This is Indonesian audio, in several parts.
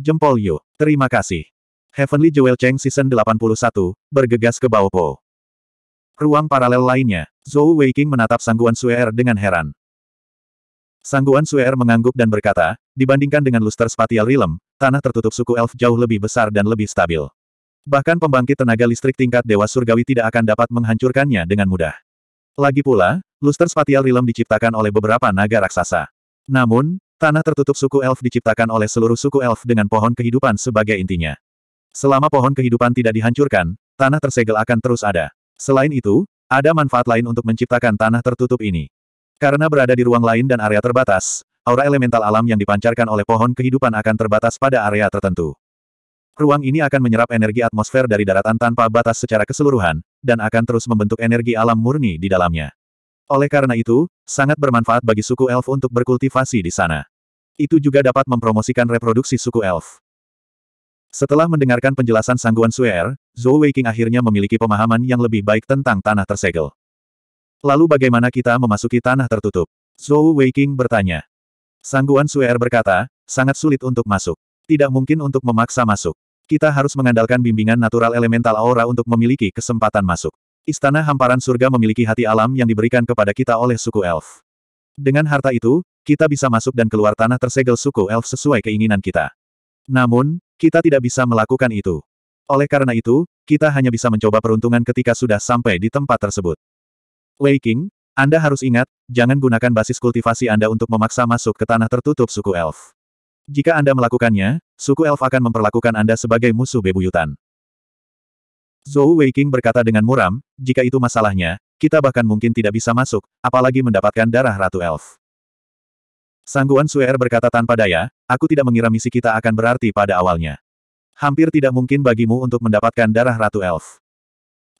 Jempol Yu. Terima kasih. Heavenly Jewel Cheng Season 81, bergegas ke Baopo. Ruang paralel lainnya, Zhou Weiqing menatap Sangguan Suer dengan heran. Sangguan Suer mengangguk dan berkata, dibandingkan dengan luster spatial realm, tanah tertutup suku elf jauh lebih besar dan lebih stabil. Bahkan pembangkit tenaga listrik tingkat Dewa Surgawi tidak akan dapat menghancurkannya dengan mudah. Lagi pula, luster spatial realm diciptakan oleh beberapa naga raksasa. Namun, Tanah tertutup suku elf diciptakan oleh seluruh suku elf dengan pohon kehidupan sebagai intinya. Selama pohon kehidupan tidak dihancurkan, tanah tersegel akan terus ada. Selain itu, ada manfaat lain untuk menciptakan tanah tertutup ini. Karena berada di ruang lain dan area terbatas, aura elemental alam yang dipancarkan oleh pohon kehidupan akan terbatas pada area tertentu. Ruang ini akan menyerap energi atmosfer dari daratan tanpa batas secara keseluruhan, dan akan terus membentuk energi alam murni di dalamnya. Oleh karena itu, sangat bermanfaat bagi suku elf untuk berkultivasi di sana. Itu juga dapat mempromosikan reproduksi suku elf. Setelah mendengarkan penjelasan sangguan Suer, Zhou Weiqing akhirnya memiliki pemahaman yang lebih baik tentang tanah tersegel. Lalu bagaimana kita memasuki tanah tertutup? Zhou Weiqing bertanya. Sangguan Suer berkata, sangat sulit untuk masuk. Tidak mungkin untuk memaksa masuk. Kita harus mengandalkan bimbingan natural elemental aura untuk memiliki kesempatan masuk. Istana hamparan surga memiliki hati alam yang diberikan kepada kita oleh suku elf. Dengan harta itu, kita bisa masuk dan keluar tanah tersegel suku elf sesuai keinginan kita. Namun, kita tidak bisa melakukan itu. Oleh karena itu, kita hanya bisa mencoba peruntungan ketika sudah sampai di tempat tersebut. Wei King, Anda harus ingat, jangan gunakan basis kultivasi Anda untuk memaksa masuk ke tanah tertutup suku elf. Jika Anda melakukannya, suku elf akan memperlakukan Anda sebagai musuh bebuyutan. Zhou Weiqing berkata dengan muram, jika itu masalahnya, kita bahkan mungkin tidak bisa masuk, apalagi mendapatkan darah Ratu Elf. Sangguan Suer berkata tanpa daya, aku tidak mengira misi kita akan berarti pada awalnya. Hampir tidak mungkin bagimu untuk mendapatkan darah Ratu Elf.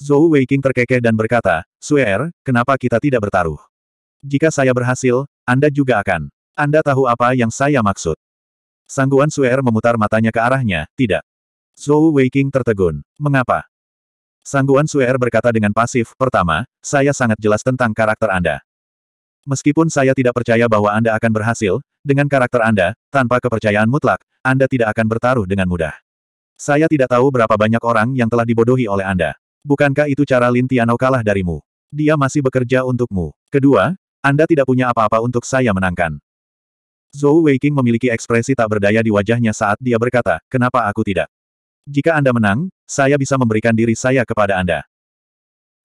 Zhou Weiqing terkekeh dan berkata, Suer, kenapa kita tidak bertaruh? Jika saya berhasil, Anda juga akan. Anda tahu apa yang saya maksud. Sangguan Suer memutar matanya ke arahnya, tidak. Zhou Weiqing tertegun. Mengapa? Sangguan Suer berkata dengan pasif, pertama, saya sangat jelas tentang karakter Anda. Meskipun saya tidak percaya bahwa Anda akan berhasil, dengan karakter Anda, tanpa kepercayaan mutlak, Anda tidak akan bertaruh dengan mudah. Saya tidak tahu berapa banyak orang yang telah dibodohi oleh Anda. Bukankah itu cara Lin Tiano kalah darimu? Dia masih bekerja untukmu. Kedua, Anda tidak punya apa-apa untuk saya menangkan. Zhou Weiqing memiliki ekspresi tak berdaya di wajahnya saat dia berkata, kenapa aku tidak? Jika Anda menang, saya bisa memberikan diri saya kepada Anda.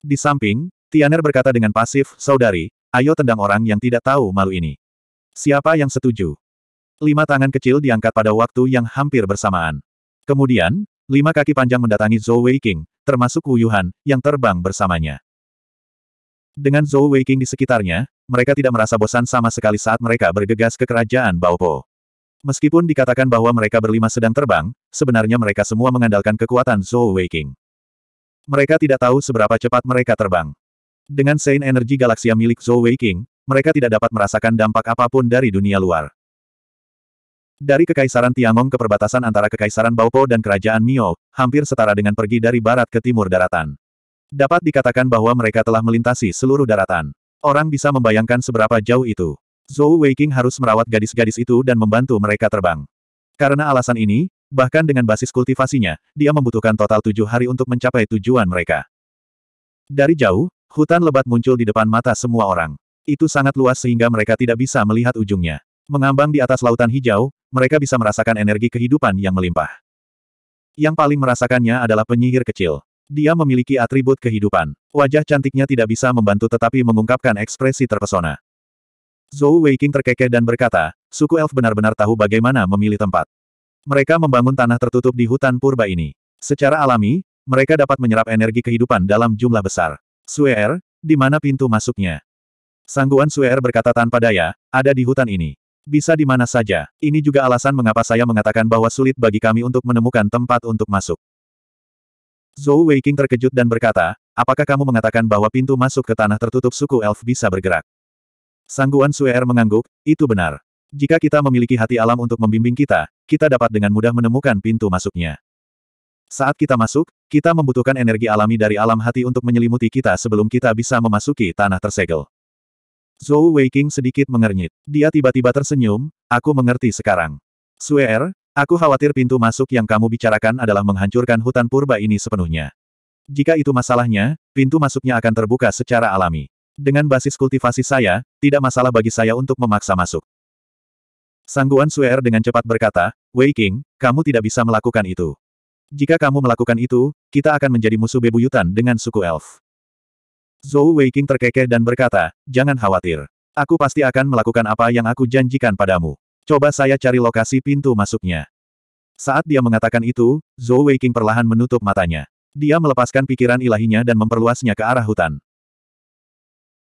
Di samping, Tianer berkata dengan pasif, saudari, ayo tendang orang yang tidak tahu malu ini. Siapa yang setuju? Lima tangan kecil diangkat pada waktu yang hampir bersamaan. Kemudian, lima kaki panjang mendatangi Zhou Weiqing, termasuk Wu Yuhan, yang terbang bersamanya. Dengan Zhou Weiqing di sekitarnya, mereka tidak merasa bosan sama sekali saat mereka bergegas ke kerajaan Baopo. Meskipun dikatakan bahwa mereka berlima sedang terbang, sebenarnya mereka semua mengandalkan kekuatan Zhou Waking. Mereka tidak tahu seberapa cepat mereka terbang. Dengan Sein Energi Galaksia milik Zhou Waking, mereka tidak dapat merasakan dampak apapun dari dunia luar. Dari Kekaisaran Tiangong ke perbatasan antara Kekaisaran Baopo dan Kerajaan Mio, hampir setara dengan pergi dari barat ke timur daratan. Dapat dikatakan bahwa mereka telah melintasi seluruh daratan. Orang bisa membayangkan seberapa jauh itu. Zhou Weiqing harus merawat gadis-gadis itu dan membantu mereka terbang. Karena alasan ini, bahkan dengan basis kultivasinya, dia membutuhkan total tujuh hari untuk mencapai tujuan mereka. Dari jauh, hutan lebat muncul di depan mata semua orang. Itu sangat luas sehingga mereka tidak bisa melihat ujungnya. Mengambang di atas lautan hijau, mereka bisa merasakan energi kehidupan yang melimpah. Yang paling merasakannya adalah penyihir kecil. Dia memiliki atribut kehidupan. Wajah cantiknya tidak bisa membantu tetapi mengungkapkan ekspresi terpesona. Zhou Weiqing terkekeh dan berkata, suku elf benar-benar tahu bagaimana memilih tempat. Mereka membangun tanah tertutup di hutan purba ini. Secara alami, mereka dapat menyerap energi kehidupan dalam jumlah besar. Suer, er, di mana pintu masuknya? Sangguan Suer er berkata tanpa daya, ada di hutan ini. Bisa di mana saja. Ini juga alasan mengapa saya mengatakan bahwa sulit bagi kami untuk menemukan tempat untuk masuk. Zhou Weiqing terkejut dan berkata, apakah kamu mengatakan bahwa pintu masuk ke tanah tertutup suku elf bisa bergerak? Sangguan Suer mengangguk, itu benar. Jika kita memiliki hati alam untuk membimbing kita, kita dapat dengan mudah menemukan pintu masuknya. Saat kita masuk, kita membutuhkan energi alami dari alam hati untuk menyelimuti kita sebelum kita bisa memasuki tanah tersegel. Zhou Weiqing sedikit mengernyit. Dia tiba-tiba tersenyum, aku mengerti sekarang. Suer, aku khawatir pintu masuk yang kamu bicarakan adalah menghancurkan hutan purba ini sepenuhnya. Jika itu masalahnya, pintu masuknya akan terbuka secara alami. Dengan basis kultivasi saya, tidak masalah bagi saya untuk memaksa masuk. Sangguan Suer dengan cepat berkata, Wei King, kamu tidak bisa melakukan itu. Jika kamu melakukan itu, kita akan menjadi musuh bebuyutan dengan suku elf. Zhou Wei King terkekeh dan berkata, jangan khawatir. Aku pasti akan melakukan apa yang aku janjikan padamu. Coba saya cari lokasi pintu masuknya. Saat dia mengatakan itu, Zhou Weiqing perlahan menutup matanya. Dia melepaskan pikiran ilahinya dan memperluasnya ke arah hutan.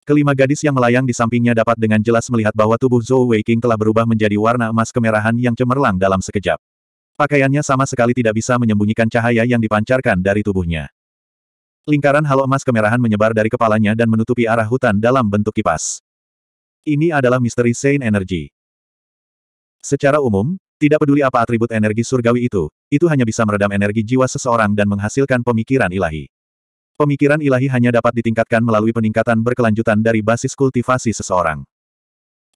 Kelima gadis yang melayang di sampingnya dapat dengan jelas melihat bahwa tubuh Zhou Weiqing telah berubah menjadi warna emas kemerahan yang cemerlang dalam sekejap. Pakaiannya sama sekali tidak bisa menyembunyikan cahaya yang dipancarkan dari tubuhnya. Lingkaran halo emas kemerahan menyebar dari kepalanya dan menutupi arah hutan dalam bentuk kipas. Ini adalah misteri Saint Energy. Secara umum, tidak peduli apa atribut energi surgawi itu, itu hanya bisa meredam energi jiwa seseorang dan menghasilkan pemikiran ilahi. Pemikiran ilahi hanya dapat ditingkatkan melalui peningkatan berkelanjutan dari basis kultivasi seseorang.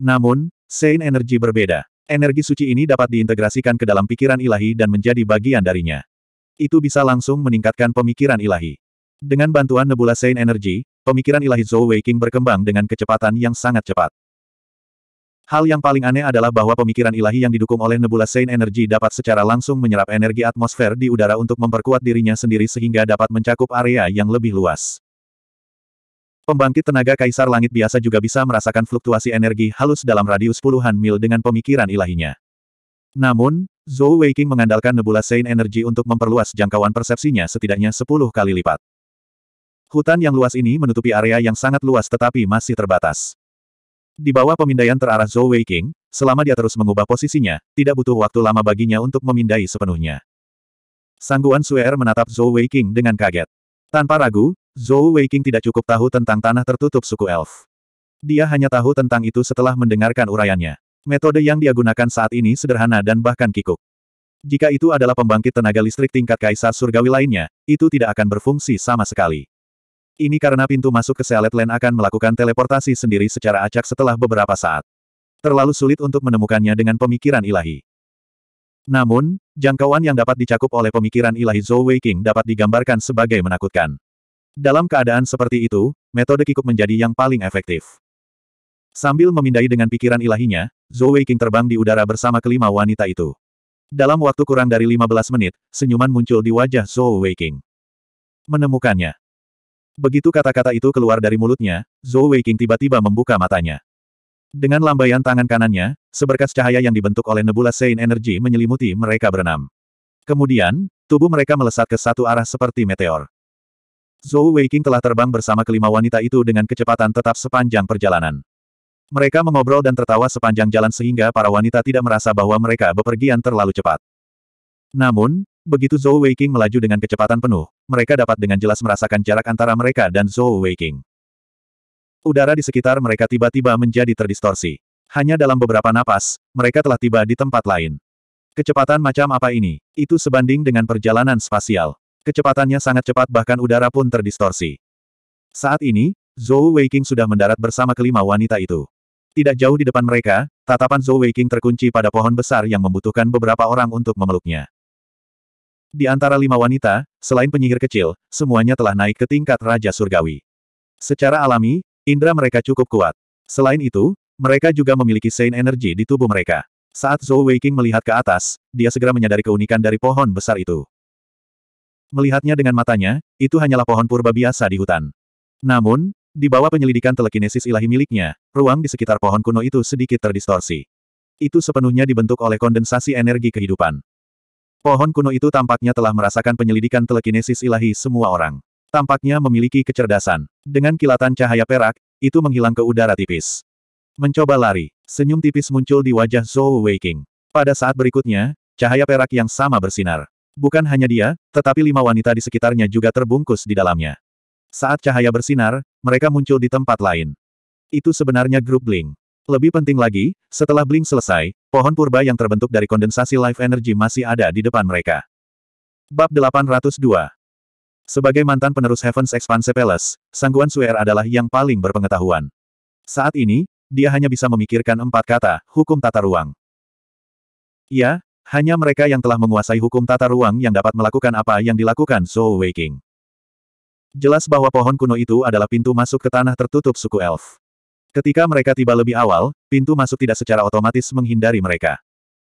Namun, Sein energi berbeda. Energi suci ini dapat diintegrasikan ke dalam pikiran ilahi dan menjadi bagian darinya. Itu bisa langsung meningkatkan pemikiran ilahi. Dengan bantuan nebula Sein energi, pemikiran ilahi Zhou Weiqing berkembang dengan kecepatan yang sangat cepat. Hal yang paling aneh adalah bahwa pemikiran ilahi yang didukung oleh Nebula Saint Energy dapat secara langsung menyerap energi atmosfer di udara untuk memperkuat dirinya sendiri sehingga dapat mencakup area yang lebih luas. Pembangkit tenaga Kaisar Langit biasa juga bisa merasakan fluktuasi energi halus dalam radius puluhan mil dengan pemikiran ilahinya. Namun, Zhou Weiqing mengandalkan Nebula Saint Energy untuk memperluas jangkauan persepsinya setidaknya 10 kali lipat. Hutan yang luas ini menutupi area yang sangat luas tetapi masih terbatas. Di bawah pemindaian terarah Zhou Weiqing, selama dia terus mengubah posisinya, tidak butuh waktu lama baginya untuk memindai sepenuhnya. Sangguan Suer menatap Zhou Weiqing dengan kaget. Tanpa ragu, Zhou Weiqing tidak cukup tahu tentang tanah tertutup suku elf. Dia hanya tahu tentang itu setelah mendengarkan uraiannya. Metode yang dia gunakan saat ini sederhana dan bahkan kikuk. Jika itu adalah pembangkit tenaga listrik tingkat kaisar surgawi lainnya, itu tidak akan berfungsi sama sekali. Ini karena pintu masuk ke Sealet Land akan melakukan teleportasi sendiri secara acak setelah beberapa saat. Terlalu sulit untuk menemukannya dengan pemikiran ilahi. Namun, jangkauan yang dapat dicakup oleh pemikiran ilahi Zhou Weiqing dapat digambarkan sebagai menakutkan. Dalam keadaan seperti itu, metode kikuk menjadi yang paling efektif. Sambil memindai dengan pikiran ilahinya, Zhou Weiqing terbang di udara bersama kelima wanita itu. Dalam waktu kurang dari 15 menit, senyuman muncul di wajah Zhou Weiqing. Menemukannya. Begitu kata-kata itu keluar dari mulutnya, Zhou Weiqing tiba-tiba membuka matanya. Dengan lambaian tangan kanannya, seberkas cahaya yang dibentuk oleh nebula Sein Energy menyelimuti mereka berenam. Kemudian, tubuh mereka melesat ke satu arah seperti meteor. Zhou Weiqing telah terbang bersama kelima wanita itu dengan kecepatan tetap sepanjang perjalanan. Mereka mengobrol dan tertawa sepanjang jalan sehingga para wanita tidak merasa bahwa mereka bepergian terlalu cepat. Namun, begitu Zhou Weiqing melaju dengan kecepatan penuh, mereka dapat dengan jelas merasakan jarak antara mereka dan Zhou Weiqing. Udara di sekitar mereka tiba-tiba menjadi terdistorsi. Hanya dalam beberapa napas, mereka telah tiba di tempat lain. Kecepatan macam apa ini? Itu sebanding dengan perjalanan spasial. Kecepatannya sangat cepat bahkan udara pun terdistorsi. Saat ini, Zhou Weiqing sudah mendarat bersama kelima wanita itu. Tidak jauh di depan mereka, tatapan Zhou Weiqing terkunci pada pohon besar yang membutuhkan beberapa orang untuk memeluknya. Di antara lima wanita, selain penyihir kecil, semuanya telah naik ke tingkat Raja Surgawi. Secara alami, indera mereka cukup kuat. Selain itu, mereka juga memiliki Saint energi di tubuh mereka. Saat Zhou Weiqing melihat ke atas, dia segera menyadari keunikan dari pohon besar itu. Melihatnya dengan matanya, itu hanyalah pohon purba biasa di hutan. Namun, di bawah penyelidikan telekinesis ilahi miliknya, ruang di sekitar pohon kuno itu sedikit terdistorsi. Itu sepenuhnya dibentuk oleh kondensasi energi kehidupan. Pohon kuno itu tampaknya telah merasakan penyelidikan telekinesis ilahi semua orang. Tampaknya memiliki kecerdasan. Dengan kilatan cahaya perak, itu menghilang ke udara tipis. Mencoba lari, senyum tipis muncul di wajah Zhou Weiqing. Pada saat berikutnya, cahaya perak yang sama bersinar. Bukan hanya dia, tetapi lima wanita di sekitarnya juga terbungkus di dalamnya. Saat cahaya bersinar, mereka muncul di tempat lain. Itu sebenarnya grup Bling. Lebih penting lagi, setelah Bling selesai, pohon purba yang terbentuk dari kondensasi life energy masih ada di depan mereka. Bab 802 Sebagai mantan penerus Heaven's Expanse Palace, Sangguan Suer er adalah yang paling berpengetahuan. Saat ini, dia hanya bisa memikirkan empat kata, hukum tata ruang. Ya, hanya mereka yang telah menguasai hukum tata ruang yang dapat melakukan apa yang dilakukan Zhou Weiking. Jelas bahwa pohon kuno itu adalah pintu masuk ke tanah tertutup suku elf. Ketika mereka tiba lebih awal, pintu masuk tidak secara otomatis menghindari mereka.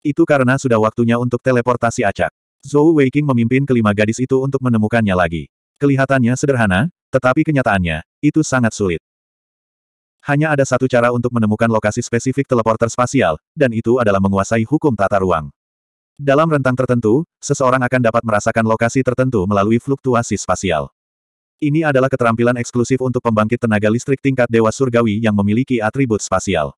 Itu karena sudah waktunya untuk teleportasi acak. Zhou Weiking memimpin kelima gadis itu untuk menemukannya lagi. Kelihatannya sederhana, tetapi kenyataannya, itu sangat sulit. Hanya ada satu cara untuk menemukan lokasi spesifik teleporter spasial, dan itu adalah menguasai hukum tata ruang. Dalam rentang tertentu, seseorang akan dapat merasakan lokasi tertentu melalui fluktuasi spasial. Ini adalah keterampilan eksklusif untuk pembangkit tenaga listrik tingkat Dewa Surgawi yang memiliki atribut spasial.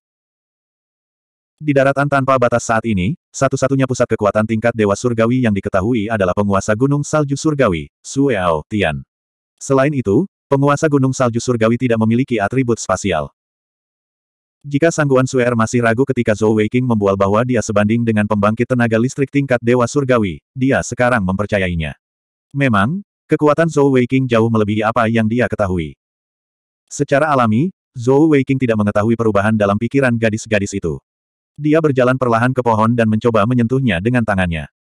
Di daratan tanpa batas saat ini, satu-satunya pusat kekuatan tingkat Dewa Surgawi yang diketahui adalah penguasa Gunung Salju Surgawi, Sueao Tian. Selain itu, penguasa Gunung Salju Surgawi tidak memiliki atribut spasial. Jika Sangguan Suer masih ragu ketika Zhou Weiqing membual bahwa dia sebanding dengan pembangkit tenaga listrik tingkat Dewa Surgawi, dia sekarang mempercayainya. Memang, Kekuatan Zhou Weiqing jauh melebihi apa yang dia ketahui. Secara alami, Zhou Weiqing tidak mengetahui perubahan dalam pikiran gadis-gadis itu. Dia berjalan perlahan ke pohon dan mencoba menyentuhnya dengan tangannya.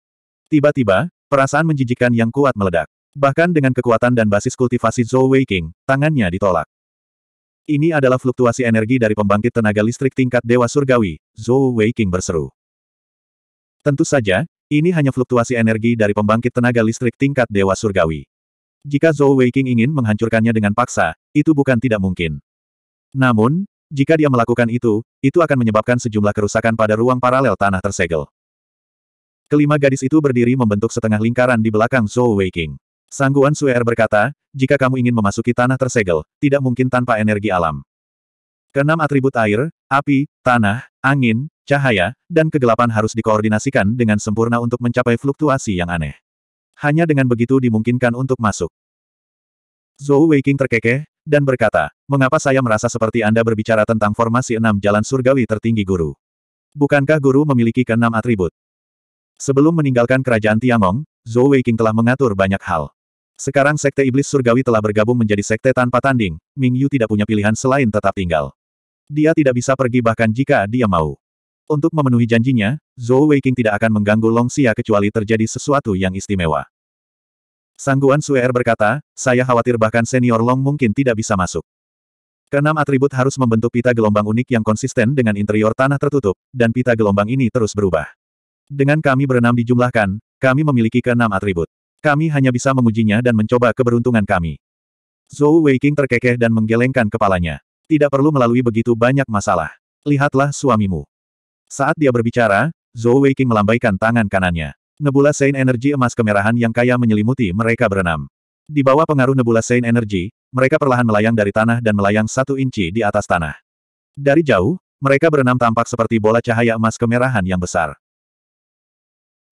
Tiba-tiba, perasaan menjijikan yang kuat meledak. Bahkan dengan kekuatan dan basis kultivasi Zhou Weiqing, tangannya ditolak. Ini adalah fluktuasi energi dari pembangkit tenaga listrik tingkat Dewa Surgawi, Zhou Weiqing berseru. Tentu saja, ini hanya fluktuasi energi dari pembangkit tenaga listrik tingkat Dewa Surgawi. Jika Zhou Weiqing ingin menghancurkannya dengan paksa, itu bukan tidak mungkin. Namun, jika dia melakukan itu, itu akan menyebabkan sejumlah kerusakan pada ruang paralel tanah tersegel. Kelima gadis itu berdiri membentuk setengah lingkaran di belakang Zhou Weiqing. Sangguan Suer berkata, jika kamu ingin memasuki tanah tersegel, tidak mungkin tanpa energi alam. Keenam atribut air, api, tanah, angin, cahaya, dan kegelapan harus dikoordinasikan dengan sempurna untuk mencapai fluktuasi yang aneh. Hanya dengan begitu dimungkinkan untuk masuk. Zhou Weiking terkekeh, dan berkata, mengapa saya merasa seperti Anda berbicara tentang formasi enam jalan surgawi tertinggi guru? Bukankah guru memiliki keenam atribut? Sebelum meninggalkan kerajaan Tiangong, Zhou Weiking telah mengatur banyak hal. Sekarang Sekte Iblis Surgawi telah bergabung menjadi Sekte tanpa tanding, Ming Yu tidak punya pilihan selain tetap tinggal. Dia tidak bisa pergi bahkan jika dia mau. Untuk memenuhi janjinya, Zhou Weiqing tidak akan mengganggu Long Xia kecuali terjadi sesuatu yang istimewa. Sangguan Suer berkata, saya khawatir bahkan senior Long mungkin tidak bisa masuk. Keenam atribut harus membentuk pita gelombang unik yang konsisten dengan interior tanah tertutup, dan pita gelombang ini terus berubah. Dengan kami berenam dijumlahkan, kami memiliki keenam atribut. Kami hanya bisa mengujinya dan mencoba keberuntungan kami. Zhou Weiqing terkekeh dan menggelengkan kepalanya. Tidak perlu melalui begitu banyak masalah. Lihatlah suamimu. Saat dia berbicara, Zhou Weiqing melambaikan tangan kanannya. Nebula sein Energy emas kemerahan yang kaya menyelimuti mereka berenam. Di bawah pengaruh Nebula sein Energy, mereka perlahan melayang dari tanah dan melayang satu inci di atas tanah. Dari jauh, mereka berenam tampak seperti bola cahaya emas kemerahan yang besar.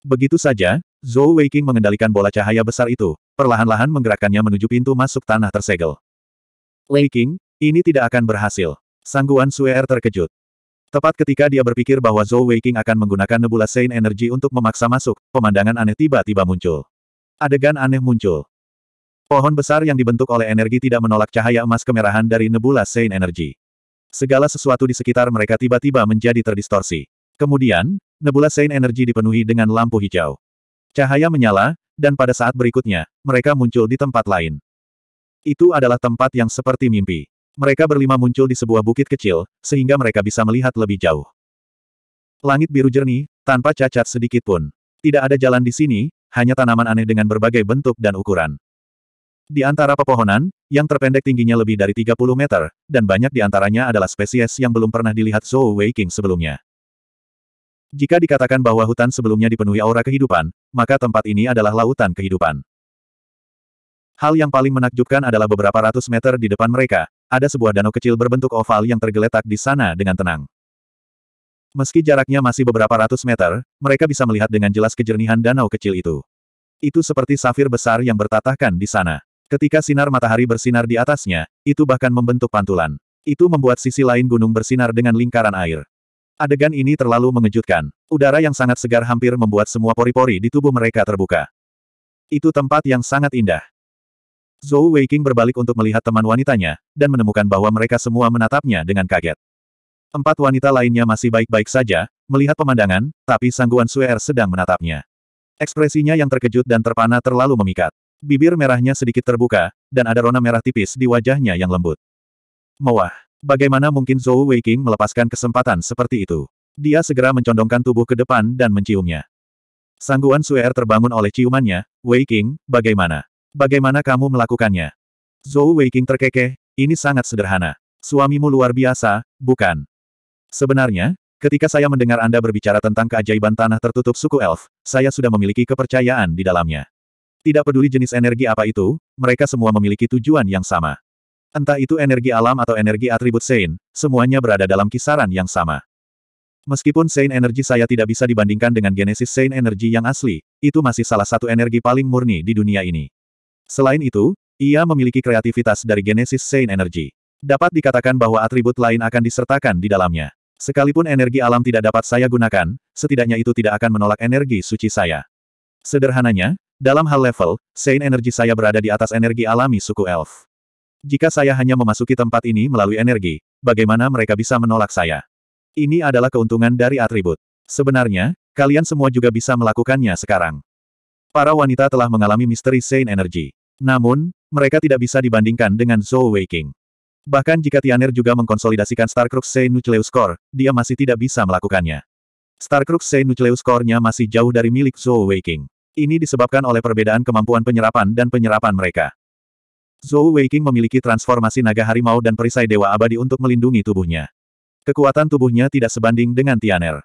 Begitu saja, Zhou Weiqing mengendalikan bola cahaya besar itu, perlahan-lahan menggerakkannya menuju pintu masuk tanah tersegel. Weiqing, ini tidak akan berhasil. Sangguan Suer er terkejut. Tepat ketika dia berpikir bahwa Zhou Weiqing akan menggunakan Nebula Saint Energy untuk memaksa masuk, pemandangan aneh tiba-tiba muncul. Adegan aneh muncul. Pohon besar yang dibentuk oleh energi tidak menolak cahaya emas kemerahan dari Nebula Saint Energy. Segala sesuatu di sekitar mereka tiba-tiba menjadi terdistorsi. Kemudian, Nebula Saint Energy dipenuhi dengan lampu hijau. Cahaya menyala, dan pada saat berikutnya, mereka muncul di tempat lain. Itu adalah tempat yang seperti mimpi. Mereka berlima muncul di sebuah bukit kecil, sehingga mereka bisa melihat lebih jauh. Langit biru jernih, tanpa cacat sedikit pun. Tidak ada jalan di sini, hanya tanaman aneh dengan berbagai bentuk dan ukuran. Di antara pepohonan, yang terpendek tingginya lebih dari 30 meter, dan banyak di antaranya adalah spesies yang belum pernah dilihat Zhou King sebelumnya. Jika dikatakan bahwa hutan sebelumnya dipenuhi aura kehidupan, maka tempat ini adalah lautan kehidupan. Hal yang paling menakjubkan adalah beberapa ratus meter di depan mereka, ada sebuah danau kecil berbentuk oval yang tergeletak di sana dengan tenang. Meski jaraknya masih beberapa ratus meter, mereka bisa melihat dengan jelas kejernihan danau kecil itu. Itu seperti safir besar yang bertatahkan di sana. Ketika sinar matahari bersinar di atasnya, itu bahkan membentuk pantulan. Itu membuat sisi lain gunung bersinar dengan lingkaran air. Adegan ini terlalu mengejutkan. Udara yang sangat segar hampir membuat semua pori-pori di tubuh mereka terbuka. Itu tempat yang sangat indah. Zhou Weiqing berbalik untuk melihat teman wanitanya, dan menemukan bahwa mereka semua menatapnya dengan kaget. Empat wanita lainnya masih baik-baik saja, melihat pemandangan, tapi Sangguan Suer er sedang menatapnya. Ekspresinya yang terkejut dan terpana terlalu memikat. Bibir merahnya sedikit terbuka, dan ada rona merah tipis di wajahnya yang lembut. Mewah. Bagaimana mungkin Zhou Weiqing melepaskan kesempatan seperti itu? Dia segera mencondongkan tubuh ke depan dan menciumnya. Sangguan Suer er terbangun oleh ciumannya, Wei bagaimana? Bagaimana kamu melakukannya? Zhou Weiqing terkekeh, ini sangat sederhana. Suamimu luar biasa, bukan? Sebenarnya, ketika saya mendengar Anda berbicara tentang keajaiban tanah tertutup suku elf, saya sudah memiliki kepercayaan di dalamnya. Tidak peduli jenis energi apa itu, mereka semua memiliki tujuan yang sama. Entah itu energi alam atau energi atribut Sein, semuanya berada dalam kisaran yang sama. Meskipun Sein energi saya tidak bisa dibandingkan dengan genesis Sein energi yang asli, itu masih salah satu energi paling murni di dunia ini. Selain itu, ia memiliki kreativitas dari Genesis Saint Energy. Dapat dikatakan bahwa atribut lain akan disertakan di dalamnya. Sekalipun energi alam tidak dapat saya gunakan, setidaknya itu tidak akan menolak energi suci saya. Sederhananya, dalam hal level, Saint Energy saya berada di atas energi alami suku elf. Jika saya hanya memasuki tempat ini melalui energi, bagaimana mereka bisa menolak saya? Ini adalah keuntungan dari atribut. Sebenarnya, kalian semua juga bisa melakukannya sekarang. Para wanita telah mengalami misteri Saint Energy. Namun, mereka tidak bisa dibandingkan dengan Zhou Weiqing. Bahkan jika Tianer juga mengkonsolidasikan Starcrux Saint Nucleus Core, dia masih tidak bisa melakukannya. Starcrux Saint Nucleus Core-nya masih jauh dari milik Zhou Weiqing. Ini disebabkan oleh perbedaan kemampuan penyerapan dan penyerapan mereka. Zhou Weiqing memiliki transformasi naga harimau dan perisai dewa abadi untuk melindungi tubuhnya. Kekuatan tubuhnya tidak sebanding dengan Tianer.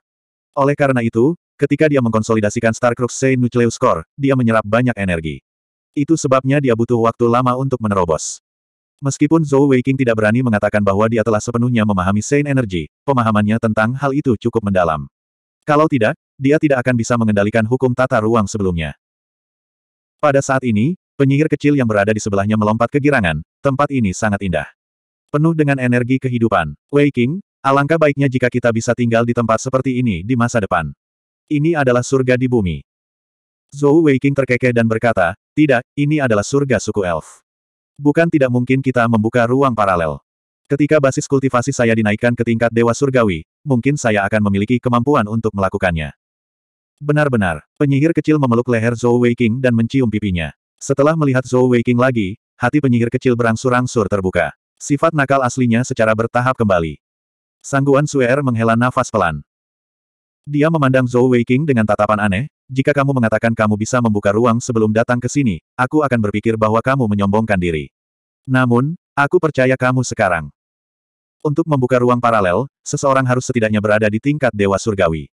Oleh karena itu, Ketika dia mengkonsolidasikan Starcrux Saint Nucleus Core, dia menyerap banyak energi. Itu sebabnya dia butuh waktu lama untuk menerobos. Meskipun Zhou Weiqing tidak berani mengatakan bahwa dia telah sepenuhnya memahami Saint Energy, pemahamannya tentang hal itu cukup mendalam. Kalau tidak, dia tidak akan bisa mengendalikan hukum tata ruang sebelumnya. Pada saat ini, penyihir kecil yang berada di sebelahnya melompat ke girangan. tempat ini sangat indah. Penuh dengan energi kehidupan. Weiqing, alangkah baiknya jika kita bisa tinggal di tempat seperti ini di masa depan ini adalah surga di bumi. Zhou Weiqing terkekeh dan berkata, tidak, ini adalah surga suku elf. Bukan tidak mungkin kita membuka ruang paralel. Ketika basis kultivasi saya dinaikkan ke tingkat dewa surgawi, mungkin saya akan memiliki kemampuan untuk melakukannya. Benar-benar, penyihir kecil memeluk leher Zhou Weiqing dan mencium pipinya. Setelah melihat Zhou Weiqing lagi, hati penyihir kecil berangsur-angsur terbuka. Sifat nakal aslinya secara bertahap kembali. Sangguan Suer menghela nafas pelan. Dia memandang Zhou Weiqing dengan tatapan aneh, jika kamu mengatakan kamu bisa membuka ruang sebelum datang ke sini, aku akan berpikir bahwa kamu menyombongkan diri. Namun, aku percaya kamu sekarang. Untuk membuka ruang paralel, seseorang harus setidaknya berada di tingkat Dewa Surgawi.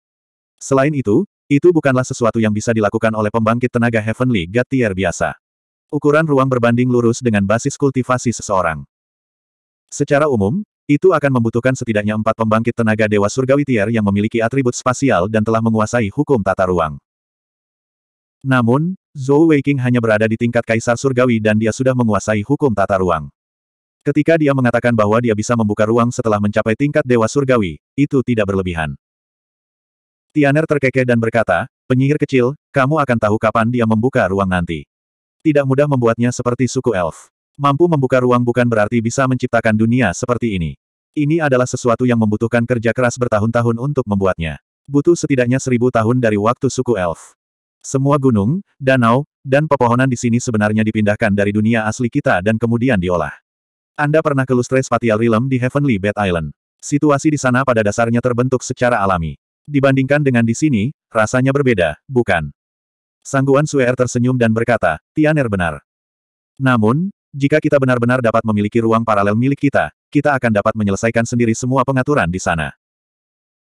Selain itu, itu bukanlah sesuatu yang bisa dilakukan oleh pembangkit tenaga Heavenly God Tier biasa. Ukuran ruang berbanding lurus dengan basis kultivasi seseorang. Secara umum, itu akan membutuhkan setidaknya empat pembangkit tenaga Dewa Surgawi Tier yang memiliki atribut spasial dan telah menguasai hukum tata ruang. Namun, Zhou Weiqing hanya berada di tingkat Kaisar Surgawi dan dia sudah menguasai hukum tata ruang. Ketika dia mengatakan bahwa dia bisa membuka ruang setelah mencapai tingkat Dewa Surgawi, itu tidak berlebihan. Tianer terkekeh dan berkata, penyihir kecil, kamu akan tahu kapan dia membuka ruang nanti. Tidak mudah membuatnya seperti suku elf. Mampu membuka ruang bukan berarti bisa menciptakan dunia seperti ini. Ini adalah sesuatu yang membutuhkan kerja keras bertahun-tahun untuk membuatnya. Butuh setidaknya seribu tahun dari waktu suku elf. Semua gunung, danau, dan pepohonan di sini sebenarnya dipindahkan dari dunia asli kita dan kemudian diolah. Anda pernah ke Lustre Spatial Realm di Heavenly Bed Island. Situasi di sana pada dasarnya terbentuk secara alami. Dibandingkan dengan di sini, rasanya berbeda, bukan? Sangguan Suer tersenyum dan berkata, Tianer benar. Namun, jika kita benar-benar dapat memiliki ruang paralel milik kita, kita akan dapat menyelesaikan sendiri semua pengaturan di sana.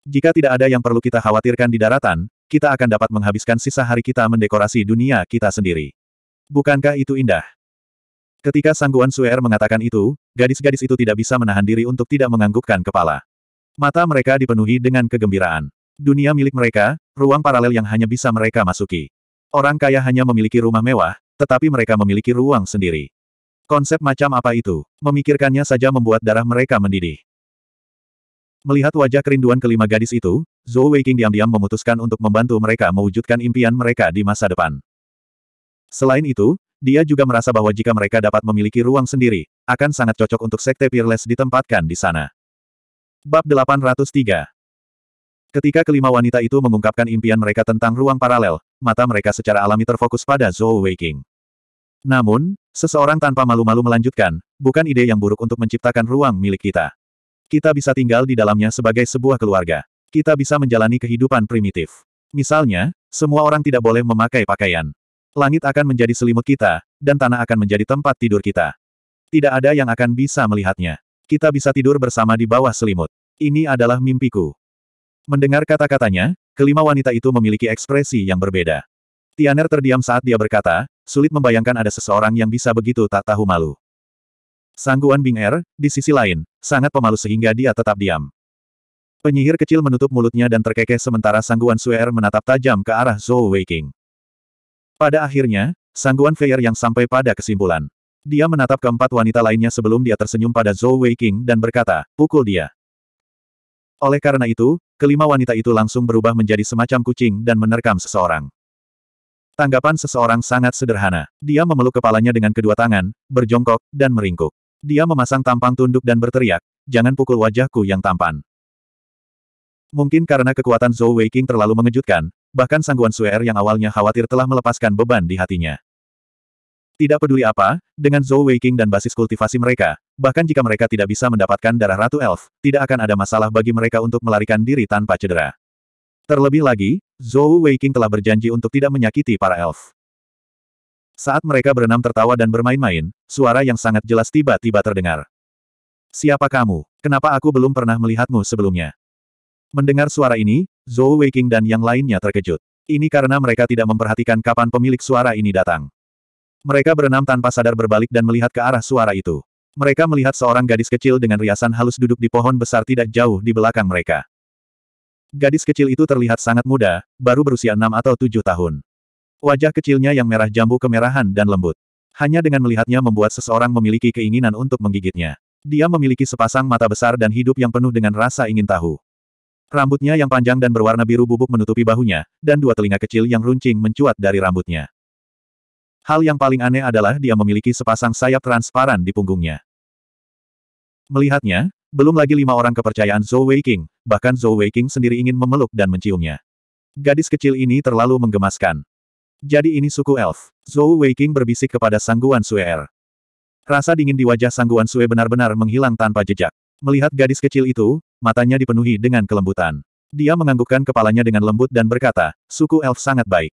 Jika tidak ada yang perlu kita khawatirkan di daratan, kita akan dapat menghabiskan sisa hari kita mendekorasi dunia kita sendiri. Bukankah itu indah? Ketika Sangguan Suer er mengatakan itu, gadis-gadis itu tidak bisa menahan diri untuk tidak menganggukkan kepala. Mata mereka dipenuhi dengan kegembiraan. Dunia milik mereka, ruang paralel yang hanya bisa mereka masuki. Orang kaya hanya memiliki rumah mewah, tetapi mereka memiliki ruang sendiri. Konsep macam apa itu? Memikirkannya saja membuat darah mereka mendidih. Melihat wajah kerinduan kelima gadis itu, Zhou Weiqing diam-diam memutuskan untuk membantu mereka mewujudkan impian mereka di masa depan. Selain itu, dia juga merasa bahwa jika mereka dapat memiliki ruang sendiri, akan sangat cocok untuk Sekte Peerless ditempatkan di sana. Bab 803 Ketika kelima wanita itu mengungkapkan impian mereka tentang ruang paralel, mata mereka secara alami terfokus pada Zhou Weiqing. Namun, Seseorang tanpa malu-malu melanjutkan, bukan ide yang buruk untuk menciptakan ruang milik kita. Kita bisa tinggal di dalamnya sebagai sebuah keluarga. Kita bisa menjalani kehidupan primitif. Misalnya, semua orang tidak boleh memakai pakaian. Langit akan menjadi selimut kita, dan tanah akan menjadi tempat tidur kita. Tidak ada yang akan bisa melihatnya. Kita bisa tidur bersama di bawah selimut. Ini adalah mimpiku. Mendengar kata-katanya, kelima wanita itu memiliki ekspresi yang berbeda. Tianer terdiam saat dia berkata, sulit membayangkan ada seseorang yang bisa begitu tak tahu malu. Sangguan Bing Er, di sisi lain, sangat pemalu sehingga dia tetap diam. Penyihir kecil menutup mulutnya dan terkekeh sementara Sangguan Suer menatap tajam ke arah Zhou Weiqing. Pada akhirnya, Sangguan Feier yang sampai pada kesimpulan. Dia menatap keempat wanita lainnya sebelum dia tersenyum pada Zhou Weiqing dan berkata, pukul dia. Oleh karena itu, kelima wanita itu langsung berubah menjadi semacam kucing dan menerkam seseorang. Tanggapan seseorang sangat sederhana. Dia memeluk kepalanya dengan kedua tangan, berjongkok, dan meringkuk. Dia memasang tampang tunduk dan berteriak, jangan pukul wajahku yang tampan. Mungkin karena kekuatan Zhou Weiqing terlalu mengejutkan, bahkan Sangguan Suer er yang awalnya khawatir telah melepaskan beban di hatinya. Tidak peduli apa, dengan Zhou Weiqing dan basis kultivasi mereka, bahkan jika mereka tidak bisa mendapatkan darah Ratu Elf, tidak akan ada masalah bagi mereka untuk melarikan diri tanpa cedera. Terlebih lagi, Zhou Weiqing telah berjanji untuk tidak menyakiti para elf. Saat mereka berenam tertawa dan bermain-main, suara yang sangat jelas tiba-tiba terdengar. Siapa kamu? Kenapa aku belum pernah melihatmu sebelumnya? Mendengar suara ini, Zhou Weiqing dan yang lainnya terkejut. Ini karena mereka tidak memperhatikan kapan pemilik suara ini datang. Mereka berenam tanpa sadar berbalik dan melihat ke arah suara itu. Mereka melihat seorang gadis kecil dengan riasan halus duduk di pohon besar tidak jauh di belakang mereka. Gadis kecil itu terlihat sangat muda, baru berusia enam atau tujuh tahun. Wajah kecilnya yang merah jambu kemerahan dan lembut. Hanya dengan melihatnya membuat seseorang memiliki keinginan untuk menggigitnya. Dia memiliki sepasang mata besar dan hidup yang penuh dengan rasa ingin tahu. Rambutnya yang panjang dan berwarna biru bubuk menutupi bahunya, dan dua telinga kecil yang runcing mencuat dari rambutnya. Hal yang paling aneh adalah dia memiliki sepasang sayap transparan di punggungnya. Melihatnya, belum lagi lima orang kepercayaan Zhou Weiqing, bahkan Zhou Weiqing sendiri ingin memeluk dan menciumnya. Gadis kecil ini terlalu menggemaskan. Jadi ini suku elf. Zhou Weiqing berbisik kepada Sangguan Sue Er. Rasa dingin di wajah Sangguan Sue benar-benar menghilang tanpa jejak. Melihat gadis kecil itu, matanya dipenuhi dengan kelembutan. Dia menganggukkan kepalanya dengan lembut dan berkata, suku elf sangat baik.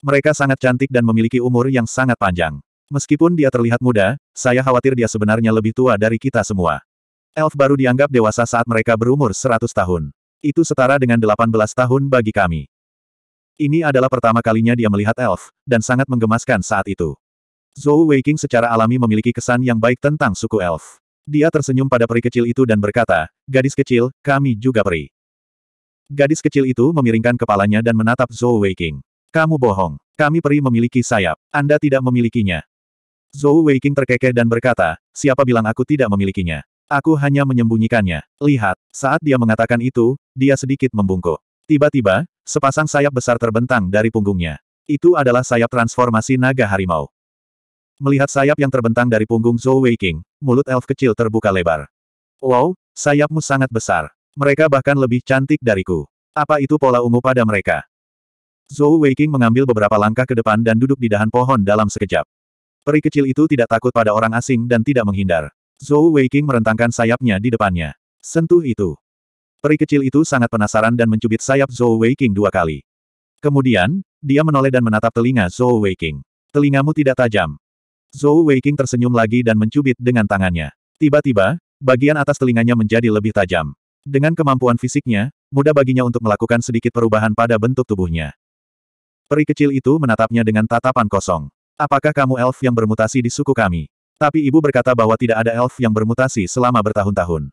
Mereka sangat cantik dan memiliki umur yang sangat panjang. Meskipun dia terlihat muda, saya khawatir dia sebenarnya lebih tua dari kita semua. Elf baru dianggap dewasa saat mereka berumur 100 tahun. Itu setara dengan 18 tahun bagi kami. Ini adalah pertama kalinya dia melihat elf, dan sangat menggemaskan saat itu. Zhou Weiqing secara alami memiliki kesan yang baik tentang suku elf. Dia tersenyum pada peri kecil itu dan berkata, Gadis kecil, kami juga peri. Gadis kecil itu memiringkan kepalanya dan menatap Zhou Weiqing. Kamu bohong. Kami peri memiliki sayap. Anda tidak memilikinya. Zhou Weiqing terkekeh dan berkata, siapa bilang aku tidak memilikinya? Aku hanya menyembunyikannya. Lihat, saat dia mengatakan itu, dia sedikit membungkuk. Tiba-tiba, sepasang sayap besar terbentang dari punggungnya. Itu adalah sayap transformasi naga harimau. Melihat sayap yang terbentang dari punggung Zhou Weiking, mulut elf kecil terbuka lebar. Wow, sayapmu sangat besar. Mereka bahkan lebih cantik dariku. Apa itu pola ungu pada mereka? Zhou Weiking mengambil beberapa langkah ke depan dan duduk di dahan pohon dalam sekejap. Peri kecil itu tidak takut pada orang asing dan tidak menghindar. Zhou Weiqing merentangkan sayapnya di depannya. Sentuh itu. Peri kecil itu sangat penasaran dan mencubit sayap Zhou Weiqing dua kali. Kemudian, dia menoleh dan menatap telinga Zhou Weiqing. Telingamu tidak tajam. Zhou Weiqing tersenyum lagi dan mencubit dengan tangannya. Tiba-tiba, bagian atas telinganya menjadi lebih tajam. Dengan kemampuan fisiknya, mudah baginya untuk melakukan sedikit perubahan pada bentuk tubuhnya. Peri kecil itu menatapnya dengan tatapan kosong. Apakah kamu elf yang bermutasi di suku kami? Tapi ibu berkata bahwa tidak ada elf yang bermutasi selama bertahun-tahun.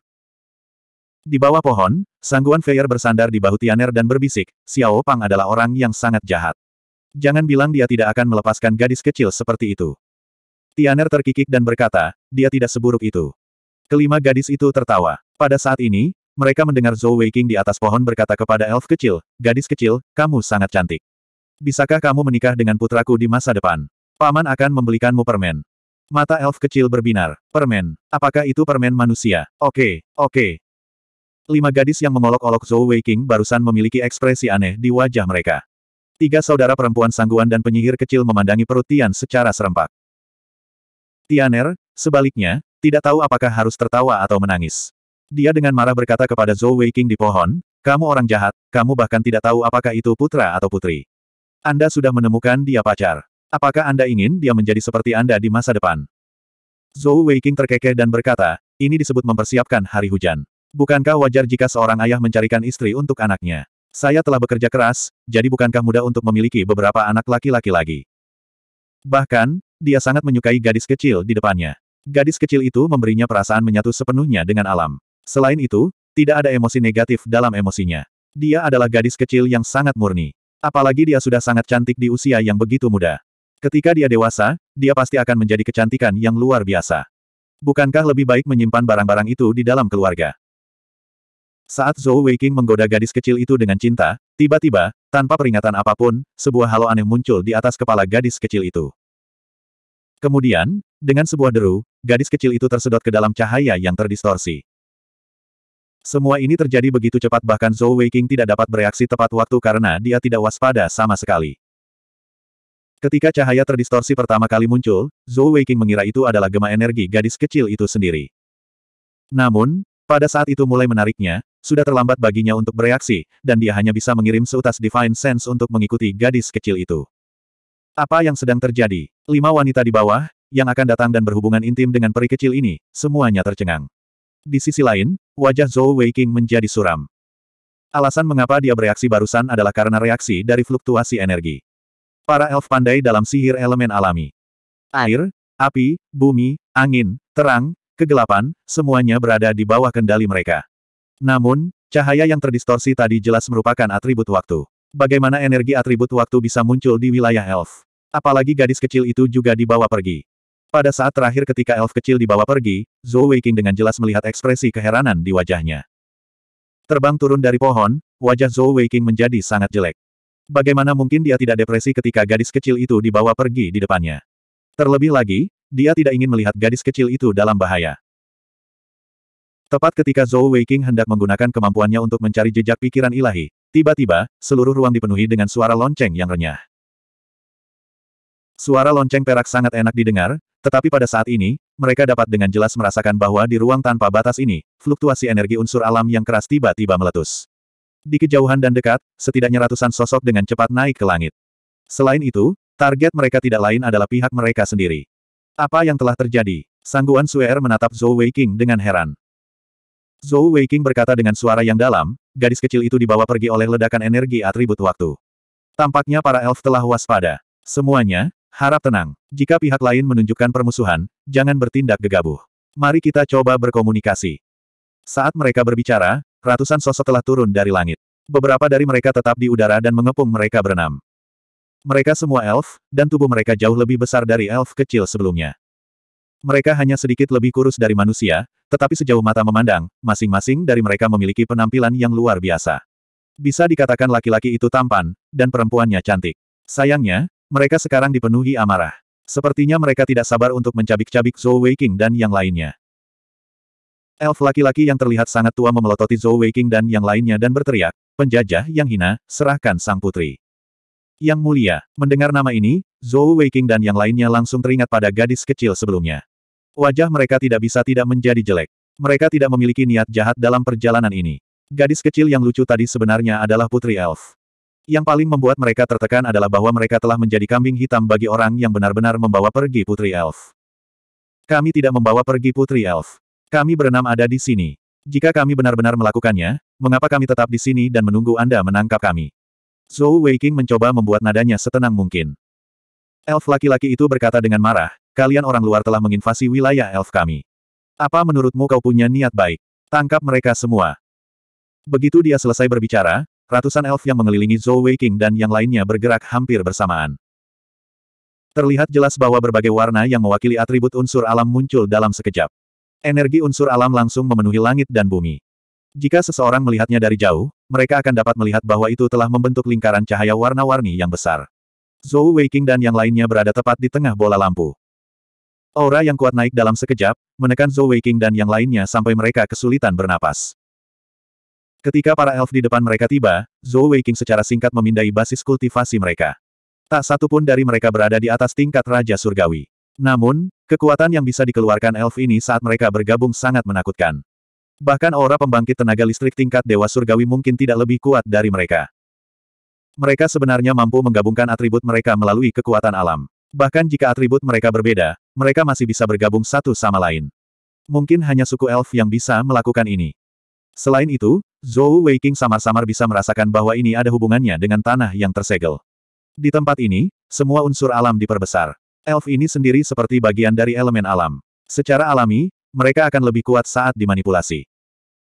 Di bawah pohon, Sangguan Feyer bersandar di bahu Tianer dan berbisik, Xiao Pang adalah orang yang sangat jahat. Jangan bilang dia tidak akan melepaskan gadis kecil seperti itu. Tianer terkikik dan berkata, dia tidak seburuk itu. Kelima gadis itu tertawa. Pada saat ini, mereka mendengar Zhou Weiking di atas pohon berkata kepada elf kecil, gadis kecil, kamu sangat cantik. Bisakah kamu menikah dengan putraku di masa depan? Paman akan membelikanmu permen. Mata elf kecil berbinar. Permen. Apakah itu permen manusia? Oke, oke. Lima gadis yang mengolok-olok Zhou Weiqing barusan memiliki ekspresi aneh di wajah mereka. Tiga saudara perempuan sangguan dan penyihir kecil memandangi perut Tian secara serempak. Tianer, sebaliknya, tidak tahu apakah harus tertawa atau menangis. Dia dengan marah berkata kepada Zhou Weiqing di pohon, kamu orang jahat, kamu bahkan tidak tahu apakah itu putra atau putri. Anda sudah menemukan dia pacar. Apakah Anda ingin dia menjadi seperti Anda di masa depan? Zhou Weiqing terkekeh dan berkata, ini disebut mempersiapkan hari hujan. Bukankah wajar jika seorang ayah mencarikan istri untuk anaknya? Saya telah bekerja keras, jadi bukankah mudah untuk memiliki beberapa anak laki-laki lagi? Bahkan, dia sangat menyukai gadis kecil di depannya. Gadis kecil itu memberinya perasaan menyatu sepenuhnya dengan alam. Selain itu, tidak ada emosi negatif dalam emosinya. Dia adalah gadis kecil yang sangat murni. Apalagi dia sudah sangat cantik di usia yang begitu muda. Ketika dia dewasa, dia pasti akan menjadi kecantikan yang luar biasa. Bukankah lebih baik menyimpan barang-barang itu di dalam keluarga? Saat Zhou Weiqing menggoda gadis kecil itu dengan cinta, tiba-tiba, tanpa peringatan apapun, sebuah halo aneh muncul di atas kepala gadis kecil itu. Kemudian, dengan sebuah deru, gadis kecil itu tersedot ke dalam cahaya yang terdistorsi. Semua ini terjadi begitu cepat bahkan Zhou Weiqing tidak dapat bereaksi tepat waktu karena dia tidak waspada sama sekali. Ketika cahaya terdistorsi pertama kali muncul, Zhou Weiqing mengira itu adalah gema energi gadis kecil itu sendiri. Namun, pada saat itu mulai menariknya, sudah terlambat baginya untuk bereaksi, dan dia hanya bisa mengirim seutas Divine Sense untuk mengikuti gadis kecil itu. Apa yang sedang terjadi? Lima wanita di bawah, yang akan datang dan berhubungan intim dengan peri kecil ini, semuanya tercengang. Di sisi lain, wajah Zhou Weiqing menjadi suram. Alasan mengapa dia bereaksi barusan adalah karena reaksi dari fluktuasi energi. Para elf pandai dalam sihir elemen alami. Air, api, bumi, angin, terang, kegelapan, semuanya berada di bawah kendali mereka. Namun, cahaya yang terdistorsi tadi jelas merupakan atribut waktu. Bagaimana energi atribut waktu bisa muncul di wilayah elf? Apalagi gadis kecil itu juga dibawa pergi. Pada saat terakhir ketika elf kecil dibawa pergi, Zhou Weiqing dengan jelas melihat ekspresi keheranan di wajahnya. Terbang turun dari pohon, wajah Zhou Weiqing menjadi sangat jelek. Bagaimana mungkin dia tidak depresi ketika gadis kecil itu dibawa pergi di depannya? Terlebih lagi, dia tidak ingin melihat gadis kecil itu dalam bahaya. Tepat ketika Zhou Weiqing hendak menggunakan kemampuannya untuk mencari jejak pikiran ilahi, tiba-tiba, seluruh ruang dipenuhi dengan suara lonceng yang renyah. Suara lonceng perak sangat enak didengar, tetapi pada saat ini, mereka dapat dengan jelas merasakan bahwa di ruang tanpa batas ini, fluktuasi energi unsur alam yang keras tiba-tiba meletus. Di kejauhan dan dekat, setidaknya ratusan sosok dengan cepat naik ke langit. Selain itu, target mereka tidak lain adalah pihak mereka sendiri. Apa yang telah terjadi? Sangguan Suer menatap Zhou Weiqing dengan heran. Zhou Weiqing berkata dengan suara yang dalam, gadis kecil itu dibawa pergi oleh ledakan energi atribut waktu. Tampaknya para elf telah waspada. Semuanya, harap tenang. Jika pihak lain menunjukkan permusuhan, jangan bertindak gegabah. Mari kita coba berkomunikasi. Saat mereka berbicara, Ratusan sosok telah turun dari langit. Beberapa dari mereka tetap di udara dan mengepung mereka berenam. Mereka semua elf, dan tubuh mereka jauh lebih besar dari elf kecil sebelumnya. Mereka hanya sedikit lebih kurus dari manusia, tetapi sejauh mata memandang, masing-masing dari mereka memiliki penampilan yang luar biasa. Bisa dikatakan laki-laki itu tampan, dan perempuannya cantik. Sayangnya, mereka sekarang dipenuhi amarah. Sepertinya mereka tidak sabar untuk mencabik-cabik Zhou Weiqing dan yang lainnya. Elf laki-laki yang terlihat sangat tua memelototi Zhou Weiqing dan yang lainnya dan berteriak, penjajah yang hina, serahkan sang putri. Yang mulia, mendengar nama ini, Zhou Weiqing dan yang lainnya langsung teringat pada gadis kecil sebelumnya. Wajah mereka tidak bisa tidak menjadi jelek. Mereka tidak memiliki niat jahat dalam perjalanan ini. Gadis kecil yang lucu tadi sebenarnya adalah Putri Elf. Yang paling membuat mereka tertekan adalah bahwa mereka telah menjadi kambing hitam bagi orang yang benar-benar membawa pergi Putri Elf. Kami tidak membawa pergi Putri Elf. Kami berenam ada di sini. Jika kami benar-benar melakukannya, mengapa kami tetap di sini dan menunggu Anda menangkap kami? Zhou Weiqing mencoba membuat nadanya setenang mungkin. Elf laki-laki itu berkata dengan marah, kalian orang luar telah menginvasi wilayah elf kami. Apa menurutmu kau punya niat baik? Tangkap mereka semua. Begitu dia selesai berbicara, ratusan elf yang mengelilingi Zhou Weiqing dan yang lainnya bergerak hampir bersamaan. Terlihat jelas bahwa berbagai warna yang mewakili atribut unsur alam muncul dalam sekejap. Energi unsur alam langsung memenuhi langit dan bumi. Jika seseorang melihatnya dari jauh, mereka akan dapat melihat bahwa itu telah membentuk lingkaran cahaya warna-warni yang besar. Zhou Weiqing dan yang lainnya berada tepat di tengah bola lampu. Aura yang kuat naik dalam sekejap, menekan Zhou Weiqing dan yang lainnya sampai mereka kesulitan bernapas. Ketika para elf di depan mereka tiba, Zhou Weiqing secara singkat memindai basis kultivasi mereka. Tak satu pun dari mereka berada di atas tingkat Raja Surgawi. Namun, kekuatan yang bisa dikeluarkan elf ini saat mereka bergabung sangat menakutkan. Bahkan aura pembangkit tenaga listrik tingkat Dewa Surgawi mungkin tidak lebih kuat dari mereka. Mereka sebenarnya mampu menggabungkan atribut mereka melalui kekuatan alam. Bahkan jika atribut mereka berbeda, mereka masih bisa bergabung satu sama lain. Mungkin hanya suku elf yang bisa melakukan ini. Selain itu, Zhou Weiking samar-samar bisa merasakan bahwa ini ada hubungannya dengan tanah yang tersegel. Di tempat ini, semua unsur alam diperbesar. Elf ini sendiri seperti bagian dari elemen alam. Secara alami, mereka akan lebih kuat saat dimanipulasi.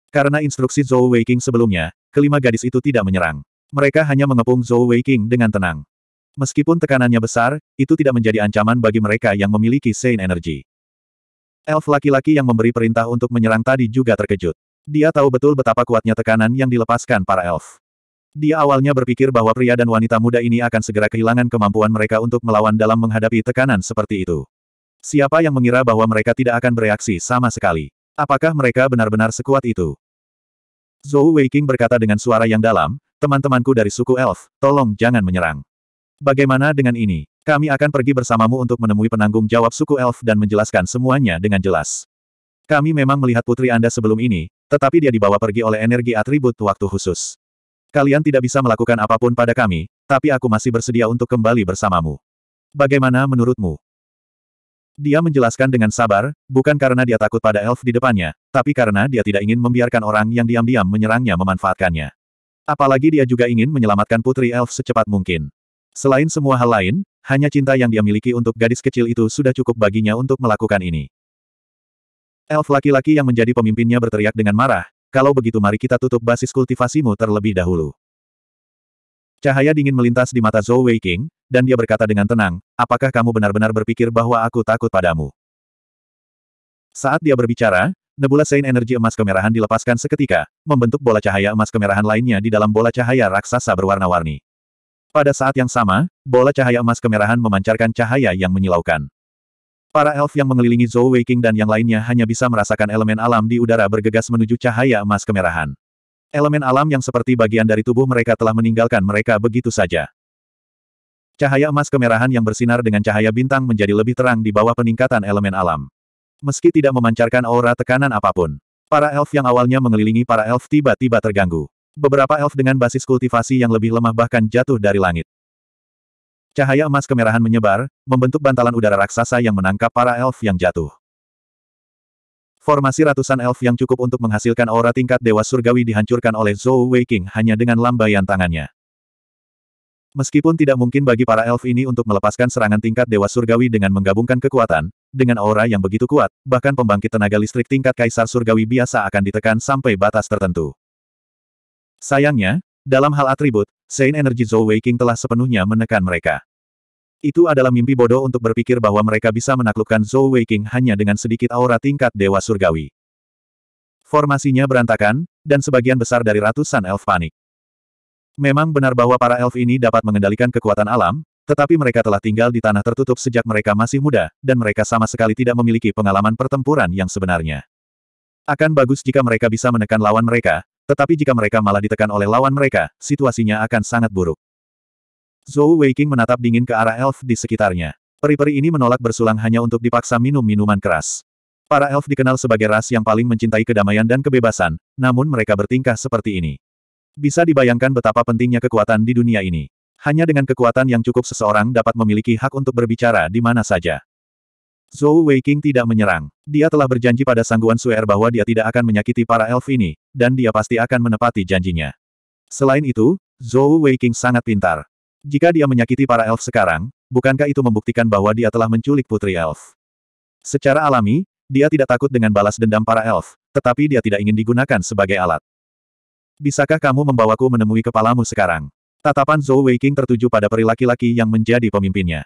Karena instruksi Zhou Weiqing sebelumnya, kelima gadis itu tidak menyerang. Mereka hanya mengepung Zhou Weiqing dengan tenang. Meskipun tekanannya besar, itu tidak menjadi ancaman bagi mereka yang memiliki Sein Energy. Elf laki-laki yang memberi perintah untuk menyerang tadi juga terkejut. Dia tahu betul betapa kuatnya tekanan yang dilepaskan para elf. Dia awalnya berpikir bahwa pria dan wanita muda ini akan segera kehilangan kemampuan mereka untuk melawan dalam menghadapi tekanan seperti itu. Siapa yang mengira bahwa mereka tidak akan bereaksi sama sekali? Apakah mereka benar-benar sekuat itu? Zhou Weiqing berkata dengan suara yang dalam, teman-temanku dari suku elf, tolong jangan menyerang. Bagaimana dengan ini? Kami akan pergi bersamamu untuk menemui penanggung jawab suku elf dan menjelaskan semuanya dengan jelas. Kami memang melihat putri Anda sebelum ini, tetapi dia dibawa pergi oleh energi atribut waktu khusus. Kalian tidak bisa melakukan apapun pada kami, tapi aku masih bersedia untuk kembali bersamamu. Bagaimana menurutmu? Dia menjelaskan dengan sabar, bukan karena dia takut pada elf di depannya, tapi karena dia tidak ingin membiarkan orang yang diam-diam menyerangnya memanfaatkannya. Apalagi dia juga ingin menyelamatkan putri elf secepat mungkin. Selain semua hal lain, hanya cinta yang dia miliki untuk gadis kecil itu sudah cukup baginya untuk melakukan ini. Elf laki-laki yang menjadi pemimpinnya berteriak dengan marah, kalau begitu mari kita tutup basis kultivasimu terlebih dahulu. Cahaya dingin melintas di mata Zhou Weiqing, dan dia berkata dengan tenang, apakah kamu benar-benar berpikir bahwa aku takut padamu? Saat dia berbicara, nebula sein energi emas kemerahan dilepaskan seketika, membentuk bola cahaya emas kemerahan lainnya di dalam bola cahaya raksasa berwarna-warni. Pada saat yang sama, bola cahaya emas kemerahan memancarkan cahaya yang menyilaukan. Para elf yang mengelilingi Zhou Weiqing dan yang lainnya hanya bisa merasakan elemen alam di udara bergegas menuju cahaya emas kemerahan. Elemen alam yang seperti bagian dari tubuh mereka telah meninggalkan mereka begitu saja. Cahaya emas kemerahan yang bersinar dengan cahaya bintang menjadi lebih terang di bawah peningkatan elemen alam. Meski tidak memancarkan aura tekanan apapun, para elf yang awalnya mengelilingi para elf tiba-tiba terganggu. Beberapa elf dengan basis kultivasi yang lebih lemah bahkan jatuh dari langit. Cahaya emas kemerahan menyebar, membentuk bantalan udara raksasa yang menangkap para elf yang jatuh. Formasi ratusan elf yang cukup untuk menghasilkan aura tingkat dewa surgawi dihancurkan oleh Zhou Weiqing hanya dengan lambaian tangannya. Meskipun tidak mungkin bagi para elf ini untuk melepaskan serangan tingkat dewa surgawi dengan menggabungkan kekuatan, dengan aura yang begitu kuat, bahkan pembangkit tenaga listrik tingkat kaisar surgawi biasa akan ditekan sampai batas tertentu. Sayangnya, dalam hal atribut, Sein Energy Zhou Weiqing telah sepenuhnya menekan mereka. Itu adalah mimpi bodoh untuk berpikir bahwa mereka bisa menaklukkan Zhou Weiqing hanya dengan sedikit aura tingkat Dewa Surgawi. Formasinya berantakan, dan sebagian besar dari ratusan elf panik. Memang benar bahwa para elf ini dapat mengendalikan kekuatan alam, tetapi mereka telah tinggal di tanah tertutup sejak mereka masih muda, dan mereka sama sekali tidak memiliki pengalaman pertempuran yang sebenarnya. Akan bagus jika mereka bisa menekan lawan mereka, tetapi jika mereka malah ditekan oleh lawan mereka, situasinya akan sangat buruk. Zhou Weiking menatap dingin ke arah elf di sekitarnya. Peri-peri ini menolak bersulang hanya untuk dipaksa minum minuman keras. Para elf dikenal sebagai ras yang paling mencintai kedamaian dan kebebasan, namun mereka bertingkah seperti ini. Bisa dibayangkan betapa pentingnya kekuatan di dunia ini. Hanya dengan kekuatan yang cukup seseorang dapat memiliki hak untuk berbicara di mana saja. Zhou Weiqing tidak menyerang. Dia telah berjanji pada Sangguan Suer bahwa dia tidak akan menyakiti para elf ini, dan dia pasti akan menepati janjinya. Selain itu, Zhou Weiqing sangat pintar. Jika dia menyakiti para elf sekarang, bukankah itu membuktikan bahwa dia telah menculik putri elf? Secara alami, dia tidak takut dengan balas dendam para elf, tetapi dia tidak ingin digunakan sebagai alat. Bisakah kamu membawaku menemui kepalamu sekarang? Tatapan Zhou Weiqing tertuju pada peri laki-laki yang menjadi pemimpinnya.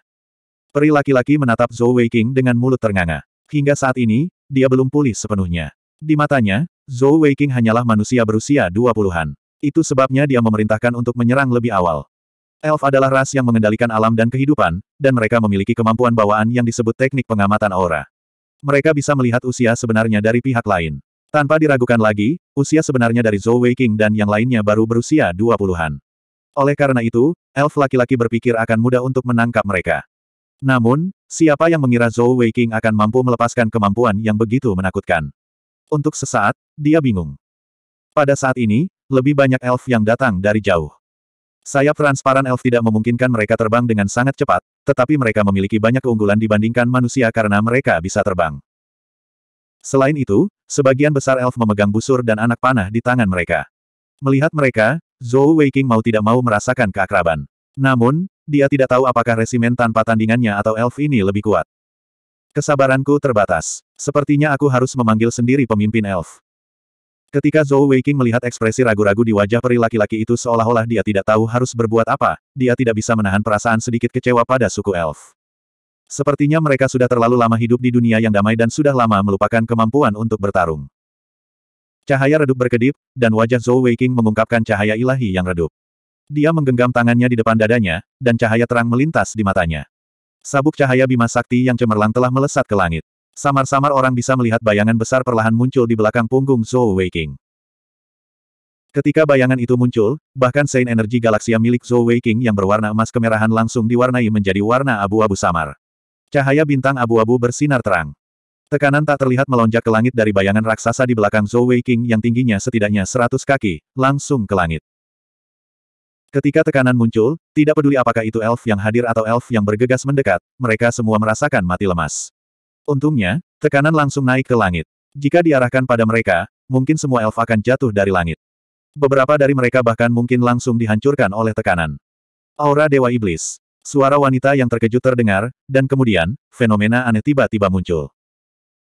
Peri laki-laki menatap Zhou Weiqing dengan mulut ternganga. Hingga saat ini, dia belum pulih sepenuhnya. Di matanya, Zhou Weiqing hanyalah manusia berusia 20-an. Itu sebabnya dia memerintahkan untuk menyerang lebih awal. Elf adalah ras yang mengendalikan alam dan kehidupan, dan mereka memiliki kemampuan bawaan yang disebut teknik pengamatan aura. Mereka bisa melihat usia sebenarnya dari pihak lain. Tanpa diragukan lagi, usia sebenarnya dari Zhou Weiqing dan yang lainnya baru berusia 20-an. Oleh karena itu, elf laki-laki berpikir akan mudah untuk menangkap mereka. Namun, siapa yang mengira Zhou Weiqing akan mampu melepaskan kemampuan yang begitu menakutkan? Untuk sesaat, dia bingung. Pada saat ini, lebih banyak elf yang datang dari jauh. Sayap transparan elf tidak memungkinkan mereka terbang dengan sangat cepat, tetapi mereka memiliki banyak keunggulan dibandingkan manusia karena mereka bisa terbang. Selain itu, sebagian besar elf memegang busur dan anak panah di tangan mereka. Melihat mereka, Zhou Weiqing mau tidak mau merasakan keakraban. Namun, dia tidak tahu apakah resimen tanpa tandingannya atau elf ini lebih kuat. Kesabaranku terbatas. Sepertinya aku harus memanggil sendiri pemimpin elf. Ketika Zhou Weiqing melihat ekspresi ragu-ragu di wajah peri laki-laki itu seolah-olah dia tidak tahu harus berbuat apa, dia tidak bisa menahan perasaan sedikit kecewa pada suku elf. Sepertinya mereka sudah terlalu lama hidup di dunia yang damai dan sudah lama melupakan kemampuan untuk bertarung. Cahaya redup berkedip, dan wajah Zhou Weiqing mengungkapkan cahaya ilahi yang redup. Dia menggenggam tangannya di depan dadanya, dan cahaya terang melintas di matanya. Sabuk cahaya Bima Sakti yang cemerlang telah melesat ke langit. Samar-samar orang bisa melihat bayangan besar perlahan muncul di belakang punggung Zhou Weiqing. Ketika bayangan itu muncul, bahkan Sein energi Galaksia milik Zhou Weiqing yang berwarna emas kemerahan langsung diwarnai menjadi warna abu-abu samar. Cahaya bintang abu-abu bersinar terang. Tekanan tak terlihat melonjak ke langit dari bayangan raksasa di belakang Zhou Weiqing yang tingginya setidaknya 100 kaki, langsung ke langit. Ketika tekanan muncul, tidak peduli apakah itu elf yang hadir atau elf yang bergegas mendekat, mereka semua merasakan mati lemas. Untungnya, tekanan langsung naik ke langit. Jika diarahkan pada mereka, mungkin semua elf akan jatuh dari langit. Beberapa dari mereka bahkan mungkin langsung dihancurkan oleh tekanan. Aura Dewa Iblis. Suara wanita yang terkejut terdengar, dan kemudian, fenomena aneh tiba-tiba muncul.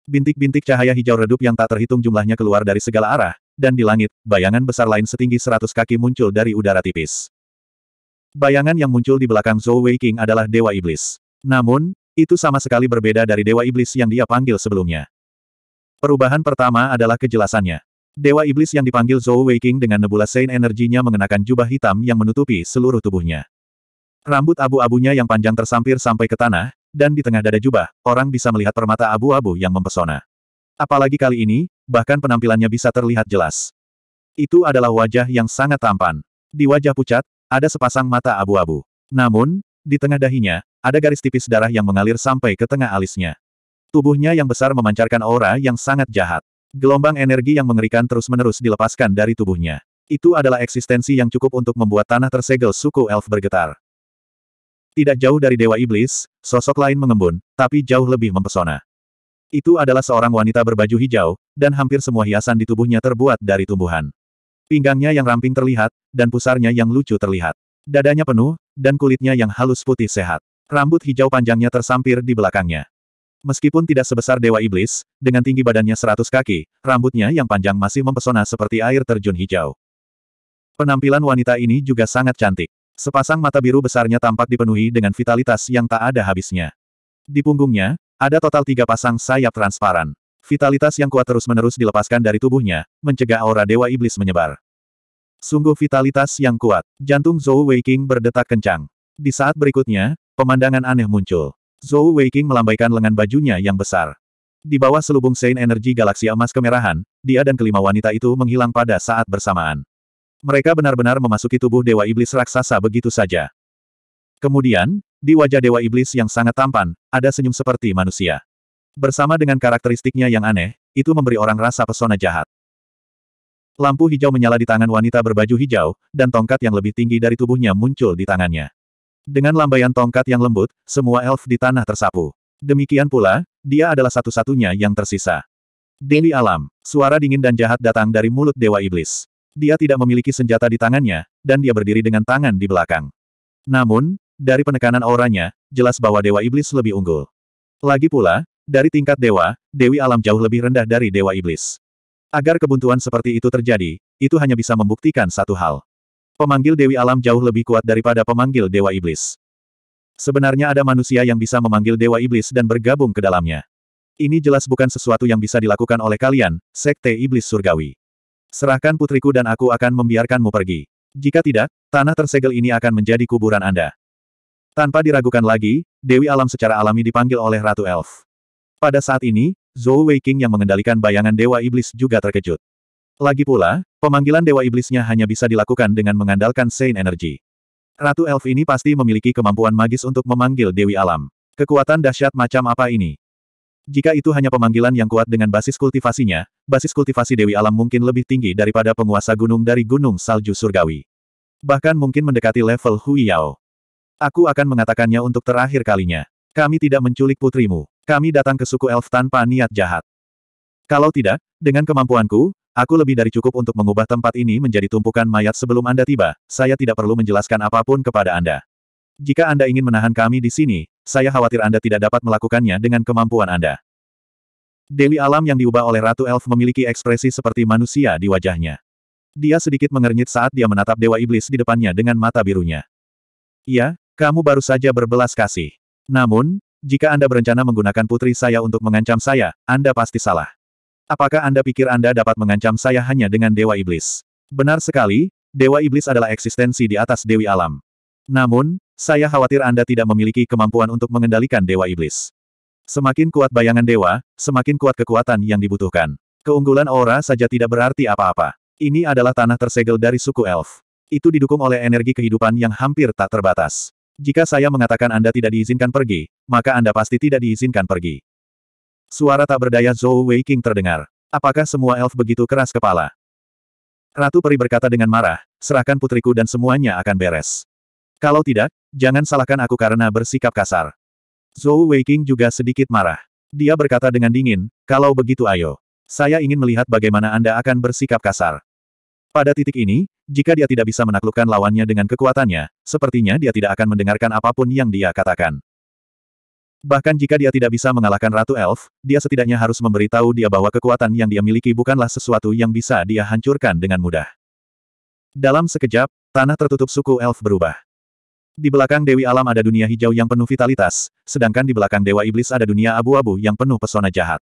Bintik-bintik cahaya hijau redup yang tak terhitung jumlahnya keluar dari segala arah, dan di langit, bayangan besar lain setinggi seratus kaki muncul dari udara tipis. Bayangan yang muncul di belakang Zhou Weiqing adalah Dewa Iblis. Namun, itu sama sekali berbeda dari Dewa Iblis yang dia panggil sebelumnya. Perubahan pertama adalah kejelasannya. Dewa Iblis yang dipanggil Zhou Weiqing dengan nebula Saint energinya mengenakan jubah hitam yang menutupi seluruh tubuhnya. Rambut abu-abunya yang panjang tersampir sampai ke tanah, dan di tengah dada jubah, orang bisa melihat permata abu-abu yang mempesona. Apalagi kali ini, bahkan penampilannya bisa terlihat jelas. Itu adalah wajah yang sangat tampan. Di wajah pucat, ada sepasang mata abu-abu. Namun, di tengah dahinya, ada garis tipis darah yang mengalir sampai ke tengah alisnya. Tubuhnya yang besar memancarkan aura yang sangat jahat. Gelombang energi yang mengerikan terus-menerus dilepaskan dari tubuhnya. Itu adalah eksistensi yang cukup untuk membuat tanah tersegel suku elf bergetar. Tidak jauh dari Dewa Iblis, sosok lain mengembun, tapi jauh lebih mempesona. Itu adalah seorang wanita berbaju hijau, dan hampir semua hiasan di tubuhnya terbuat dari tumbuhan. Pinggangnya yang ramping terlihat, dan pusarnya yang lucu terlihat. Dadanya penuh, dan kulitnya yang halus putih sehat. Rambut hijau panjangnya tersampir di belakangnya. Meskipun tidak sebesar Dewa Iblis, dengan tinggi badannya seratus kaki, rambutnya yang panjang masih mempesona seperti air terjun hijau. Penampilan wanita ini juga sangat cantik. Sepasang mata biru besarnya tampak dipenuhi dengan vitalitas yang tak ada habisnya. Di punggungnya, ada total tiga pasang sayap transparan. Vitalitas yang kuat terus-menerus dilepaskan dari tubuhnya, mencegah aura Dewa Iblis menyebar. Sungguh vitalitas yang kuat. Jantung Zhou Weiqing berdetak kencang. Di saat berikutnya, pemandangan aneh muncul. Zhou Weiqing melambaikan lengan bajunya yang besar. Di bawah selubung Sein energi galaksi emas kemerahan, dia dan kelima wanita itu menghilang pada saat bersamaan. Mereka benar-benar memasuki tubuh Dewa Iblis Raksasa begitu saja. Kemudian, di wajah Dewa Iblis yang sangat tampan, ada senyum seperti manusia. Bersama dengan karakteristiknya yang aneh, itu memberi orang rasa pesona jahat. Lampu hijau menyala di tangan wanita berbaju hijau, dan tongkat yang lebih tinggi dari tubuhnya muncul di tangannya. Dengan lambaian tongkat yang lembut, semua elf di tanah tersapu. Demikian pula, dia adalah satu-satunya yang tersisa. Dewi alam, suara dingin dan jahat datang dari mulut Dewa Iblis. Dia tidak memiliki senjata di tangannya, dan dia berdiri dengan tangan di belakang. Namun, dari penekanan auranya, jelas bahwa Dewa Iblis lebih unggul. Lagi pula, dari tingkat dewa, Dewi Alam jauh lebih rendah dari Dewa Iblis. Agar kebuntuan seperti itu terjadi, itu hanya bisa membuktikan satu hal. Pemanggil Dewi Alam jauh lebih kuat daripada pemanggil Dewa Iblis. Sebenarnya ada manusia yang bisa memanggil Dewa Iblis dan bergabung ke dalamnya. Ini jelas bukan sesuatu yang bisa dilakukan oleh kalian, Sekte Iblis Surgawi. Serahkan putriku dan aku akan membiarkanmu pergi. Jika tidak, tanah tersegel ini akan menjadi kuburan Anda. Tanpa diragukan lagi, Dewi Alam secara alami dipanggil oleh Ratu Elf. Pada saat ini, Zhou Weiqing yang mengendalikan bayangan Dewa Iblis juga terkejut. Lagi pula, pemanggilan Dewa Iblisnya hanya bisa dilakukan dengan mengandalkan Saint Energy. Ratu Elf ini pasti memiliki kemampuan magis untuk memanggil Dewi Alam. Kekuatan dahsyat macam apa ini? Jika itu hanya pemanggilan yang kuat dengan basis kultivasinya, basis kultivasi Dewi Alam mungkin lebih tinggi daripada penguasa gunung dari Gunung Salju Surgawi. Bahkan mungkin mendekati level Hui Yao. Aku akan mengatakannya untuk terakhir kalinya. Kami tidak menculik putrimu. Kami datang ke suku elf tanpa niat jahat. Kalau tidak, dengan kemampuanku, aku lebih dari cukup untuk mengubah tempat ini menjadi tumpukan mayat sebelum Anda tiba. Saya tidak perlu menjelaskan apapun kepada Anda. Jika Anda ingin menahan kami di sini, saya khawatir Anda tidak dapat melakukannya dengan kemampuan Anda. Dewi alam yang diubah oleh Ratu Elf memiliki ekspresi seperti manusia di wajahnya. Dia sedikit mengernyit saat dia menatap Dewa Iblis di depannya dengan mata birunya. Iya, kamu baru saja berbelas kasih. Namun, jika Anda berencana menggunakan putri saya untuk mengancam saya, Anda pasti salah. Apakah Anda pikir Anda dapat mengancam saya hanya dengan Dewa Iblis? Benar sekali, Dewa Iblis adalah eksistensi di atas Dewi Alam. Namun, saya khawatir Anda tidak memiliki kemampuan untuk mengendalikan Dewa Iblis. Semakin kuat bayangan Dewa, semakin kuat kekuatan yang dibutuhkan. Keunggulan aura saja tidak berarti apa-apa. Ini adalah tanah tersegel dari suku elf. Itu didukung oleh energi kehidupan yang hampir tak terbatas. Jika saya mengatakan Anda tidak diizinkan pergi, maka Anda pasti tidak diizinkan pergi. Suara tak berdaya Zhou Wei King terdengar. Apakah semua elf begitu keras kepala? Ratu Peri berkata dengan marah, serahkan putriku dan semuanya akan beres. Kalau tidak, jangan salahkan aku karena bersikap kasar. Zhou Wei King juga sedikit marah. Dia berkata dengan dingin, kalau begitu ayo. Saya ingin melihat bagaimana Anda akan bersikap kasar. Pada titik ini, jika dia tidak bisa menaklukkan lawannya dengan kekuatannya, sepertinya dia tidak akan mendengarkan apapun yang dia katakan. Bahkan jika dia tidak bisa mengalahkan Ratu Elf, dia setidaknya harus memberitahu dia bahwa kekuatan yang dia miliki bukanlah sesuatu yang bisa dia hancurkan dengan mudah. Dalam sekejap, tanah tertutup suku Elf berubah. Di belakang Dewi Alam ada dunia hijau yang penuh vitalitas, sedangkan di belakang Dewa Iblis ada dunia abu-abu yang penuh pesona jahat.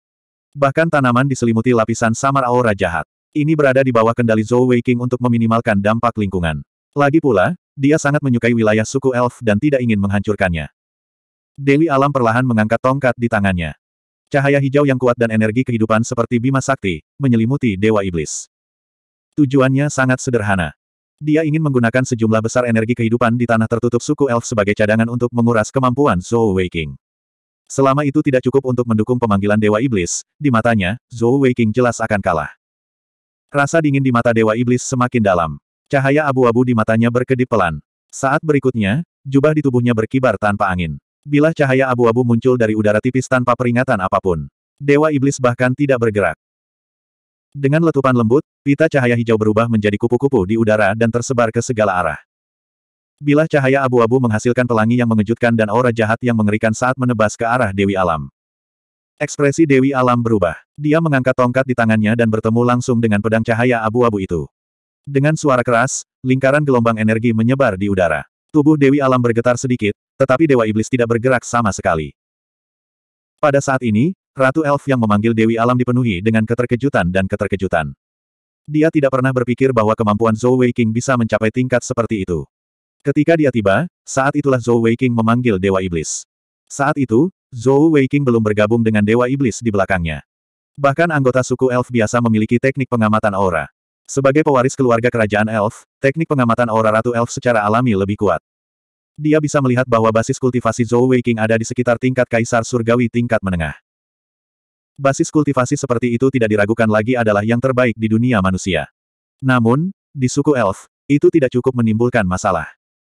Bahkan tanaman diselimuti lapisan samar aura jahat. Ini berada di bawah kendali Zhou Weiqing untuk meminimalkan dampak lingkungan. Lagi pula, dia sangat menyukai wilayah suku elf dan tidak ingin menghancurkannya. Dewi Alam perlahan mengangkat tongkat di tangannya. Cahaya hijau yang kuat dan energi kehidupan seperti bima sakti, menyelimuti Dewa Iblis. Tujuannya sangat sederhana. Dia ingin menggunakan sejumlah besar energi kehidupan di tanah tertutup suku elf sebagai cadangan untuk menguras kemampuan Zhou Weiqing. Selama itu tidak cukup untuk mendukung pemanggilan Dewa Iblis, di matanya, Zhou Weiqing jelas akan kalah. Rasa dingin di mata Dewa Iblis semakin dalam. Cahaya abu-abu di matanya berkedip pelan. Saat berikutnya, jubah di tubuhnya berkibar tanpa angin. Bila cahaya abu-abu muncul dari udara tipis tanpa peringatan apapun, Dewa Iblis bahkan tidak bergerak. Dengan letupan lembut, pita cahaya hijau berubah menjadi kupu-kupu di udara dan tersebar ke segala arah. Bila cahaya abu-abu menghasilkan pelangi yang mengejutkan dan aura jahat yang mengerikan saat menebas ke arah Dewi Alam. Ekspresi Dewi Alam berubah. Dia mengangkat tongkat di tangannya dan bertemu langsung dengan pedang cahaya abu-abu itu. Dengan suara keras, lingkaran gelombang energi menyebar di udara. Tubuh Dewi Alam bergetar sedikit, tetapi Dewa Iblis tidak bergerak sama sekali. Pada saat ini, Ratu Elf yang memanggil Dewi Alam dipenuhi dengan keterkejutan dan keterkejutan. Dia tidak pernah berpikir bahwa kemampuan Zhou Weiqing bisa mencapai tingkat seperti itu. Ketika dia tiba, saat itulah Zhou Weiqing memanggil Dewa Iblis. Saat itu, Zhou Weiqing belum bergabung dengan Dewa Iblis di belakangnya. Bahkan anggota suku elf biasa memiliki teknik pengamatan aura. Sebagai pewaris keluarga kerajaan elf, teknik pengamatan aura Ratu Elf secara alami lebih kuat. Dia bisa melihat bahwa basis kultivasi Zhou Weiqing ada di sekitar tingkat kaisar surgawi tingkat menengah. Basis kultivasi seperti itu tidak diragukan lagi adalah yang terbaik di dunia manusia. Namun, di suku elf, itu tidak cukup menimbulkan masalah.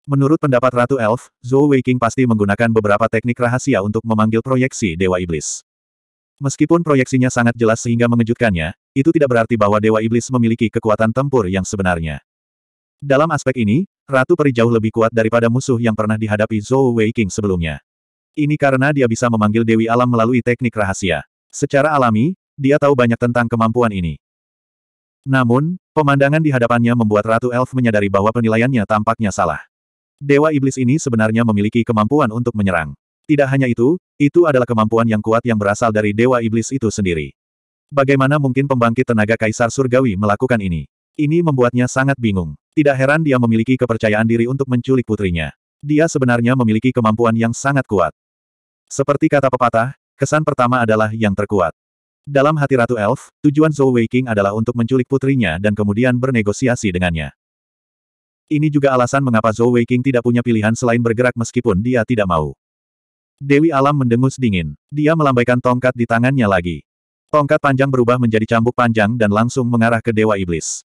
Menurut pendapat Ratu Elf, Zhou Weiqing pasti menggunakan beberapa teknik rahasia untuk memanggil proyeksi Dewa Iblis. Meskipun proyeksinya sangat jelas sehingga mengejutkannya, itu tidak berarti bahwa Dewa Iblis memiliki kekuatan tempur yang sebenarnya. Dalam aspek ini, Ratu Peri jauh lebih kuat daripada musuh yang pernah dihadapi Zhou Weiqing sebelumnya. Ini karena dia bisa memanggil Dewi Alam melalui teknik rahasia. Secara alami, dia tahu banyak tentang kemampuan ini. Namun, pemandangan di hadapannya membuat Ratu Elf menyadari bahwa penilaiannya tampaknya salah. Dewa Iblis ini sebenarnya memiliki kemampuan untuk menyerang. Tidak hanya itu, itu adalah kemampuan yang kuat yang berasal dari Dewa Iblis itu sendiri. Bagaimana mungkin pembangkit tenaga Kaisar Surgawi melakukan ini? Ini membuatnya sangat bingung. Tidak heran dia memiliki kepercayaan diri untuk menculik putrinya. Dia sebenarnya memiliki kemampuan yang sangat kuat. Seperti kata pepatah, kesan pertama adalah yang terkuat. Dalam hati Ratu Elf, tujuan Zhou Weiking adalah untuk menculik putrinya dan kemudian bernegosiasi dengannya. Ini juga alasan mengapa Zhou Weiqing tidak punya pilihan selain bergerak meskipun dia tidak mau. Dewi Alam mendengus dingin. Dia melambaikan tongkat di tangannya lagi. Tongkat panjang berubah menjadi cambuk panjang dan langsung mengarah ke Dewa Iblis.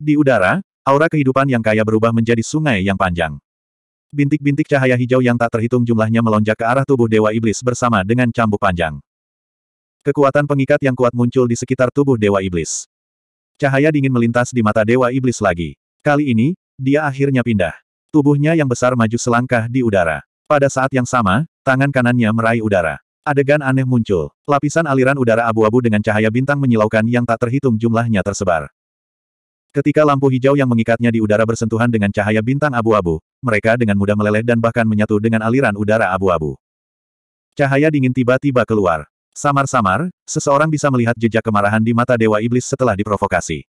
Di udara, aura kehidupan yang kaya berubah menjadi sungai yang panjang. Bintik-bintik cahaya hijau yang tak terhitung jumlahnya melonjak ke arah tubuh Dewa Iblis bersama dengan cambuk panjang. Kekuatan pengikat yang kuat muncul di sekitar tubuh Dewa Iblis. Cahaya dingin melintas di mata Dewa Iblis lagi. Kali ini, dia akhirnya pindah. Tubuhnya yang besar maju selangkah di udara. Pada saat yang sama, tangan kanannya meraih udara. Adegan aneh muncul. Lapisan aliran udara abu-abu dengan cahaya bintang menyilaukan yang tak terhitung jumlahnya tersebar. Ketika lampu hijau yang mengikatnya di udara bersentuhan dengan cahaya bintang abu-abu, mereka dengan mudah meleleh dan bahkan menyatu dengan aliran udara abu-abu. Cahaya dingin tiba-tiba keluar. Samar-samar, seseorang bisa melihat jejak kemarahan di mata Dewa Iblis setelah diprovokasi.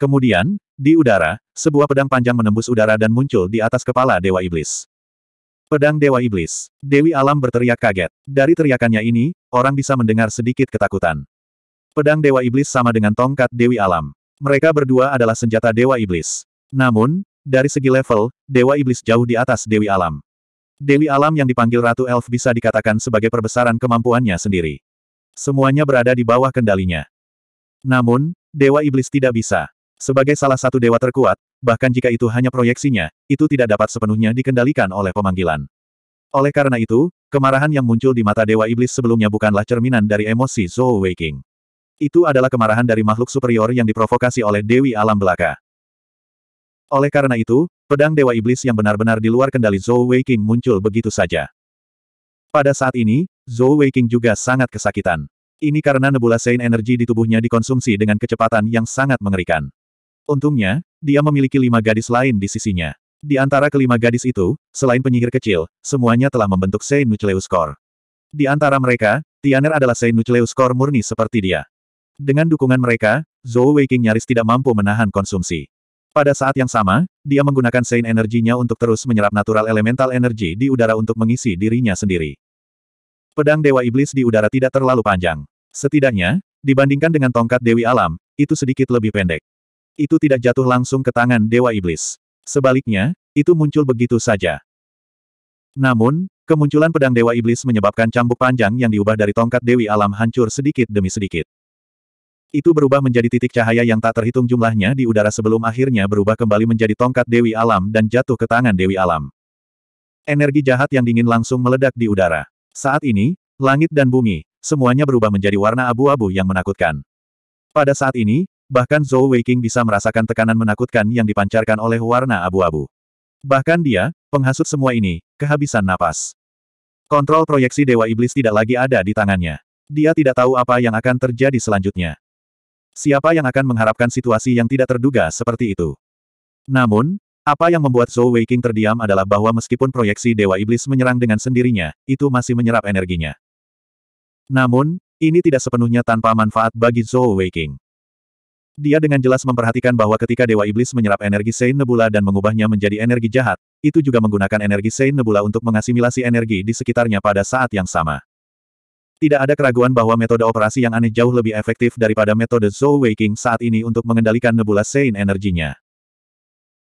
Kemudian, di udara, sebuah pedang panjang menembus udara dan muncul di atas kepala Dewa Iblis. Pedang Dewa Iblis. Dewi Alam berteriak kaget. Dari teriakannya ini, orang bisa mendengar sedikit ketakutan. Pedang Dewa Iblis sama dengan tongkat Dewi Alam. Mereka berdua adalah senjata Dewa Iblis. Namun, dari segi level, Dewa Iblis jauh di atas Dewi Alam. Dewi Alam yang dipanggil Ratu Elf bisa dikatakan sebagai perbesaran kemampuannya sendiri. Semuanya berada di bawah kendalinya. Namun, Dewa Iblis tidak bisa. Sebagai salah satu dewa terkuat, bahkan jika itu hanya proyeksinya, itu tidak dapat sepenuhnya dikendalikan oleh pemanggilan. Oleh karena itu, kemarahan yang muncul di mata Dewa Iblis sebelumnya bukanlah cerminan dari emosi Zhou Weiqing. Itu adalah kemarahan dari makhluk superior yang diprovokasi oleh Dewi Alam Belaka. Oleh karena itu, pedang Dewa Iblis yang benar-benar di luar kendali Zhou Weiqing muncul begitu saja. Pada saat ini, Zhou Weiqing juga sangat kesakitan. Ini karena nebula sein energi di tubuhnya dikonsumsi dengan kecepatan yang sangat mengerikan. Untungnya, dia memiliki lima gadis lain di sisinya. Di antara kelima gadis itu, selain penyihir kecil, semuanya telah membentuk Sein Nucleus Core. Di antara mereka, Tianer adalah Sein Nucleus Core murni seperti dia. Dengan dukungan mereka, Zhou Weiqing nyaris tidak mampu menahan konsumsi. Pada saat yang sama, dia menggunakan Sein energinya untuk terus menyerap natural elemental energi di udara untuk mengisi dirinya sendiri. Pedang Dewa Iblis di udara tidak terlalu panjang. Setidaknya, dibandingkan dengan tongkat Dewi Alam, itu sedikit lebih pendek itu tidak jatuh langsung ke tangan Dewa Iblis. Sebaliknya, itu muncul begitu saja. Namun, kemunculan pedang Dewa Iblis menyebabkan cambuk panjang yang diubah dari tongkat Dewi Alam hancur sedikit demi sedikit. Itu berubah menjadi titik cahaya yang tak terhitung jumlahnya di udara sebelum akhirnya berubah kembali menjadi tongkat Dewi Alam dan jatuh ke tangan Dewi Alam. Energi jahat yang dingin langsung meledak di udara. Saat ini, langit dan bumi, semuanya berubah menjadi warna abu-abu yang menakutkan. Pada saat ini, Bahkan Zhou Weiqing bisa merasakan tekanan menakutkan yang dipancarkan oleh warna abu-abu. Bahkan dia, penghasut semua ini, kehabisan napas. Kontrol proyeksi Dewa Iblis tidak lagi ada di tangannya. Dia tidak tahu apa yang akan terjadi selanjutnya. Siapa yang akan mengharapkan situasi yang tidak terduga seperti itu? Namun, apa yang membuat Zhou Weiqing terdiam adalah bahwa meskipun proyeksi Dewa Iblis menyerang dengan sendirinya, itu masih menyerap energinya. Namun, ini tidak sepenuhnya tanpa manfaat bagi Zhou Weiqing. Dia dengan jelas memperhatikan bahwa ketika Dewa Iblis menyerap energi Sein Nebula dan mengubahnya menjadi energi jahat, itu juga menggunakan energi Sein Nebula untuk mengasimilasi energi di sekitarnya pada saat yang sama. Tidak ada keraguan bahwa metode operasi yang aneh jauh lebih efektif daripada metode Zhou Waking saat ini untuk mengendalikan nebula Sein energinya.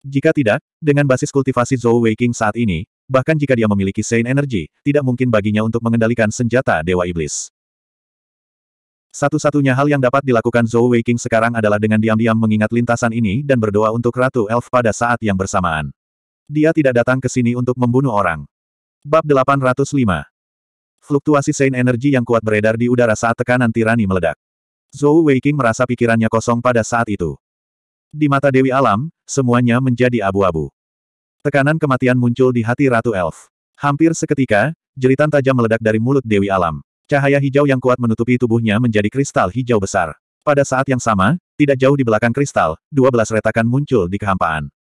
Jika tidak, dengan basis kultivasi Zhou Waking saat ini, bahkan jika dia memiliki Sein energi, tidak mungkin baginya untuk mengendalikan senjata Dewa Iblis. Satu-satunya hal yang dapat dilakukan Zhou Weiqing sekarang adalah dengan diam-diam mengingat lintasan ini dan berdoa untuk Ratu Elf pada saat yang bersamaan. Dia tidak datang ke sini untuk membunuh orang. Bab 805 Fluktuasi Saint Energi yang kuat beredar di udara saat tekanan tirani meledak. Zhou Weiqing merasa pikirannya kosong pada saat itu. Di mata Dewi Alam, semuanya menjadi abu-abu. Tekanan kematian muncul di hati Ratu Elf. Hampir seketika, jeritan tajam meledak dari mulut Dewi Alam. Cahaya hijau yang kuat menutupi tubuhnya menjadi kristal hijau besar. Pada saat yang sama, tidak jauh di belakang kristal, 12 retakan muncul di kehampaan.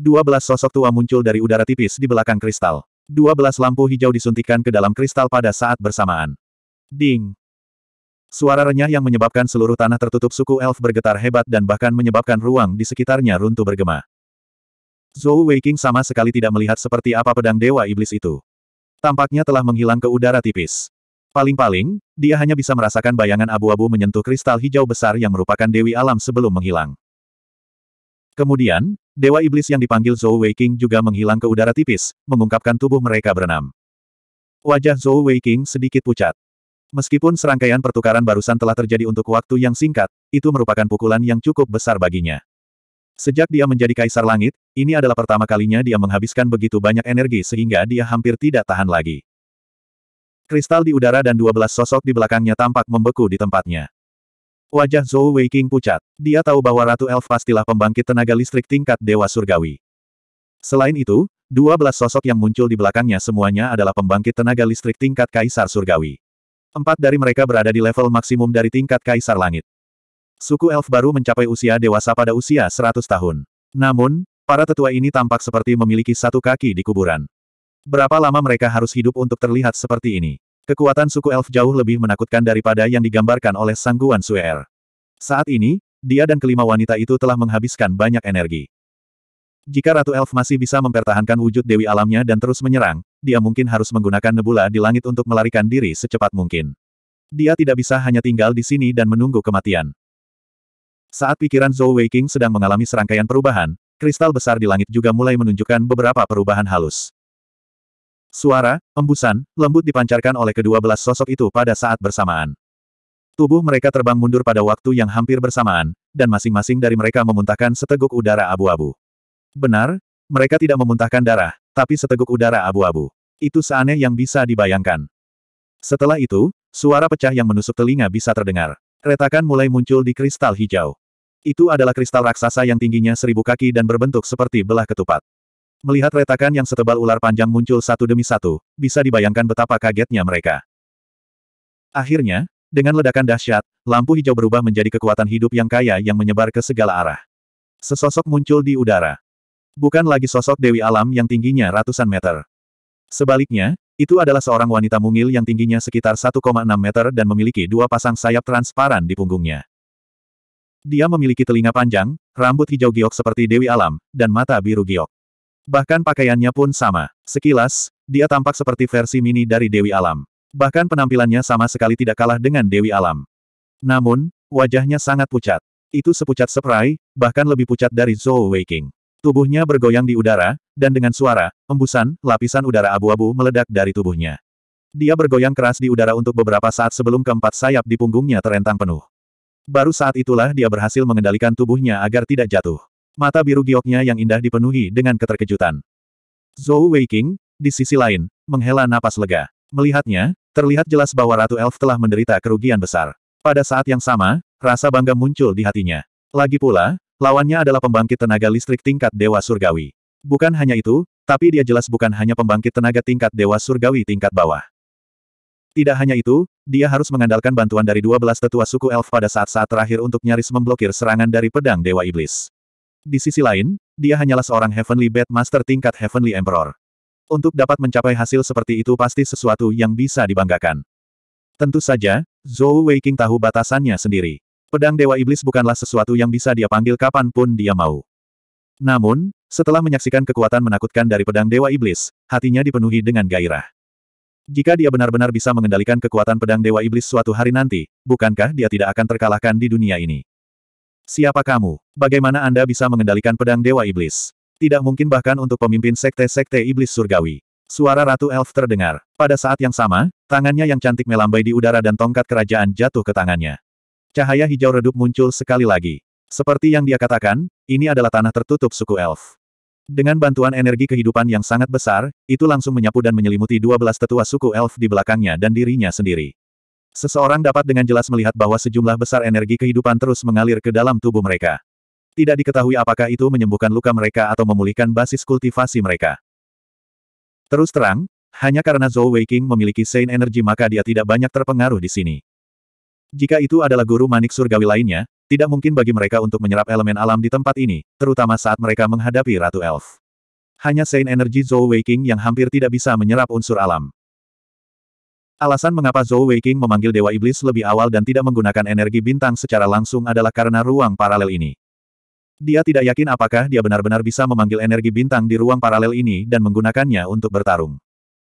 12 sosok tua muncul dari udara tipis di belakang kristal. 12 lampu hijau disuntikkan ke dalam kristal pada saat bersamaan. Ding! Suara renyah yang menyebabkan seluruh tanah tertutup suku elf bergetar hebat dan bahkan menyebabkan ruang di sekitarnya runtuh bergema. Zhou Weiking sama sekali tidak melihat seperti apa pedang dewa iblis itu. Tampaknya telah menghilang ke udara tipis. Paling-paling, dia hanya bisa merasakan bayangan abu-abu menyentuh kristal hijau besar yang merupakan Dewi Alam sebelum menghilang. Kemudian, Dewa Iblis yang dipanggil Zhou Weiqing juga menghilang ke udara tipis, mengungkapkan tubuh mereka berenam. Wajah Zhou Weiqing sedikit pucat. Meskipun serangkaian pertukaran barusan telah terjadi untuk waktu yang singkat, itu merupakan pukulan yang cukup besar baginya. Sejak dia menjadi kaisar langit, ini adalah pertama kalinya dia menghabiskan begitu banyak energi sehingga dia hampir tidak tahan lagi. Kristal di udara dan 12 sosok di belakangnya tampak membeku di tempatnya. Wajah Zhou Weiqing pucat. Dia tahu bahwa Ratu Elf pastilah pembangkit tenaga listrik tingkat Dewa Surgawi. Selain itu, dua belas sosok yang muncul di belakangnya semuanya adalah pembangkit tenaga listrik tingkat Kaisar Surgawi. Empat dari mereka berada di level maksimum dari tingkat Kaisar Langit. Suku elf baru mencapai usia dewasa pada usia seratus tahun. Namun, para tetua ini tampak seperti memiliki satu kaki di kuburan. Berapa lama mereka harus hidup untuk terlihat seperti ini? Kekuatan suku elf jauh lebih menakutkan daripada yang digambarkan oleh Sangguan Suer. Saat ini, dia dan kelima wanita itu telah menghabiskan banyak energi. Jika Ratu Elf masih bisa mempertahankan wujud Dewi Alamnya dan terus menyerang, dia mungkin harus menggunakan nebula di langit untuk melarikan diri secepat mungkin. Dia tidak bisa hanya tinggal di sini dan menunggu kematian. Saat pikiran Zhou Weiking sedang mengalami serangkaian perubahan, kristal besar di langit juga mulai menunjukkan beberapa perubahan halus. Suara, embusan, lembut dipancarkan oleh kedua belas sosok itu pada saat bersamaan. Tubuh mereka terbang mundur pada waktu yang hampir bersamaan, dan masing-masing dari mereka memuntahkan seteguk udara abu-abu. Benar, mereka tidak memuntahkan darah, tapi seteguk udara abu-abu. Itu seaneh yang bisa dibayangkan. Setelah itu, suara pecah yang menusuk telinga bisa terdengar. Retakan mulai muncul di kristal hijau. Itu adalah kristal raksasa yang tingginya seribu kaki dan berbentuk seperti belah ketupat. Melihat retakan yang setebal ular panjang muncul satu demi satu, bisa dibayangkan betapa kagetnya mereka. Akhirnya, dengan ledakan dahsyat, lampu hijau berubah menjadi kekuatan hidup yang kaya yang menyebar ke segala arah. Sesosok muncul di udara. Bukan lagi sosok Dewi Alam yang tingginya ratusan meter. Sebaliknya, itu adalah seorang wanita mungil yang tingginya sekitar 1,6 meter dan memiliki dua pasang sayap transparan di punggungnya. Dia memiliki telinga panjang, rambut hijau giok seperti Dewi Alam, dan mata biru giok. Bahkan pakaiannya pun sama. Sekilas, dia tampak seperti versi mini dari Dewi Alam. Bahkan penampilannya sama sekali tidak kalah dengan Dewi Alam. Namun, wajahnya sangat pucat. Itu sepucat seprai, bahkan lebih pucat dari Zhou Weiking. Tubuhnya bergoyang di udara, dan dengan suara, embusan, lapisan udara abu-abu meledak dari tubuhnya. Dia bergoyang keras di udara untuk beberapa saat sebelum keempat sayap di punggungnya terentang penuh. Baru saat itulah dia berhasil mengendalikan tubuhnya agar tidak jatuh. Mata biru gioknya yang indah dipenuhi dengan keterkejutan. Zhou Weiqing, di sisi lain, menghela napas lega. Melihatnya, terlihat jelas bahwa Ratu Elf telah menderita kerugian besar. Pada saat yang sama, rasa bangga muncul di hatinya. Lagi pula, lawannya adalah pembangkit tenaga listrik tingkat Dewa Surgawi. Bukan hanya itu, tapi dia jelas bukan hanya pembangkit tenaga tingkat Dewa Surgawi tingkat bawah. Tidak hanya itu, dia harus mengandalkan bantuan dari 12 tetua suku elf pada saat-saat terakhir untuk nyaris memblokir serangan dari pedang Dewa Iblis. Di sisi lain, dia hanyalah seorang Heavenly Bad Master tingkat Heavenly Emperor. Untuk dapat mencapai hasil seperti itu pasti sesuatu yang bisa dibanggakan. Tentu saja, Zhou Weiking tahu batasannya sendiri. Pedang Dewa Iblis bukanlah sesuatu yang bisa dia panggil kapanpun dia mau. Namun, setelah menyaksikan kekuatan menakutkan dari pedang Dewa Iblis, hatinya dipenuhi dengan gairah. Jika dia benar-benar bisa mengendalikan kekuatan pedang Dewa Iblis suatu hari nanti, bukankah dia tidak akan terkalahkan di dunia ini? Siapa kamu? Bagaimana Anda bisa mengendalikan pedang Dewa Iblis? Tidak mungkin bahkan untuk pemimpin sekte-sekte iblis surgawi. Suara Ratu Elf terdengar. Pada saat yang sama, tangannya yang cantik melambai di udara dan tongkat kerajaan jatuh ke tangannya. Cahaya hijau redup muncul sekali lagi. Seperti yang dia katakan, ini adalah tanah tertutup suku Elf. Dengan bantuan energi kehidupan yang sangat besar, itu langsung menyapu dan menyelimuti 12 tetua suku elf di belakangnya dan dirinya sendiri. Seseorang dapat dengan jelas melihat bahwa sejumlah besar energi kehidupan terus mengalir ke dalam tubuh mereka. Tidak diketahui apakah itu menyembuhkan luka mereka atau memulihkan basis kultivasi mereka. Terus terang, hanya karena Zhou Weiqing memiliki Saint Energi maka dia tidak banyak terpengaruh di sini. Jika itu adalah guru manik surgawi lainnya, tidak mungkin bagi mereka untuk menyerap elemen alam di tempat ini, terutama saat mereka menghadapi Ratu Elf. Hanya Saint Energi Zhou Weiqing yang hampir tidak bisa menyerap unsur alam. Alasan mengapa Zhou Weiqing memanggil Dewa Iblis lebih awal dan tidak menggunakan energi bintang secara langsung adalah karena ruang paralel ini. Dia tidak yakin apakah dia benar-benar bisa memanggil energi bintang di ruang paralel ini dan menggunakannya untuk bertarung.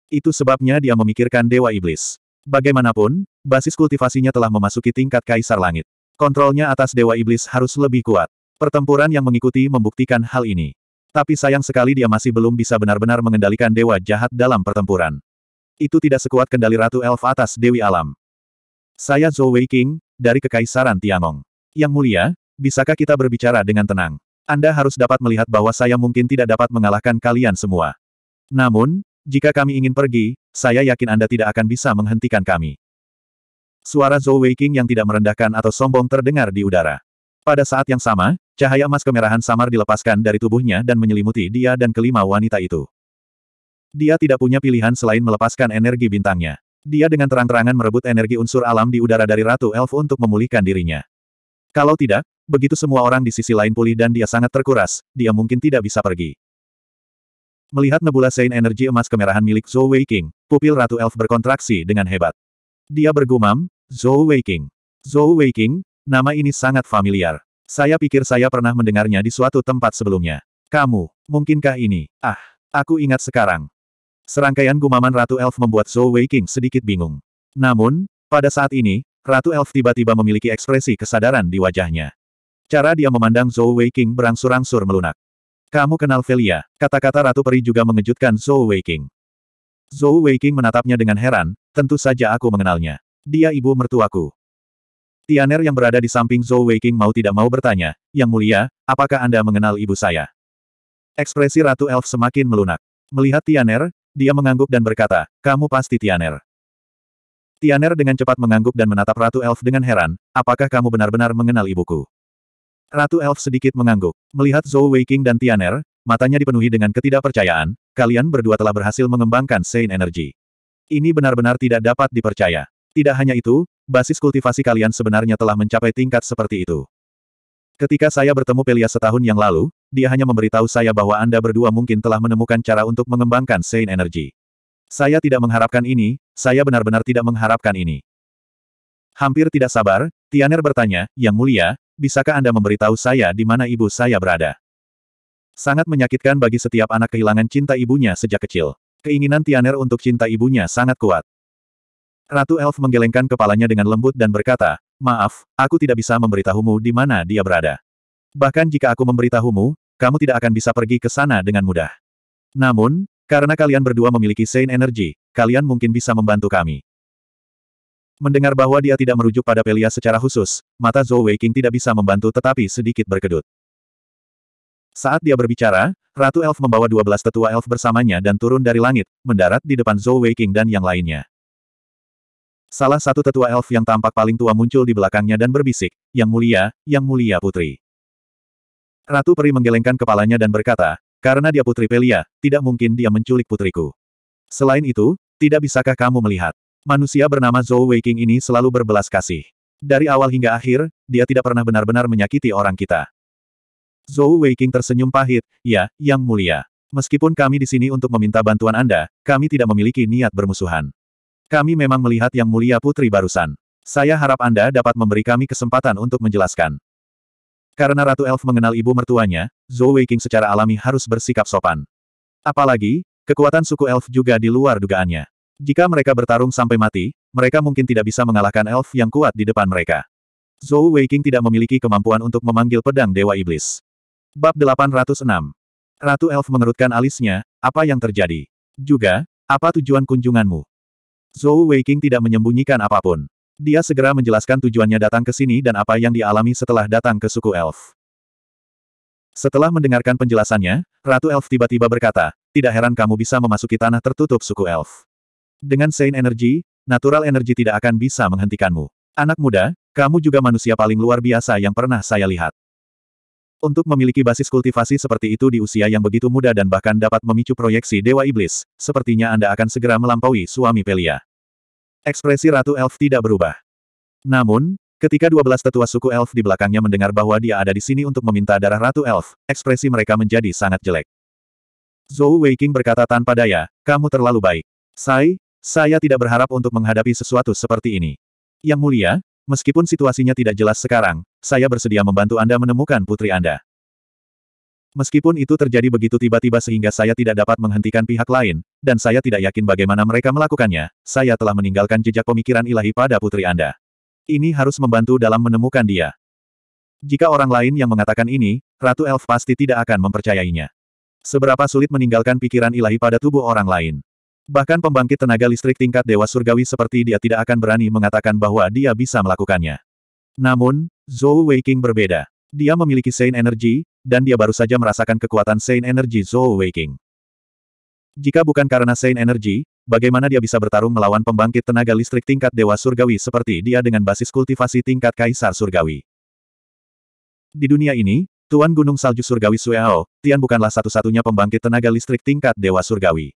Itu sebabnya dia memikirkan Dewa Iblis. Bagaimanapun, basis kultivasinya telah memasuki tingkat Kaisar Langit. Kontrolnya atas Dewa Iblis harus lebih kuat. Pertempuran yang mengikuti membuktikan hal ini. Tapi sayang sekali dia masih belum bisa benar-benar mengendalikan Dewa Jahat dalam pertempuran itu tidak sekuat kendali Ratu Elf atas Dewi Alam. Saya Zhou Wei King, dari Kekaisaran Tianong. Yang mulia, bisakah kita berbicara dengan tenang? Anda harus dapat melihat bahwa saya mungkin tidak dapat mengalahkan kalian semua. Namun, jika kami ingin pergi, saya yakin Anda tidak akan bisa menghentikan kami. Suara Zhou Wei King yang tidak merendahkan atau sombong terdengar di udara. Pada saat yang sama, cahaya emas kemerahan samar dilepaskan dari tubuhnya dan menyelimuti dia dan kelima wanita itu. Dia tidak punya pilihan selain melepaskan energi bintangnya. Dia dengan terang-terangan merebut energi unsur alam di udara dari Ratu Elf untuk memulihkan dirinya. Kalau tidak, begitu semua orang di sisi lain pulih dan dia sangat terkuras, dia mungkin tidak bisa pergi. Melihat nebula Saint energi emas kemerahan milik Zhou Weiqing, pupil Ratu Elf berkontraksi dengan hebat. Dia bergumam, Zhou Weiqing. Zhou Weiqing, nama ini sangat familiar. Saya pikir saya pernah mendengarnya di suatu tempat sebelumnya. Kamu, mungkinkah ini? Ah, aku ingat sekarang. Serangkaian gumaman Ratu Elf membuat Zhou Weiqing sedikit bingung. Namun, pada saat ini, Ratu Elf tiba-tiba memiliki ekspresi kesadaran di wajahnya. Cara dia memandang Zhou Weiqing berangsur-angsur melunak. Kamu kenal Velia, kata-kata Ratu Peri juga mengejutkan Zhou Weiqing. Zhou Weiqing menatapnya dengan heran, tentu saja aku mengenalnya. Dia ibu mertuaku. Tianer yang berada di samping Zhou Weiqing mau tidak mau bertanya, Yang mulia, apakah Anda mengenal ibu saya? Ekspresi Ratu Elf semakin melunak. Melihat Tianer, dia mengangguk dan berkata, kamu pasti Tianer. Tianer dengan cepat mengangguk dan menatap Ratu Elf dengan heran, apakah kamu benar-benar mengenal ibuku? Ratu Elf sedikit mengangguk. Melihat Zhou Weiking dan Tianer, matanya dipenuhi dengan ketidakpercayaan, kalian berdua telah berhasil mengembangkan Saint Energy. Ini benar-benar tidak dapat dipercaya. Tidak hanya itu, basis kultivasi kalian sebenarnya telah mencapai tingkat seperti itu. Ketika saya bertemu Pelia setahun yang lalu, dia hanya memberitahu saya bahwa Anda berdua mungkin telah menemukan cara untuk mengembangkan Saint Energy. Saya tidak mengharapkan ini, saya benar-benar tidak mengharapkan ini. Hampir tidak sabar, Tianer bertanya, Yang Mulia, bisakah Anda memberitahu saya di mana ibu saya berada? Sangat menyakitkan bagi setiap anak kehilangan cinta ibunya sejak kecil. Keinginan Tianer untuk cinta ibunya sangat kuat. Ratu Elf menggelengkan kepalanya dengan lembut dan berkata, Maaf, aku tidak bisa memberitahumu di mana dia berada. Bahkan jika aku memberitahumu, kamu tidak akan bisa pergi ke sana dengan mudah. Namun, karena kalian berdua memiliki Saint Energy, kalian mungkin bisa membantu kami. Mendengar bahwa dia tidak merujuk pada Pelia secara khusus, mata Zhou Weiqing tidak bisa membantu tetapi sedikit berkedut. Saat dia berbicara, Ratu Elf membawa 12 tetua elf bersamanya dan turun dari langit, mendarat di depan Zhou Weiqing dan yang lainnya. Salah satu tetua elf yang tampak paling tua muncul di belakangnya dan berbisik, Yang mulia, Yang mulia putri. Ratu peri menggelengkan kepalanya dan berkata, karena dia putri Pelia, tidak mungkin dia menculik putriku. Selain itu, tidak bisakah kamu melihat? Manusia bernama Zhou Weiqing ini selalu berbelas kasih. Dari awal hingga akhir, dia tidak pernah benar-benar menyakiti orang kita. Zhou Weiqing tersenyum pahit, ya, Yang Mulia. Meskipun kami di sini untuk meminta bantuan Anda, kami tidak memiliki niat bermusuhan. Kami memang melihat Yang Mulia Putri barusan. Saya harap Anda dapat memberi kami kesempatan untuk menjelaskan. Karena Ratu Elf mengenal ibu mertuanya, Zhou Weiqing secara alami harus bersikap sopan. Apalagi, kekuatan suku Elf juga di luar dugaannya. Jika mereka bertarung sampai mati, mereka mungkin tidak bisa mengalahkan Elf yang kuat di depan mereka. Zhou Weiqing tidak memiliki kemampuan untuk memanggil pedang Dewa Iblis. Bab 806 Ratu Elf mengerutkan alisnya, apa yang terjadi? Juga, apa tujuan kunjunganmu? Zhou King tidak menyembunyikan apapun. Dia segera menjelaskan tujuannya datang ke sini dan apa yang dialami setelah datang ke suku elf. Setelah mendengarkan penjelasannya, Ratu Elf tiba-tiba berkata, tidak heran kamu bisa memasuki tanah tertutup suku elf. Dengan Saint Energy, natural energy tidak akan bisa menghentikanmu. Anak muda, kamu juga manusia paling luar biasa yang pernah saya lihat. Untuk memiliki basis kultivasi seperti itu di usia yang begitu muda dan bahkan dapat memicu proyeksi Dewa Iblis, sepertinya Anda akan segera melampaui suami Pelia. Ekspresi Ratu Elf tidak berubah. Namun, ketika 12 tetua suku Elf di belakangnya mendengar bahwa dia ada di sini untuk meminta darah Ratu Elf, ekspresi mereka menjadi sangat jelek. Zhou Weiqing berkata tanpa daya, kamu terlalu baik. Sai, saya tidak berharap untuk menghadapi sesuatu seperti ini. Yang mulia, Meskipun situasinya tidak jelas sekarang, saya bersedia membantu Anda menemukan putri Anda. Meskipun itu terjadi begitu tiba-tiba sehingga saya tidak dapat menghentikan pihak lain, dan saya tidak yakin bagaimana mereka melakukannya, saya telah meninggalkan jejak pemikiran ilahi pada putri Anda. Ini harus membantu dalam menemukan dia. Jika orang lain yang mengatakan ini, Ratu Elf pasti tidak akan mempercayainya. Seberapa sulit meninggalkan pikiran ilahi pada tubuh orang lain. Bahkan pembangkit tenaga listrik tingkat Dewa Surgawi seperti dia tidak akan berani mengatakan bahwa dia bisa melakukannya. Namun, Zhou Weiqing berbeda. Dia memiliki Saint Energy, dan dia baru saja merasakan kekuatan Saint Energy Zhou Weiqing. Jika bukan karena Saint Energy, bagaimana dia bisa bertarung melawan pembangkit tenaga listrik tingkat Dewa Surgawi seperti dia dengan basis kultivasi tingkat Kaisar Surgawi? Di dunia ini, Tuan Gunung Salju Surgawi Sueao, Tian bukanlah satu-satunya pembangkit tenaga listrik tingkat Dewa Surgawi.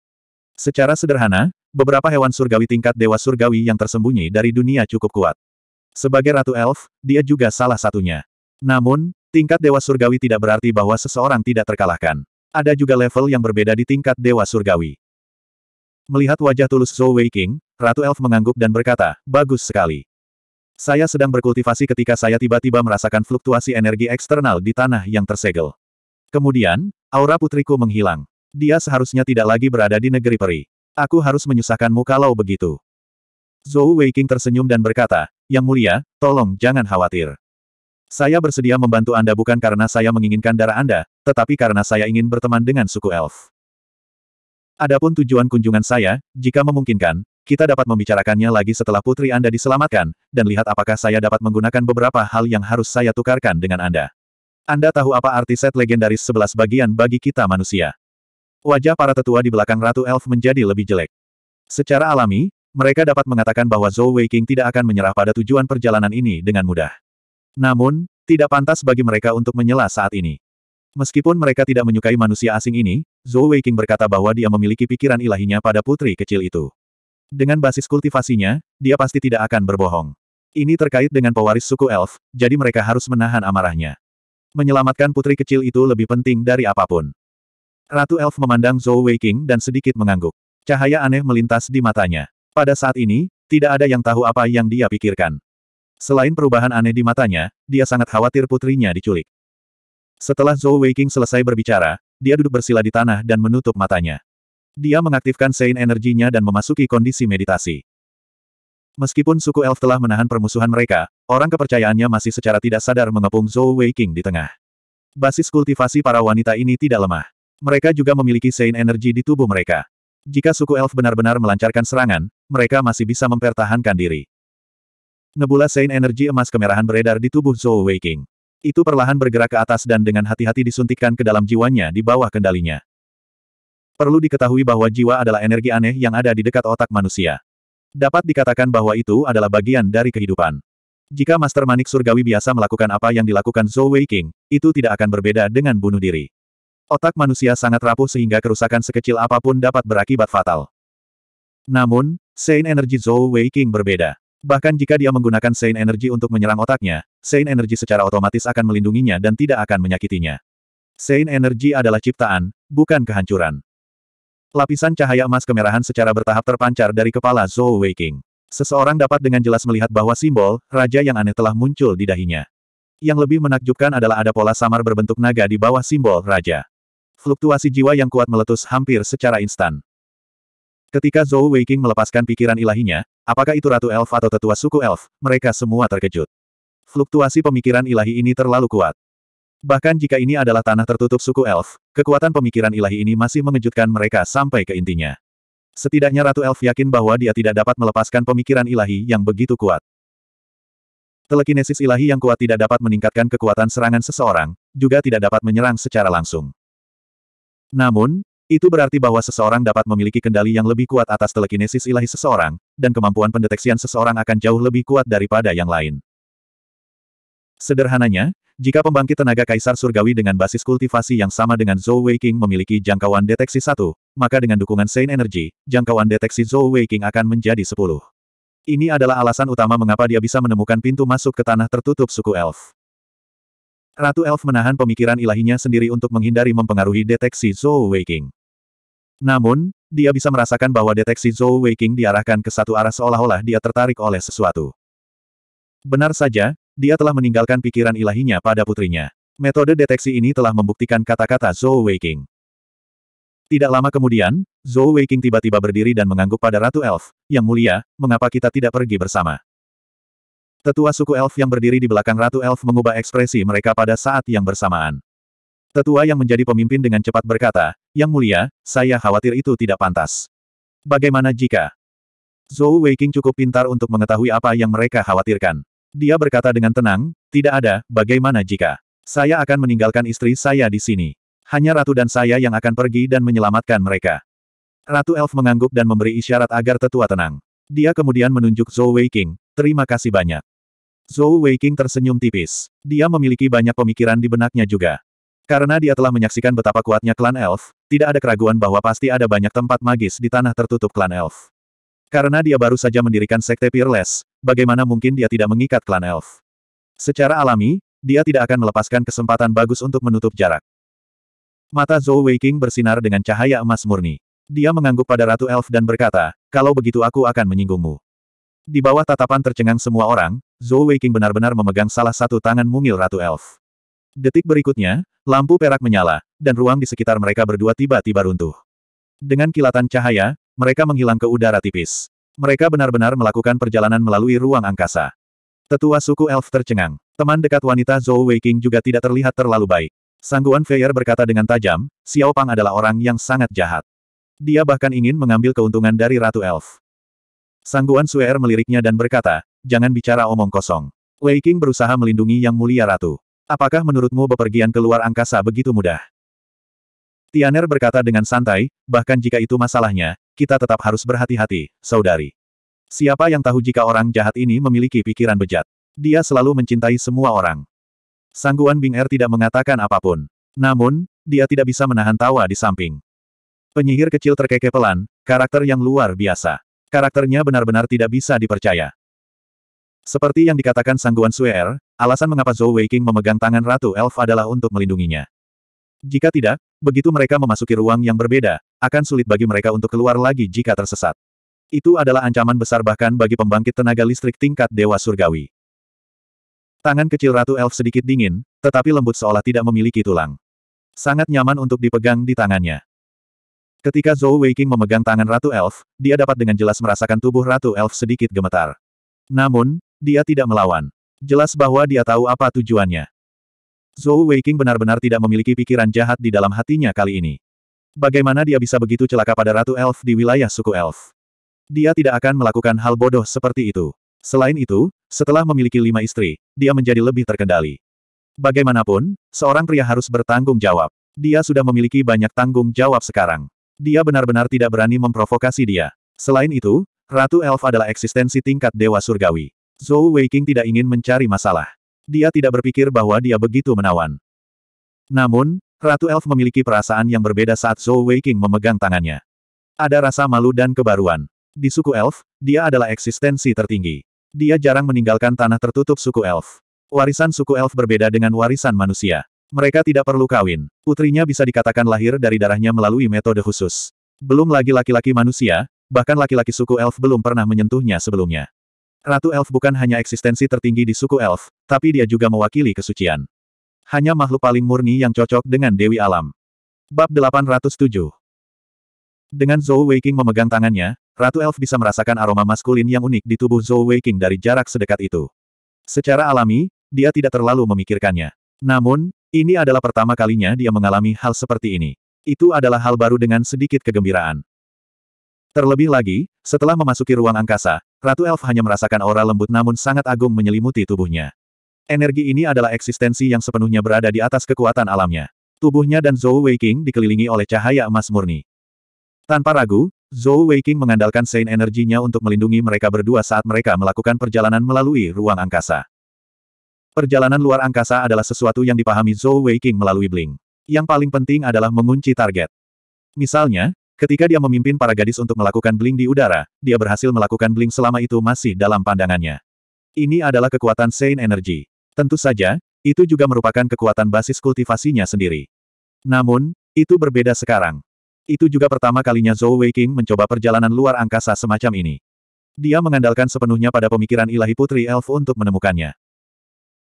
Secara sederhana, beberapa hewan surgawi tingkat dewa surgawi yang tersembunyi dari dunia cukup kuat. Sebagai ratu elf, dia juga salah satunya. Namun, tingkat dewa surgawi tidak berarti bahwa seseorang tidak terkalahkan. Ada juga level yang berbeda di tingkat dewa surgawi. Melihat wajah tulus Zhou Wei King, Ratu Elf mengangguk dan berkata, bagus sekali. Saya sedang berkultivasi ketika saya tiba-tiba merasakan fluktuasi energi eksternal di tanah yang tersegel. Kemudian, aura putriku menghilang. Dia seharusnya tidak lagi berada di negeri peri. Aku harus menyusahkanmu kalau begitu. Zhou Weiqing tersenyum dan berkata, Yang mulia, tolong jangan khawatir. Saya bersedia membantu Anda bukan karena saya menginginkan darah Anda, tetapi karena saya ingin berteman dengan suku elf. Adapun tujuan kunjungan saya, jika memungkinkan, kita dapat membicarakannya lagi setelah putri Anda diselamatkan, dan lihat apakah saya dapat menggunakan beberapa hal yang harus saya tukarkan dengan Anda. Anda tahu apa arti set legendaris sebelas bagian bagi kita manusia. Wajah para tetua di belakang Ratu Elf menjadi lebih jelek. Secara alami, mereka dapat mengatakan bahwa Zhou Weiqing tidak akan menyerah pada tujuan perjalanan ini dengan mudah. Namun, tidak pantas bagi mereka untuk menyela saat ini. Meskipun mereka tidak menyukai manusia asing ini, Zhou Weiqing berkata bahwa dia memiliki pikiran ilahinya pada putri kecil itu. Dengan basis kultivasinya, dia pasti tidak akan berbohong. Ini terkait dengan pewaris suku elf, jadi mereka harus menahan amarahnya. Menyelamatkan putri kecil itu lebih penting dari apapun. Ratu Elf memandang Zhou Weiqing dan sedikit mengangguk. Cahaya aneh melintas di matanya. Pada saat ini, tidak ada yang tahu apa yang dia pikirkan. Selain perubahan aneh di matanya, dia sangat khawatir putrinya diculik. Setelah Zhou Weiqing selesai berbicara, dia duduk bersila di tanah dan menutup matanya. Dia mengaktifkan sein energinya dan memasuki kondisi meditasi. Meskipun suku elf telah menahan permusuhan mereka, orang kepercayaannya masih secara tidak sadar mengepung Zhou Weiqing di tengah. Basis kultivasi para wanita ini tidak lemah. Mereka juga memiliki Sein energi di tubuh mereka. Jika suku elf benar-benar melancarkan serangan, mereka masih bisa mempertahankan diri. Nebula Sein energi emas kemerahan beredar di tubuh Zhou Weiqing. Itu perlahan bergerak ke atas dan dengan hati-hati disuntikkan ke dalam jiwanya di bawah kendalinya. Perlu diketahui bahwa jiwa adalah energi aneh yang ada di dekat otak manusia. Dapat dikatakan bahwa itu adalah bagian dari kehidupan. Jika Master Manik Surgawi biasa melakukan apa yang dilakukan Zhou Weiqing, itu tidak akan berbeda dengan bunuh diri. Otak manusia sangat rapuh sehingga kerusakan sekecil apapun dapat berakibat fatal. Namun, Sein Energy Zhou Wei King berbeda. Bahkan jika dia menggunakan Sein Energy untuk menyerang otaknya, Sein Energy secara otomatis akan melindunginya dan tidak akan menyakitinya. Sein Energy adalah ciptaan, bukan kehancuran. Lapisan cahaya emas kemerahan secara bertahap terpancar dari kepala Zhou Wei King. Seseorang dapat dengan jelas melihat bahwa simbol, raja yang aneh telah muncul di dahinya. Yang lebih menakjubkan adalah ada pola samar berbentuk naga di bawah simbol raja fluktuasi jiwa yang kuat meletus hampir secara instan. Ketika Zhou Weiqing melepaskan pikiran ilahinya, apakah itu Ratu Elf atau tetua suku Elf, mereka semua terkejut. Fluktuasi pemikiran ilahi ini terlalu kuat. Bahkan jika ini adalah tanah tertutup suku Elf, kekuatan pemikiran ilahi ini masih mengejutkan mereka sampai ke intinya. Setidaknya Ratu Elf yakin bahwa dia tidak dapat melepaskan pemikiran ilahi yang begitu kuat. Telekinesis ilahi yang kuat tidak dapat meningkatkan kekuatan serangan seseorang, juga tidak dapat menyerang secara langsung. Namun, itu berarti bahwa seseorang dapat memiliki kendali yang lebih kuat atas telekinesis ilahi seseorang, dan kemampuan pendeteksian seseorang akan jauh lebih kuat daripada yang lain. Sederhananya, jika pembangkit tenaga kaisar surgawi dengan basis kultivasi yang sama dengan Zhou Weiqing memiliki jangkauan deteksi satu, maka dengan dukungan Saint Energy, jangkauan deteksi Zhou Weiqing akan menjadi sepuluh. Ini adalah alasan utama mengapa dia bisa menemukan pintu masuk ke tanah tertutup suku elf. Ratu Elf menahan pemikiran ilahinya sendiri untuk menghindari mempengaruhi deteksi Zhou Weiqing. Namun, dia bisa merasakan bahwa deteksi Zhou Weiqing diarahkan ke satu arah seolah-olah dia tertarik oleh sesuatu. Benar saja, dia telah meninggalkan pikiran ilahinya pada putrinya. Metode deteksi ini telah membuktikan kata-kata Zhou Weiqing. Tidak lama kemudian, Zhou Weiqing tiba-tiba berdiri dan mengangguk pada Ratu Elf, Yang mulia, mengapa kita tidak pergi bersama? Tetua suku elf yang berdiri di belakang Ratu Elf mengubah ekspresi mereka pada saat yang bersamaan. Tetua yang menjadi pemimpin dengan cepat berkata, Yang mulia, saya khawatir itu tidak pantas. Bagaimana jika? Zhou Weiqing cukup pintar untuk mengetahui apa yang mereka khawatirkan. Dia berkata dengan tenang, tidak ada, bagaimana jika? Saya akan meninggalkan istri saya di sini. Hanya Ratu dan saya yang akan pergi dan menyelamatkan mereka. Ratu Elf mengangguk dan memberi isyarat agar tetua tenang. Dia kemudian menunjuk Zhou Weiqing, terima kasih banyak. Zhou Weiqing tersenyum tipis. Dia memiliki banyak pemikiran di benaknya juga. Karena dia telah menyaksikan betapa kuatnya klan elf, tidak ada keraguan bahwa pasti ada banyak tempat magis di tanah tertutup klan elf. Karena dia baru saja mendirikan sekte Peerless, bagaimana mungkin dia tidak mengikat klan elf? Secara alami, dia tidak akan melepaskan kesempatan bagus untuk menutup jarak. Mata Zhou Weiqing bersinar dengan cahaya emas murni. Dia mengangguk pada Ratu Elf dan berkata, kalau begitu aku akan menyinggungmu. Di bawah tatapan tercengang semua orang, Zhou Weiqing benar-benar memegang salah satu tangan mungil Ratu Elf. Detik berikutnya, lampu perak menyala, dan ruang di sekitar mereka berdua tiba-tiba runtuh. Dengan kilatan cahaya, mereka menghilang ke udara tipis. Mereka benar-benar melakukan perjalanan melalui ruang angkasa. Tetua suku Elf tercengang. Teman dekat wanita Zhou Weiqing juga tidak terlihat terlalu baik. Sangguan Feier berkata dengan tajam, Xiao Pang adalah orang yang sangat jahat. Dia bahkan ingin mengambil keuntungan dari Ratu Elf. Sangguan Suer meliriknya dan berkata, jangan bicara omong kosong. Wei King berusaha melindungi Yang Mulia Ratu. Apakah menurutmu bepergian ke luar angkasa begitu mudah? Tianer berkata dengan santai, bahkan jika itu masalahnya, kita tetap harus berhati-hati, saudari. Siapa yang tahu jika orang jahat ini memiliki pikiran bejat? Dia selalu mencintai semua orang. Sangguan Bing Er tidak mengatakan apapun. Namun, dia tidak bisa menahan tawa di samping. Penyihir kecil terkekeh pelan, karakter yang luar biasa. Karakternya benar-benar tidak bisa dipercaya. Seperti yang dikatakan Sangguan Suer, alasan mengapa Zhou Weiqing memegang tangan Ratu Elf adalah untuk melindunginya. Jika tidak, begitu mereka memasuki ruang yang berbeda, akan sulit bagi mereka untuk keluar lagi jika tersesat. Itu adalah ancaman besar bahkan bagi pembangkit tenaga listrik tingkat Dewa Surgawi. Tangan kecil Ratu Elf sedikit dingin, tetapi lembut seolah tidak memiliki tulang. Sangat nyaman untuk dipegang di tangannya. Ketika Zhou Weiqing memegang tangan Ratu Elf, dia dapat dengan jelas merasakan tubuh Ratu Elf sedikit gemetar. Namun, dia tidak melawan. Jelas bahwa dia tahu apa tujuannya. Zhou Weiqing benar-benar tidak memiliki pikiran jahat di dalam hatinya kali ini. Bagaimana dia bisa begitu celaka pada Ratu Elf di wilayah suku Elf? Dia tidak akan melakukan hal bodoh seperti itu. Selain itu, setelah memiliki lima istri, dia menjadi lebih terkendali. Bagaimanapun, seorang pria harus bertanggung jawab. Dia sudah memiliki banyak tanggung jawab sekarang dia benar-benar tidak berani memprovokasi dia. Selain itu, Ratu Elf adalah eksistensi tingkat Dewa Surgawi. Zhou Weiking tidak ingin mencari masalah. Dia tidak berpikir bahwa dia begitu menawan. Namun, Ratu Elf memiliki perasaan yang berbeda saat Zhou Weiking memegang tangannya. Ada rasa malu dan kebaruan. Di suku Elf, dia adalah eksistensi tertinggi. Dia jarang meninggalkan tanah tertutup suku Elf. Warisan suku Elf berbeda dengan warisan manusia. Mereka tidak perlu kawin. Putrinya bisa dikatakan lahir dari darahnya melalui metode khusus. Belum lagi laki-laki manusia, bahkan laki-laki suku elf belum pernah menyentuhnya sebelumnya. Ratu elf bukan hanya eksistensi tertinggi di suku elf, tapi dia juga mewakili kesucian. Hanya makhluk paling murni yang cocok dengan Dewi Alam. Bab 807 Dengan Zhou Weiking memegang tangannya, Ratu Elf bisa merasakan aroma maskulin yang unik di tubuh Zhou Weiking dari jarak sedekat itu. Secara alami, dia tidak terlalu memikirkannya. Namun, ini adalah pertama kalinya dia mengalami hal seperti ini. Itu adalah hal baru dengan sedikit kegembiraan. Terlebih lagi, setelah memasuki ruang angkasa, Ratu Elf hanya merasakan aura lembut namun sangat agung menyelimuti tubuhnya. Energi ini adalah eksistensi yang sepenuhnya berada di atas kekuatan alamnya. Tubuhnya dan Zhou Weiqing dikelilingi oleh cahaya emas murni. Tanpa ragu, Zhou Weiqing mengandalkan sein energinya untuk melindungi mereka berdua saat mereka melakukan perjalanan melalui ruang angkasa. Perjalanan luar angkasa adalah sesuatu yang dipahami Zhou Weiqing melalui Bling. Yang paling penting adalah mengunci target. Misalnya, ketika dia memimpin para gadis untuk melakukan bling di udara, dia berhasil melakukan bling selama itu masih dalam pandangannya. Ini adalah kekuatan Sein Energy. Tentu saja, itu juga merupakan kekuatan basis kultivasinya sendiri. Namun, itu berbeda sekarang. Itu juga pertama kalinya Zhou Weiqing mencoba perjalanan luar angkasa semacam ini. Dia mengandalkan sepenuhnya pada pemikiran ilahi Putri Elf untuk menemukannya.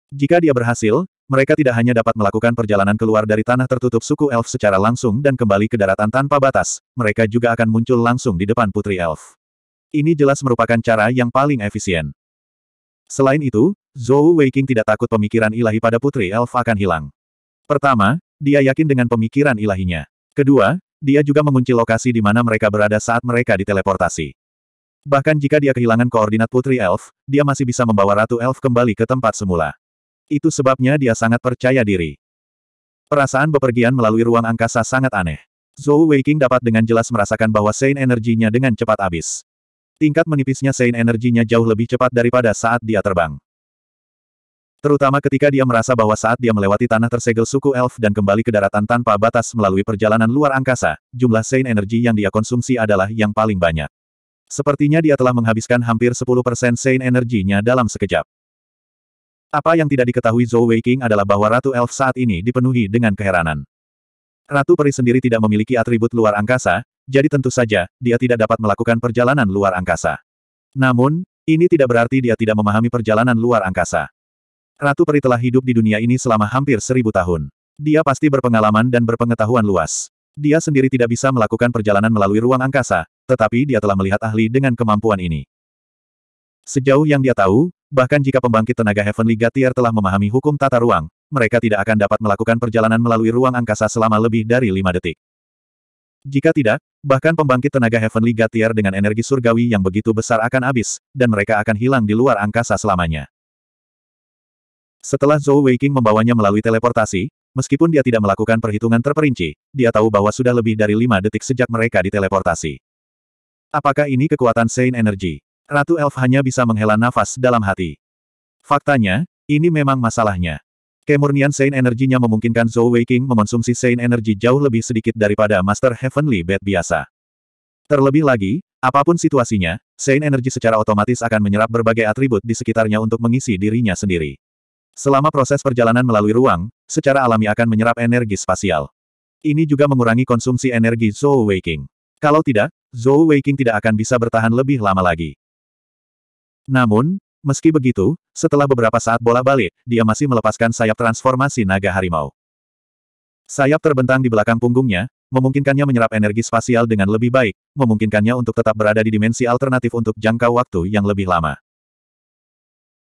Jika dia berhasil, mereka tidak hanya dapat melakukan perjalanan keluar dari tanah tertutup suku elf secara langsung dan kembali ke daratan tanpa batas, mereka juga akan muncul langsung di depan putri elf. Ini jelas merupakan cara yang paling efisien. Selain itu, Zhou Weiqing tidak takut pemikiran ilahi pada putri elf akan hilang. Pertama, dia yakin dengan pemikiran ilahinya. Kedua, dia juga mengunci lokasi di mana mereka berada saat mereka diteleportasi. Bahkan jika dia kehilangan koordinat putri elf, dia masih bisa membawa ratu elf kembali ke tempat semula. Itu sebabnya dia sangat percaya diri. Perasaan bepergian melalui ruang angkasa sangat aneh. Zhou Weiqing dapat dengan jelas merasakan bahwa Sein energinya dengan cepat habis. Tingkat menipisnya Sein energinya jauh lebih cepat daripada saat dia terbang. Terutama ketika dia merasa bahwa saat dia melewati tanah tersegel suku elf dan kembali ke daratan tanpa batas melalui perjalanan luar angkasa, jumlah Sein energi yang dia konsumsi adalah yang paling banyak. Sepertinya dia telah menghabiskan hampir 10% Sein energinya dalam sekejap. Apa yang tidak diketahui Zhou Weiqing adalah bahwa Ratu Elf saat ini dipenuhi dengan keheranan. Ratu Peri sendiri tidak memiliki atribut luar angkasa, jadi tentu saja, dia tidak dapat melakukan perjalanan luar angkasa. Namun, ini tidak berarti dia tidak memahami perjalanan luar angkasa. Ratu Peri telah hidup di dunia ini selama hampir seribu tahun. Dia pasti berpengalaman dan berpengetahuan luas. Dia sendiri tidak bisa melakukan perjalanan melalui ruang angkasa, tetapi dia telah melihat ahli dengan kemampuan ini. Sejauh yang dia tahu, Bahkan jika pembangkit tenaga Heavenly Gatier telah memahami hukum tata ruang, mereka tidak akan dapat melakukan perjalanan melalui ruang angkasa selama lebih dari lima detik. Jika tidak, bahkan pembangkit tenaga Heavenly Gatier dengan energi surgawi yang begitu besar akan habis, dan mereka akan hilang di luar angkasa selamanya. Setelah Zhou Weiqing membawanya melalui teleportasi, meskipun dia tidak melakukan perhitungan terperinci, dia tahu bahwa sudah lebih dari lima detik sejak mereka diteleportasi. Apakah ini kekuatan Saint Energy? Ratu Elf hanya bisa menghela nafas dalam hati. Faktanya, ini memang masalahnya. Kemurnian Saint Energinya memungkinkan Zhou Weiqing mengonsumsi Saint Energi jauh lebih sedikit daripada Master Heavenly Bed biasa. Terlebih lagi, apapun situasinya, Saint Energi secara otomatis akan menyerap berbagai atribut di sekitarnya untuk mengisi dirinya sendiri. Selama proses perjalanan melalui ruang, secara alami akan menyerap energi spasial. Ini juga mengurangi konsumsi energi Zhou Weiqing. Kalau tidak, Zhou Weiqing tidak akan bisa bertahan lebih lama lagi. Namun, meski begitu, setelah beberapa saat bola balik, dia masih melepaskan sayap transformasi naga harimau. Sayap terbentang di belakang punggungnya, memungkinkannya menyerap energi spasial dengan lebih baik, memungkinkannya untuk tetap berada di dimensi alternatif untuk jangka waktu yang lebih lama.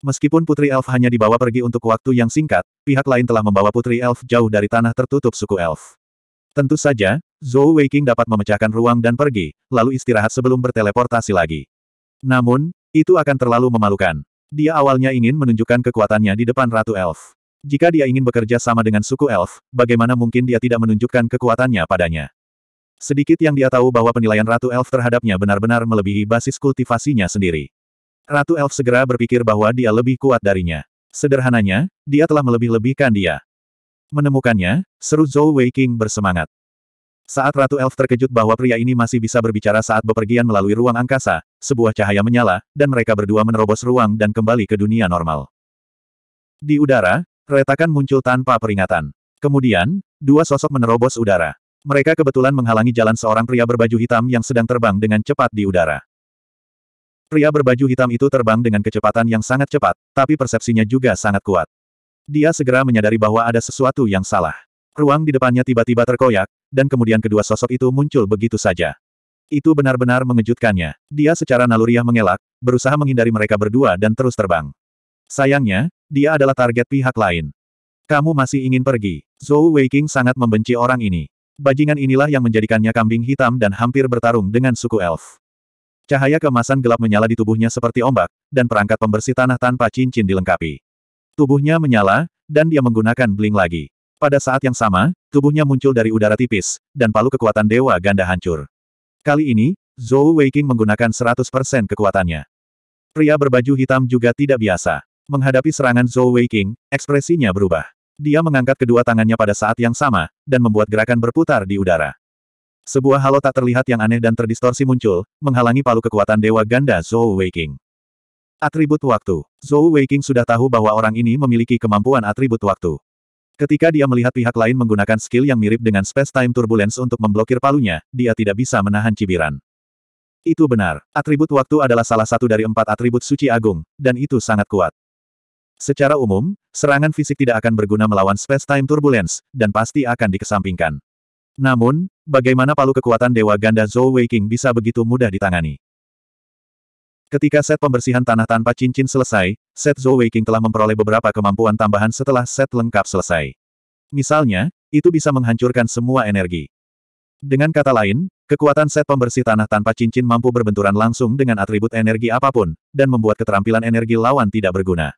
Meskipun Putri Elf hanya dibawa pergi untuk waktu yang singkat, pihak lain telah membawa Putri Elf jauh dari tanah tertutup suku Elf. Tentu saja, Zhou Weiqing dapat memecahkan ruang dan pergi, lalu istirahat sebelum berteleportasi lagi. Namun, itu akan terlalu memalukan. Dia awalnya ingin menunjukkan kekuatannya di depan Ratu Elf. Jika dia ingin bekerja sama dengan suku Elf, bagaimana mungkin dia tidak menunjukkan kekuatannya padanya? Sedikit yang dia tahu bahwa penilaian Ratu Elf terhadapnya benar-benar melebihi basis kultivasinya sendiri. Ratu Elf segera berpikir bahwa dia lebih kuat darinya. Sederhananya, dia telah melebih-lebihkan dia. Menemukannya, seru Zhou Weiqing bersemangat. Saat Ratu Elf terkejut bahwa pria ini masih bisa berbicara saat bepergian melalui ruang angkasa, sebuah cahaya menyala, dan mereka berdua menerobos ruang dan kembali ke dunia normal. Di udara, retakan muncul tanpa peringatan. Kemudian, dua sosok menerobos udara. Mereka kebetulan menghalangi jalan seorang pria berbaju hitam yang sedang terbang dengan cepat di udara. Pria berbaju hitam itu terbang dengan kecepatan yang sangat cepat, tapi persepsinya juga sangat kuat. Dia segera menyadari bahwa ada sesuatu yang salah. Ruang di depannya tiba-tiba terkoyak, dan kemudian kedua sosok itu muncul begitu saja. Itu benar-benar mengejutkannya. Dia secara naluriah mengelak, berusaha menghindari mereka berdua dan terus terbang. Sayangnya, dia adalah target pihak lain. Kamu masih ingin pergi. Zhou Weiqing sangat membenci orang ini. Bajingan inilah yang menjadikannya kambing hitam dan hampir bertarung dengan suku elf. Cahaya kemasan gelap menyala di tubuhnya seperti ombak, dan perangkat pembersih tanah tanpa cincin dilengkapi. Tubuhnya menyala, dan dia menggunakan bling lagi. Pada saat yang sama, tubuhnya muncul dari udara tipis, dan palu kekuatan Dewa Ganda hancur. Kali ini, Zhou Weiqing menggunakan 100% kekuatannya. Pria berbaju hitam juga tidak biasa. Menghadapi serangan Zhou Weiqing, ekspresinya berubah. Dia mengangkat kedua tangannya pada saat yang sama, dan membuat gerakan berputar di udara. Sebuah halo tak terlihat yang aneh dan terdistorsi muncul, menghalangi palu kekuatan Dewa Ganda Zhou Weiqing. Atribut waktu. Zhou Weiqing sudah tahu bahwa orang ini memiliki kemampuan atribut waktu. Ketika dia melihat pihak lain menggunakan skill yang mirip dengan space-time turbulence untuk memblokir palunya, dia tidak bisa menahan cibiran. Itu benar. Atribut waktu adalah salah satu dari empat atribut suci agung, dan itu sangat kuat. Secara umum, serangan fisik tidak akan berguna melawan space-time turbulence, dan pasti akan dikesampingkan. Namun, bagaimana palu kekuatan Dewa Ganda Zhou Weiking bisa begitu mudah ditangani? Ketika set pembersihan tanah tanpa cincin selesai, set Zhou Weiqing telah memperoleh beberapa kemampuan tambahan setelah set lengkap selesai. Misalnya, itu bisa menghancurkan semua energi. Dengan kata lain, kekuatan set pembersih tanah tanpa cincin mampu berbenturan langsung dengan atribut energi apapun, dan membuat keterampilan energi lawan tidak berguna.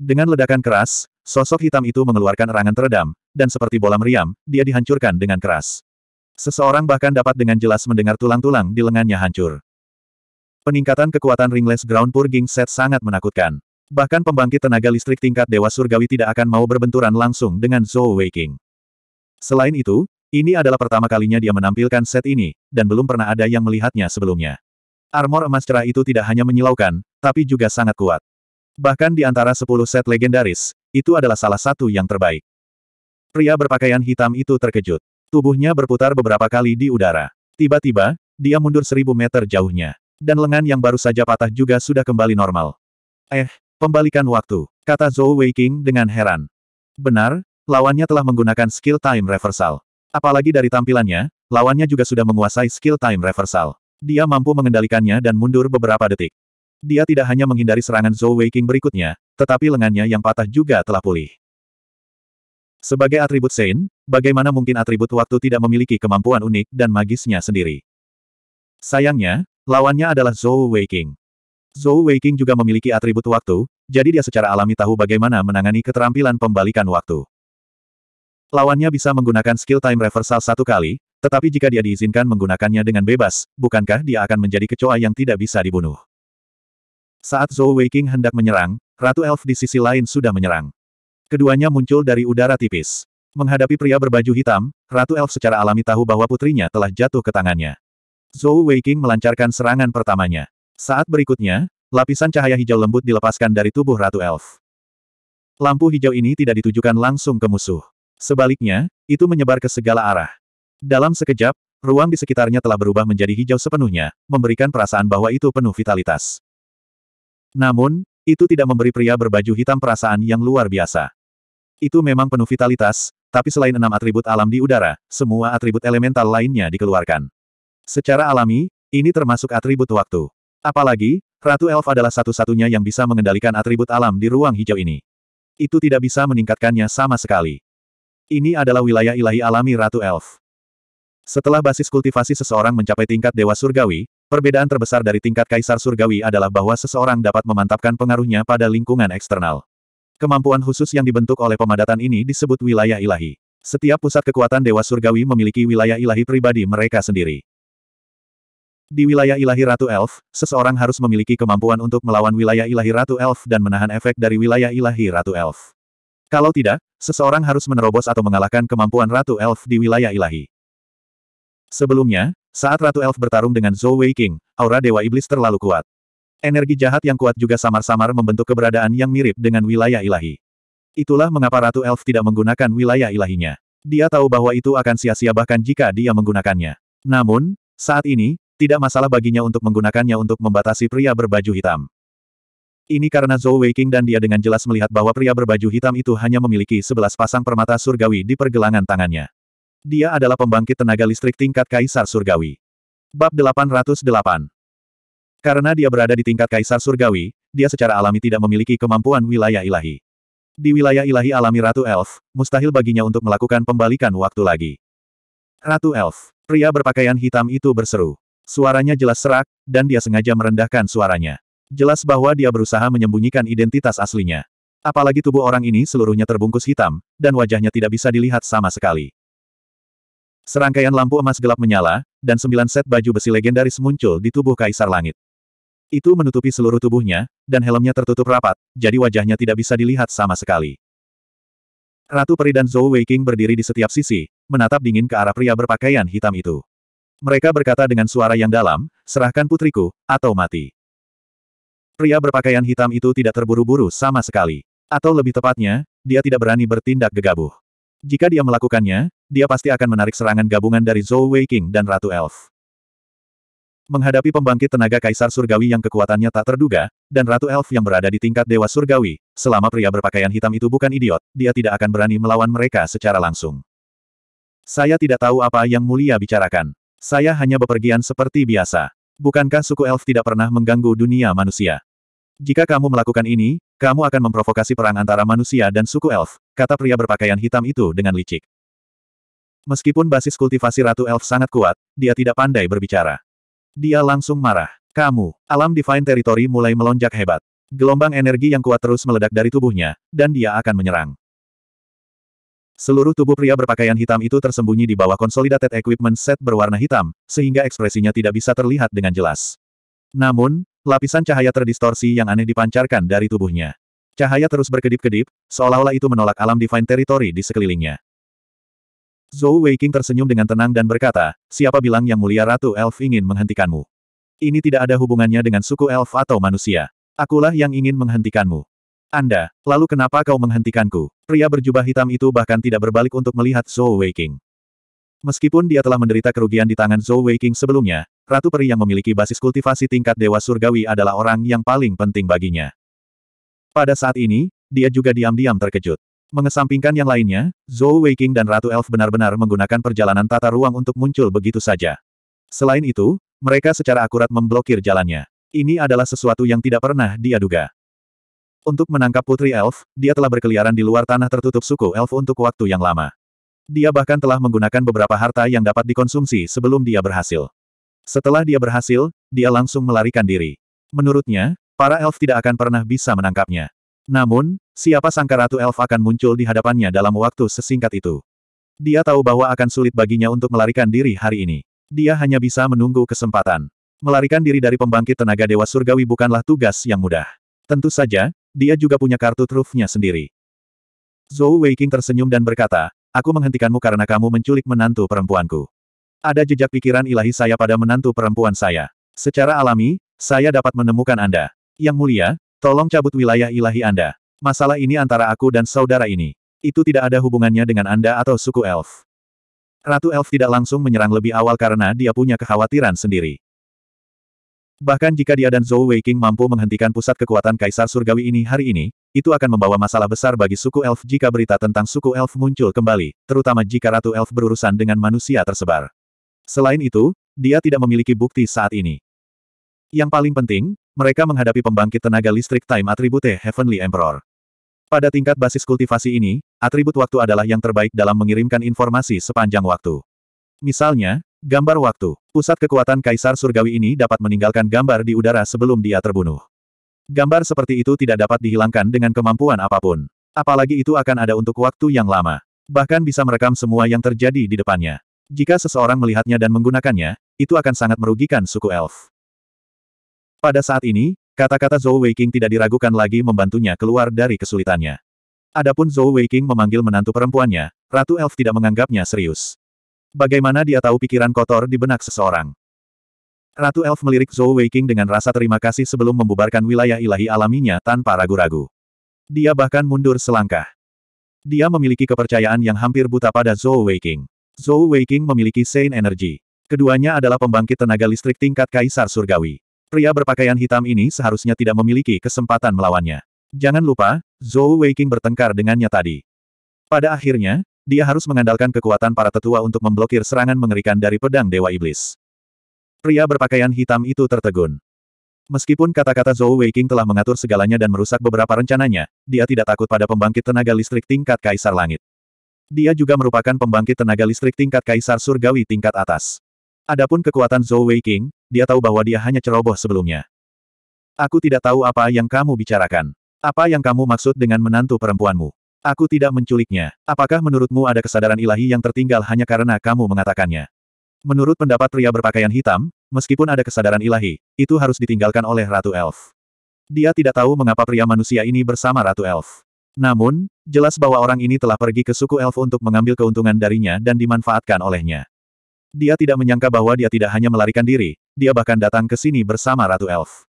Dengan ledakan keras, sosok hitam itu mengeluarkan erangan teredam, dan seperti bola meriam, dia dihancurkan dengan keras. Seseorang bahkan dapat dengan jelas mendengar tulang-tulang di lengannya hancur. Peningkatan kekuatan Ringless Ground Purging Set sangat menakutkan. Bahkan pembangkit tenaga listrik tingkat Dewa Surgawi tidak akan mau berbenturan langsung dengan Zhou Weiqing. Selain itu, ini adalah pertama kalinya dia menampilkan set ini, dan belum pernah ada yang melihatnya sebelumnya. Armor emas cerah itu tidak hanya menyilaukan, tapi juga sangat kuat. Bahkan di antara sepuluh set legendaris, itu adalah salah satu yang terbaik. Pria berpakaian hitam itu terkejut. Tubuhnya berputar beberapa kali di udara. Tiba-tiba, dia mundur seribu meter jauhnya dan lengan yang baru saja patah juga sudah kembali normal. Eh, pembalikan waktu, kata Zhou Weiqing dengan heran. Benar, lawannya telah menggunakan skill time reversal. Apalagi dari tampilannya, lawannya juga sudah menguasai skill time reversal. Dia mampu mengendalikannya dan mundur beberapa detik. Dia tidak hanya menghindari serangan Zhou Weiqing berikutnya, tetapi lengannya yang patah juga telah pulih. Sebagai atribut Sein, bagaimana mungkin atribut waktu tidak memiliki kemampuan unik dan magisnya sendiri? Sayangnya, Lawannya adalah Zhou Weiqing. Zhou Weiqing juga memiliki atribut waktu, jadi dia secara alami tahu bagaimana menangani keterampilan pembalikan waktu. Lawannya bisa menggunakan skill time reversal satu kali, tetapi jika dia diizinkan menggunakannya dengan bebas, bukankah dia akan menjadi kecoa yang tidak bisa dibunuh? Saat Zhou Weiqing hendak menyerang, Ratu Elf di sisi lain sudah menyerang. Keduanya muncul dari udara tipis. Menghadapi pria berbaju hitam, Ratu Elf secara alami tahu bahwa putrinya telah jatuh ke tangannya. Zhou Weiqing melancarkan serangan pertamanya. Saat berikutnya, lapisan cahaya hijau lembut dilepaskan dari tubuh Ratu Elf. Lampu hijau ini tidak ditujukan langsung ke musuh. Sebaliknya, itu menyebar ke segala arah. Dalam sekejap, ruang di sekitarnya telah berubah menjadi hijau sepenuhnya, memberikan perasaan bahwa itu penuh vitalitas. Namun, itu tidak memberi pria berbaju hitam perasaan yang luar biasa. Itu memang penuh vitalitas, tapi selain enam atribut alam di udara, semua atribut elemental lainnya dikeluarkan. Secara alami, ini termasuk atribut waktu. Apalagi, Ratu Elf adalah satu-satunya yang bisa mengendalikan atribut alam di ruang hijau ini. Itu tidak bisa meningkatkannya sama sekali. Ini adalah wilayah ilahi alami Ratu Elf. Setelah basis kultivasi seseorang mencapai tingkat Dewa Surgawi, perbedaan terbesar dari tingkat Kaisar Surgawi adalah bahwa seseorang dapat memantapkan pengaruhnya pada lingkungan eksternal. Kemampuan khusus yang dibentuk oleh pemadatan ini disebut wilayah ilahi. Setiap pusat kekuatan Dewa Surgawi memiliki wilayah ilahi pribadi mereka sendiri. Di wilayah ilahi Ratu Elf, seseorang harus memiliki kemampuan untuk melawan wilayah ilahi Ratu Elf dan menahan efek dari wilayah ilahi Ratu Elf. Kalau tidak, seseorang harus menerobos atau mengalahkan kemampuan Ratu Elf di wilayah ilahi. Sebelumnya, saat Ratu Elf bertarung dengan Zhou Wei King, aura Dewa Iblis terlalu kuat. Energi jahat yang kuat juga samar-samar membentuk keberadaan yang mirip dengan wilayah ilahi. Itulah mengapa Ratu Elf tidak menggunakan wilayah ilahinya. Dia tahu bahwa itu akan sia-sia bahkan jika dia menggunakannya. Namun, saat ini, tidak masalah baginya untuk menggunakannya untuk membatasi pria berbaju hitam. Ini karena Zhou Weiqing dan dia dengan jelas melihat bahwa pria berbaju hitam itu hanya memiliki sebelas pasang permata surgawi di pergelangan tangannya. Dia adalah pembangkit tenaga listrik tingkat Kaisar Surgawi. Bab 808 Karena dia berada di tingkat Kaisar Surgawi, dia secara alami tidak memiliki kemampuan wilayah ilahi. Di wilayah ilahi alami Ratu Elf, mustahil baginya untuk melakukan pembalikan waktu lagi. Ratu Elf, pria berpakaian hitam itu berseru. Suaranya jelas serak, dan dia sengaja merendahkan suaranya. Jelas bahwa dia berusaha menyembunyikan identitas aslinya. Apalagi tubuh orang ini seluruhnya terbungkus hitam, dan wajahnya tidak bisa dilihat sama sekali. Serangkaian lampu emas gelap menyala, dan sembilan set baju besi legendaris muncul di tubuh Kaisar Langit. Itu menutupi seluruh tubuhnya, dan helmnya tertutup rapat, jadi wajahnya tidak bisa dilihat sama sekali. Ratu Peri dan Zhou Weiqing berdiri di setiap sisi, menatap dingin ke arah pria berpakaian hitam itu. Mereka berkata dengan suara yang dalam, serahkan putriku, atau mati. Pria berpakaian hitam itu tidak terburu-buru sama sekali. Atau lebih tepatnya, dia tidak berani bertindak gegabah. Jika dia melakukannya, dia pasti akan menarik serangan gabungan dari Zhou Wei King dan Ratu Elf. Menghadapi pembangkit tenaga Kaisar Surgawi yang kekuatannya tak terduga, dan Ratu Elf yang berada di tingkat Dewa Surgawi, selama pria berpakaian hitam itu bukan idiot, dia tidak akan berani melawan mereka secara langsung. Saya tidak tahu apa yang mulia bicarakan. Saya hanya bepergian seperti biasa. Bukankah suku elf tidak pernah mengganggu dunia manusia? Jika kamu melakukan ini, kamu akan memprovokasi perang antara manusia dan suku elf, kata pria berpakaian hitam itu dengan licik. Meskipun basis kultivasi Ratu Elf sangat kuat, dia tidak pandai berbicara. Dia langsung marah. Kamu, alam Divine Territory mulai melonjak hebat. Gelombang energi yang kuat terus meledak dari tubuhnya, dan dia akan menyerang. Seluruh tubuh pria berpakaian hitam itu tersembunyi di bawah konsolidated equipment set berwarna hitam, sehingga ekspresinya tidak bisa terlihat dengan jelas. Namun, lapisan cahaya terdistorsi yang aneh dipancarkan dari tubuhnya. Cahaya terus berkedip-kedip, seolah-olah itu menolak alam divine territory di sekelilingnya. Zhou Weiqing tersenyum dengan tenang dan berkata, siapa bilang yang mulia Ratu Elf ingin menghentikanmu? Ini tidak ada hubungannya dengan suku Elf atau manusia. Akulah yang ingin menghentikanmu. Anda, lalu kenapa kau menghentikanku? Pria berjubah hitam itu bahkan tidak berbalik untuk melihat Zhou Weiqing. Meskipun dia telah menderita kerugian di tangan Zhou Weiqing sebelumnya, Ratu Peri yang memiliki basis kultivasi tingkat Dewa Surgawi adalah orang yang paling penting baginya. Pada saat ini, dia juga diam-diam terkejut. Mengesampingkan yang lainnya, Zhou Weiqing dan Ratu Elf benar-benar menggunakan perjalanan tata ruang untuk muncul begitu saja. Selain itu, mereka secara akurat memblokir jalannya. Ini adalah sesuatu yang tidak pernah dia duga. Untuk menangkap putri elf, dia telah berkeliaran di luar tanah tertutup suku elf untuk waktu yang lama. Dia bahkan telah menggunakan beberapa harta yang dapat dikonsumsi sebelum dia berhasil. Setelah dia berhasil, dia langsung melarikan diri. Menurutnya, para elf tidak akan pernah bisa menangkapnya. Namun, siapa sangka Ratu Elf akan muncul di hadapannya dalam waktu sesingkat itu. Dia tahu bahwa akan sulit baginya untuk melarikan diri hari ini. Dia hanya bisa menunggu kesempatan. Melarikan diri dari pembangkit tenaga Dewa Surgawi bukanlah tugas yang mudah. Tentu saja, dia juga punya kartu trufnya sendiri. Zhou Weiqing tersenyum dan berkata, aku menghentikanmu karena kamu menculik menantu perempuanku. Ada jejak pikiran ilahi saya pada menantu perempuan saya. Secara alami, saya dapat menemukan Anda. Yang mulia, tolong cabut wilayah ilahi Anda. Masalah ini antara aku dan saudara ini. Itu tidak ada hubungannya dengan Anda atau suku elf. Ratu elf tidak langsung menyerang lebih awal karena dia punya kekhawatiran sendiri. Bahkan jika dia dan Zhou Weiqing mampu menghentikan pusat kekuatan Kaisar Surgawi ini hari ini, itu akan membawa masalah besar bagi suku elf jika berita tentang suku elf muncul kembali, terutama jika Ratu Elf berurusan dengan manusia tersebar. Selain itu, dia tidak memiliki bukti saat ini. Yang paling penting, mereka menghadapi pembangkit tenaga listrik time Attribute Heavenly Emperor. Pada tingkat basis kultivasi ini, atribut waktu adalah yang terbaik dalam mengirimkan informasi sepanjang waktu. Misalnya, Gambar waktu. Pusat kekuatan Kaisar Surgawi ini dapat meninggalkan gambar di udara sebelum dia terbunuh. Gambar seperti itu tidak dapat dihilangkan dengan kemampuan apapun. Apalagi itu akan ada untuk waktu yang lama. Bahkan bisa merekam semua yang terjadi di depannya. Jika seseorang melihatnya dan menggunakannya, itu akan sangat merugikan suku elf. Pada saat ini, kata-kata Zhou Weiking tidak diragukan lagi membantunya keluar dari kesulitannya. Adapun Zhou Weiking memanggil menantu perempuannya, Ratu Elf tidak menganggapnya serius. Bagaimana dia tahu pikiran kotor di benak seseorang? Ratu Elf melirik Zhou Weiqing dengan rasa terima kasih sebelum membubarkan wilayah ilahi alaminya tanpa ragu-ragu. Dia bahkan mundur selangkah. Dia memiliki kepercayaan yang hampir buta pada Zhou Weiqing. Zhou Weiqing memiliki Sein Energy. Keduanya adalah pembangkit tenaga listrik tingkat Kaisar Surgawi. Pria berpakaian hitam ini seharusnya tidak memiliki kesempatan melawannya. Jangan lupa, Zhou Weiqing bertengkar dengannya tadi. Pada akhirnya, dia harus mengandalkan kekuatan para tetua untuk memblokir serangan mengerikan dari pedang Dewa Iblis. Pria berpakaian hitam itu tertegun. Meskipun kata-kata Zhou Weiqing telah mengatur segalanya dan merusak beberapa rencananya, dia tidak takut pada pembangkit tenaga listrik tingkat Kaisar Langit. Dia juga merupakan pembangkit tenaga listrik tingkat Kaisar Surgawi tingkat atas. Adapun kekuatan Zhou Weiqing, dia tahu bahwa dia hanya ceroboh sebelumnya. Aku tidak tahu apa yang kamu bicarakan. Apa yang kamu maksud dengan menantu perempuanmu? Aku tidak menculiknya. Apakah menurutmu ada kesadaran ilahi yang tertinggal hanya karena kamu mengatakannya? Menurut pendapat pria berpakaian hitam, meskipun ada kesadaran ilahi, itu harus ditinggalkan oleh Ratu Elf. Dia tidak tahu mengapa pria manusia ini bersama Ratu Elf. Namun, jelas bahwa orang ini telah pergi ke suku Elf untuk mengambil keuntungan darinya dan dimanfaatkan olehnya. Dia tidak menyangka bahwa dia tidak hanya melarikan diri, dia bahkan datang ke sini bersama Ratu Elf.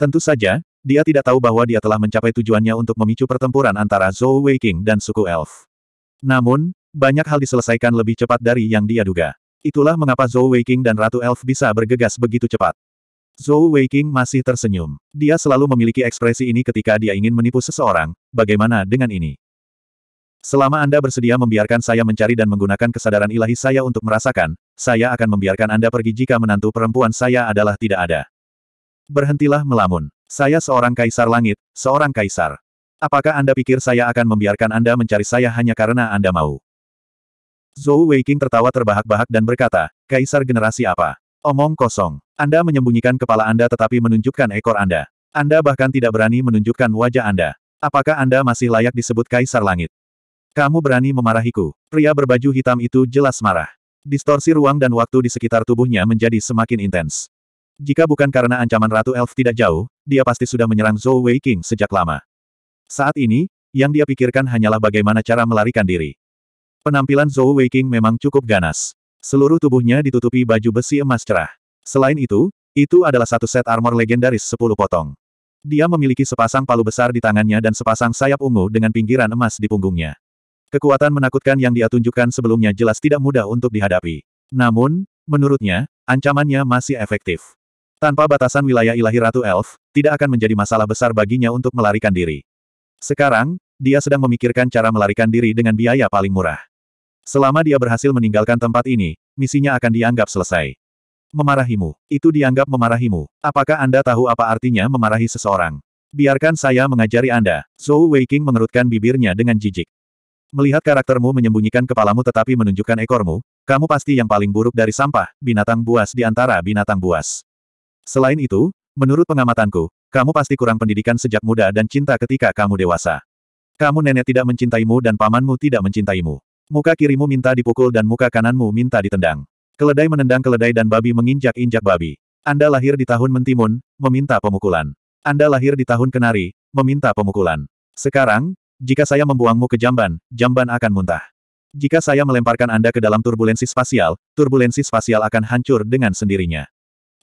Tentu saja, dia tidak tahu bahwa dia telah mencapai tujuannya untuk memicu pertempuran antara Zhou Weiqing dan suku elf. Namun, banyak hal diselesaikan lebih cepat dari yang dia duga. Itulah mengapa Zhou Weiqing dan Ratu Elf bisa bergegas begitu cepat. Zhou Weiqing masih tersenyum. Dia selalu memiliki ekspresi ini ketika dia ingin menipu seseorang, bagaimana dengan ini? Selama Anda bersedia membiarkan saya mencari dan menggunakan kesadaran ilahi saya untuk merasakan, saya akan membiarkan Anda pergi jika menantu perempuan saya adalah tidak ada. Berhentilah melamun. Saya seorang kaisar langit, seorang kaisar. Apakah Anda pikir saya akan membiarkan Anda mencari saya hanya karena Anda mau? Zhou Weiqing tertawa terbahak-bahak dan berkata, Kaisar generasi apa? Omong kosong. Anda menyembunyikan kepala Anda tetapi menunjukkan ekor Anda. Anda bahkan tidak berani menunjukkan wajah Anda. Apakah Anda masih layak disebut Kaisar Langit? Kamu berani memarahiku. Pria berbaju hitam itu jelas marah. Distorsi ruang dan waktu di sekitar tubuhnya menjadi semakin intens. Jika bukan karena ancaman Ratu Elf tidak jauh, dia pasti sudah menyerang Zhou Wei King sejak lama. Saat ini, yang dia pikirkan hanyalah bagaimana cara melarikan diri. Penampilan Zhou Wei King memang cukup ganas. Seluruh tubuhnya ditutupi baju besi emas cerah. Selain itu, itu adalah satu set armor legendaris sepuluh potong. Dia memiliki sepasang palu besar di tangannya dan sepasang sayap ungu dengan pinggiran emas di punggungnya. Kekuatan menakutkan yang dia tunjukkan sebelumnya jelas tidak mudah untuk dihadapi. Namun, menurutnya, ancamannya masih efektif. Tanpa batasan wilayah ilahi Ratu Elf, tidak akan menjadi masalah besar baginya untuk melarikan diri. Sekarang, dia sedang memikirkan cara melarikan diri dengan biaya paling murah. Selama dia berhasil meninggalkan tempat ini, misinya akan dianggap selesai. Memarahimu. Itu dianggap memarahimu. Apakah Anda tahu apa artinya memarahi seseorang? Biarkan saya mengajari Anda. Zhou Waking mengerutkan bibirnya dengan jijik. Melihat karaktermu menyembunyikan kepalamu tetapi menunjukkan ekormu, kamu pasti yang paling buruk dari sampah, binatang buas di antara binatang buas. Selain itu, menurut pengamatanku, kamu pasti kurang pendidikan sejak muda dan cinta ketika kamu dewasa. Kamu nenek tidak mencintaimu dan pamanmu tidak mencintaimu. Muka kirimu minta dipukul dan muka kananmu minta ditendang. Keledai menendang keledai dan babi menginjak-injak babi. Anda lahir di tahun mentimun, meminta pemukulan. Anda lahir di tahun kenari, meminta pemukulan. Sekarang, jika saya membuangmu ke jamban, jamban akan muntah. Jika saya melemparkan Anda ke dalam turbulensi spasial, turbulensi spasial akan hancur dengan sendirinya.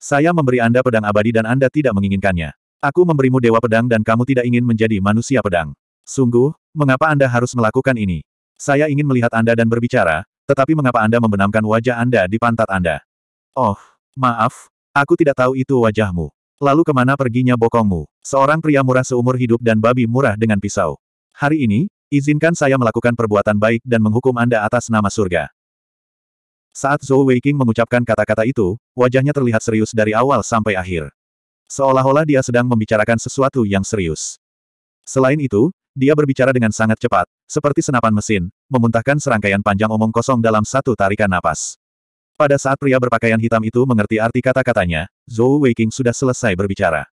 Saya memberi Anda pedang abadi dan Anda tidak menginginkannya. Aku memberimu dewa pedang dan kamu tidak ingin menjadi manusia pedang. Sungguh, mengapa Anda harus melakukan ini? Saya ingin melihat Anda dan berbicara, tetapi mengapa Anda membenamkan wajah Anda di pantat Anda? Oh, maaf, aku tidak tahu itu wajahmu. Lalu kemana perginya bokongmu? Seorang pria murah seumur hidup dan babi murah dengan pisau. Hari ini, izinkan saya melakukan perbuatan baik dan menghukum Anda atas nama surga. Saat Zhou Weiqing mengucapkan kata-kata itu, wajahnya terlihat serius dari awal sampai akhir. Seolah-olah dia sedang membicarakan sesuatu yang serius. Selain itu, dia berbicara dengan sangat cepat, seperti senapan mesin, memuntahkan serangkaian panjang omong kosong dalam satu tarikan napas. Pada saat pria berpakaian hitam itu mengerti arti kata-katanya, Zhou Weiqing sudah selesai berbicara.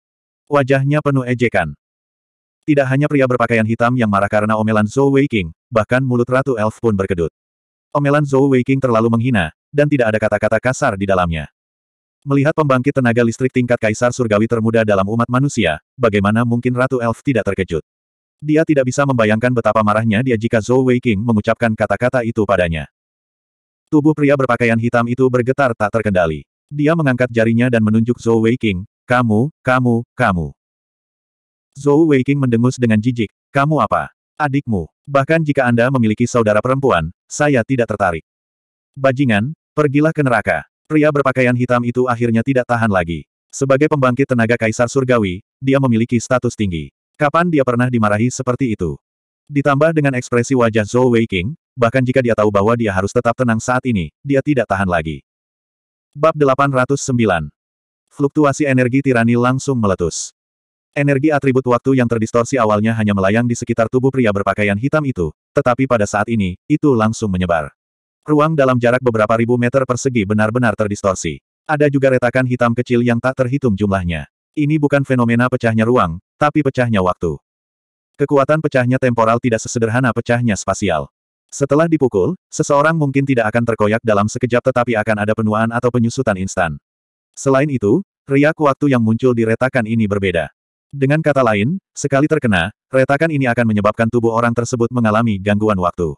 Wajahnya penuh ejekan. Tidak hanya pria berpakaian hitam yang marah karena omelan Zhou Weiqing, bahkan mulut Ratu Elf pun berkedut. Omelan Zhou Weiking terlalu menghina, dan tidak ada kata-kata kasar di dalamnya. Melihat pembangkit tenaga listrik tingkat kaisar surgawi termuda dalam umat manusia, bagaimana mungkin Ratu Elf tidak terkejut? Dia tidak bisa membayangkan betapa marahnya dia jika Zhou Weiking mengucapkan kata-kata itu padanya. Tubuh pria berpakaian hitam itu bergetar tak terkendali. Dia mengangkat jarinya dan menunjuk Zhou Weiking, kamu, kamu, kamu. Zhou Weiking mendengus dengan jijik, kamu apa? Adikmu. Bahkan jika Anda memiliki saudara perempuan, saya tidak tertarik. Bajingan, pergilah ke neraka. Pria berpakaian hitam itu akhirnya tidak tahan lagi. Sebagai pembangkit tenaga kaisar surgawi, dia memiliki status tinggi. Kapan dia pernah dimarahi seperti itu? Ditambah dengan ekspresi wajah Zhou Weiqing, bahkan jika dia tahu bahwa dia harus tetap tenang saat ini, dia tidak tahan lagi. Bab 809 Fluktuasi energi tirani langsung meletus. Energi atribut waktu yang terdistorsi awalnya hanya melayang di sekitar tubuh pria berpakaian hitam itu, tetapi pada saat ini, itu langsung menyebar. Ruang dalam jarak beberapa ribu meter persegi benar-benar terdistorsi. Ada juga retakan hitam kecil yang tak terhitung jumlahnya. Ini bukan fenomena pecahnya ruang, tapi pecahnya waktu. Kekuatan pecahnya temporal tidak sesederhana pecahnya spasial. Setelah dipukul, seseorang mungkin tidak akan terkoyak dalam sekejap tetapi akan ada penuaan atau penyusutan instan. Selain itu, riak waktu yang muncul di retakan ini berbeda. Dengan kata lain, sekali terkena, retakan ini akan menyebabkan tubuh orang tersebut mengalami gangguan waktu.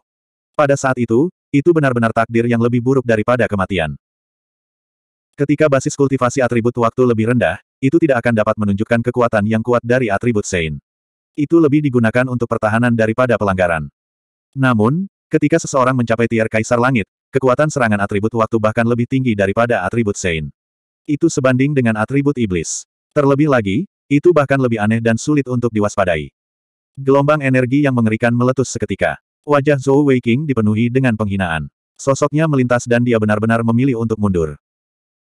Pada saat itu, itu benar-benar takdir yang lebih buruk daripada kematian. Ketika basis kultivasi atribut waktu lebih rendah, itu tidak akan dapat menunjukkan kekuatan yang kuat dari atribut Sein. Itu lebih digunakan untuk pertahanan daripada pelanggaran. Namun, ketika seseorang mencapai tier kaisar langit, kekuatan serangan atribut waktu bahkan lebih tinggi daripada atribut Sein. Itu sebanding dengan atribut iblis. Terlebih lagi, itu bahkan lebih aneh dan sulit untuk diwaspadai. Gelombang energi yang mengerikan meletus seketika. Wajah Zhou Weiqing dipenuhi dengan penghinaan. Sosoknya melintas dan dia benar-benar memilih untuk mundur.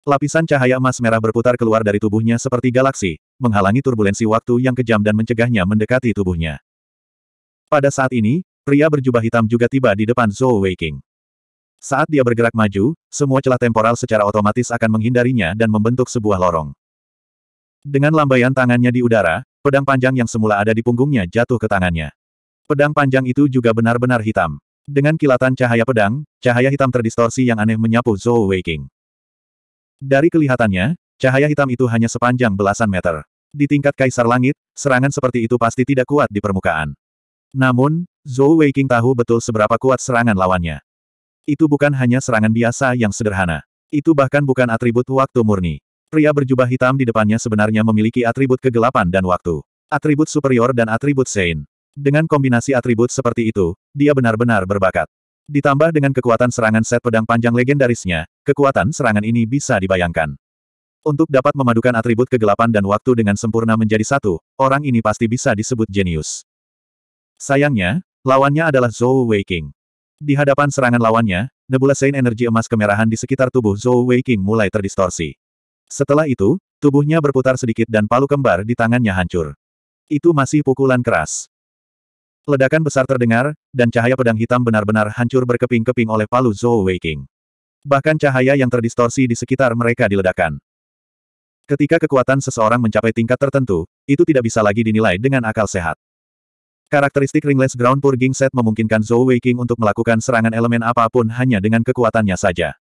Lapisan cahaya emas merah berputar keluar dari tubuhnya seperti galaksi, menghalangi turbulensi waktu yang kejam dan mencegahnya mendekati tubuhnya. Pada saat ini, pria berjubah hitam juga tiba di depan Zhou Weiqing. Saat dia bergerak maju, semua celah temporal secara otomatis akan menghindarinya dan membentuk sebuah lorong. Dengan lambaian tangannya di udara, pedang panjang yang semula ada di punggungnya jatuh ke tangannya. Pedang panjang itu juga benar-benar hitam. Dengan kilatan cahaya pedang, cahaya hitam terdistorsi yang aneh menyapu Zhou Weiqing. Dari kelihatannya, cahaya hitam itu hanya sepanjang belasan meter. Di tingkat kaisar langit, serangan seperti itu pasti tidak kuat di permukaan. Namun, Zhou Weiqing tahu betul seberapa kuat serangan lawannya. Itu bukan hanya serangan biasa yang sederhana. Itu bahkan bukan atribut waktu murni. Pria berjubah hitam di depannya sebenarnya memiliki atribut kegelapan dan waktu. Atribut superior dan atribut sein. Dengan kombinasi atribut seperti itu, dia benar-benar berbakat. Ditambah dengan kekuatan serangan set pedang panjang legendarisnya, kekuatan serangan ini bisa dibayangkan. Untuk dapat memadukan atribut kegelapan dan waktu dengan sempurna menjadi satu, orang ini pasti bisa disebut jenius. Sayangnya, lawannya adalah Zhou Weiqing. Di hadapan serangan lawannya, nebula Sein energi emas kemerahan di sekitar tubuh Zhou Weiqing mulai terdistorsi. Setelah itu, tubuhnya berputar sedikit dan palu kembar di tangannya hancur. Itu masih pukulan keras. Ledakan besar terdengar, dan cahaya pedang hitam benar-benar hancur berkeping-keping oleh palu Zhou Weiking. Bahkan cahaya yang terdistorsi di sekitar mereka diledakan. Ketika kekuatan seseorang mencapai tingkat tertentu, itu tidak bisa lagi dinilai dengan akal sehat. Karakteristik Ringless Ground Purging Set memungkinkan Zhou Weiking untuk melakukan serangan elemen apapun hanya dengan kekuatannya saja.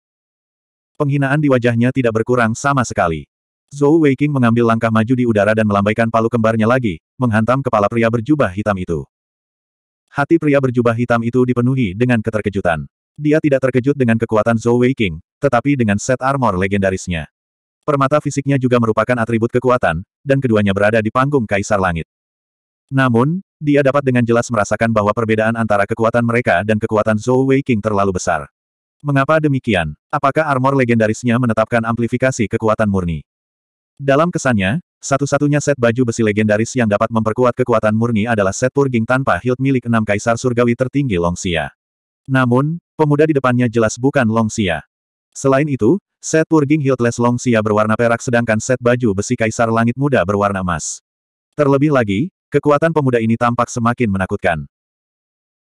Penghinaan di wajahnya tidak berkurang sama sekali. Zhou Weiqing mengambil langkah maju di udara dan melambaikan palu kembarnya lagi, menghantam kepala pria berjubah hitam itu. Hati pria berjubah hitam itu dipenuhi dengan keterkejutan. Dia tidak terkejut dengan kekuatan Zhou Weiqing, tetapi dengan set armor legendarisnya. Permata fisiknya juga merupakan atribut kekuatan, dan keduanya berada di panggung Kaisar Langit. Namun, dia dapat dengan jelas merasakan bahwa perbedaan antara kekuatan mereka dan kekuatan Zhou Weiqing terlalu besar. Mengapa demikian? Apakah armor legendarisnya menetapkan amplifikasi kekuatan murni? Dalam kesannya, satu-satunya set baju besi legendaris yang dapat memperkuat kekuatan murni adalah set purging tanpa hilt milik enam kaisar surgawi tertinggi Longxia. Namun, pemuda di depannya jelas bukan Longxia. Selain itu, set purging Hiltless Longxia berwarna perak sedangkan set baju besi Kaisar Langit Muda berwarna emas. Terlebih lagi, kekuatan pemuda ini tampak semakin menakutkan.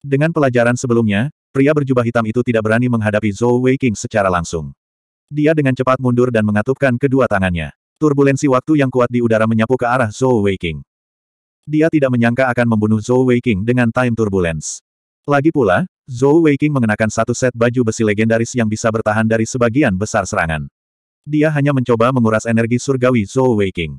Dengan pelajaran sebelumnya, Pria berjubah hitam itu tidak berani menghadapi Zhou Weiqing secara langsung. Dia dengan cepat mundur dan mengatupkan kedua tangannya. Turbulensi waktu yang kuat di udara menyapu ke arah Zhou Weiqing. Dia tidak menyangka akan membunuh Zhou Weiqing dengan time turbulence. Lagi pula, Zhou Weiqing mengenakan satu set baju besi legendaris yang bisa bertahan dari sebagian besar serangan. Dia hanya mencoba menguras energi surgawi Zhou Weiqing.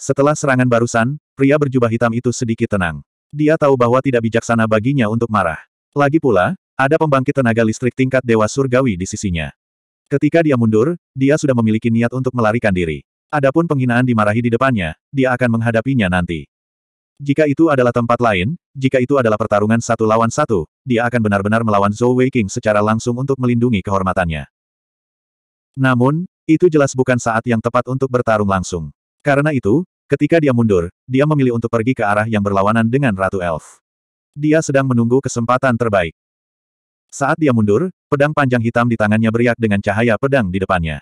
Setelah serangan barusan, pria berjubah hitam itu sedikit tenang. Dia tahu bahwa tidak bijaksana baginya untuk marah. Lagi pula, ada pembangkit tenaga listrik tingkat dewa surgawi di sisinya. Ketika dia mundur, dia sudah memiliki niat untuk melarikan diri. Adapun penghinaan dimarahi di depannya, dia akan menghadapinya nanti. Jika itu adalah tempat lain, jika itu adalah pertarungan satu lawan satu, dia akan benar-benar melawan Zhou Weiqing secara langsung untuk melindungi kehormatannya. Namun, itu jelas bukan saat yang tepat untuk bertarung langsung. Karena itu, ketika dia mundur, dia memilih untuk pergi ke arah yang berlawanan dengan Ratu Elf. Dia sedang menunggu kesempatan terbaik. Saat dia mundur, pedang panjang hitam di tangannya beriak dengan cahaya pedang di depannya.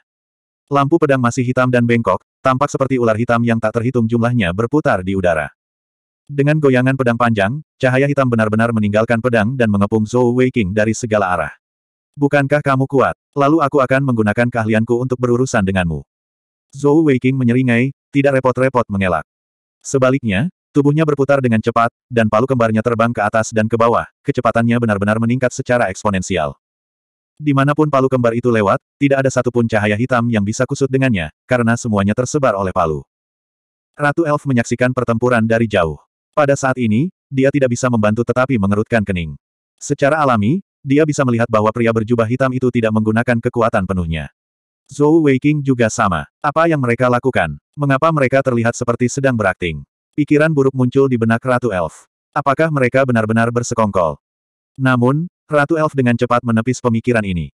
Lampu pedang masih hitam dan bengkok, tampak seperti ular hitam yang tak terhitung jumlahnya berputar di udara. Dengan goyangan pedang panjang, cahaya hitam benar-benar meninggalkan pedang dan mengepung Zhou Weiqing dari segala arah. Bukankah kamu kuat? Lalu aku akan menggunakan keahlianku untuk berurusan denganmu. Zhou Weiqing menyeringai, tidak repot-repot mengelak. Sebaliknya, Tubuhnya berputar dengan cepat, dan palu kembarnya terbang ke atas dan ke bawah, kecepatannya benar-benar meningkat secara eksponensial. Dimanapun palu kembar itu lewat, tidak ada satupun cahaya hitam yang bisa kusut dengannya, karena semuanya tersebar oleh palu. Ratu Elf menyaksikan pertempuran dari jauh. Pada saat ini, dia tidak bisa membantu tetapi mengerutkan kening. Secara alami, dia bisa melihat bahwa pria berjubah hitam itu tidak menggunakan kekuatan penuhnya. Zhou Weiqing juga sama. Apa yang mereka lakukan? Mengapa mereka terlihat seperti sedang berakting? Pikiran buruk muncul di benak Ratu Elf. Apakah mereka benar-benar bersekongkol? Namun, Ratu Elf dengan cepat menepis pemikiran ini.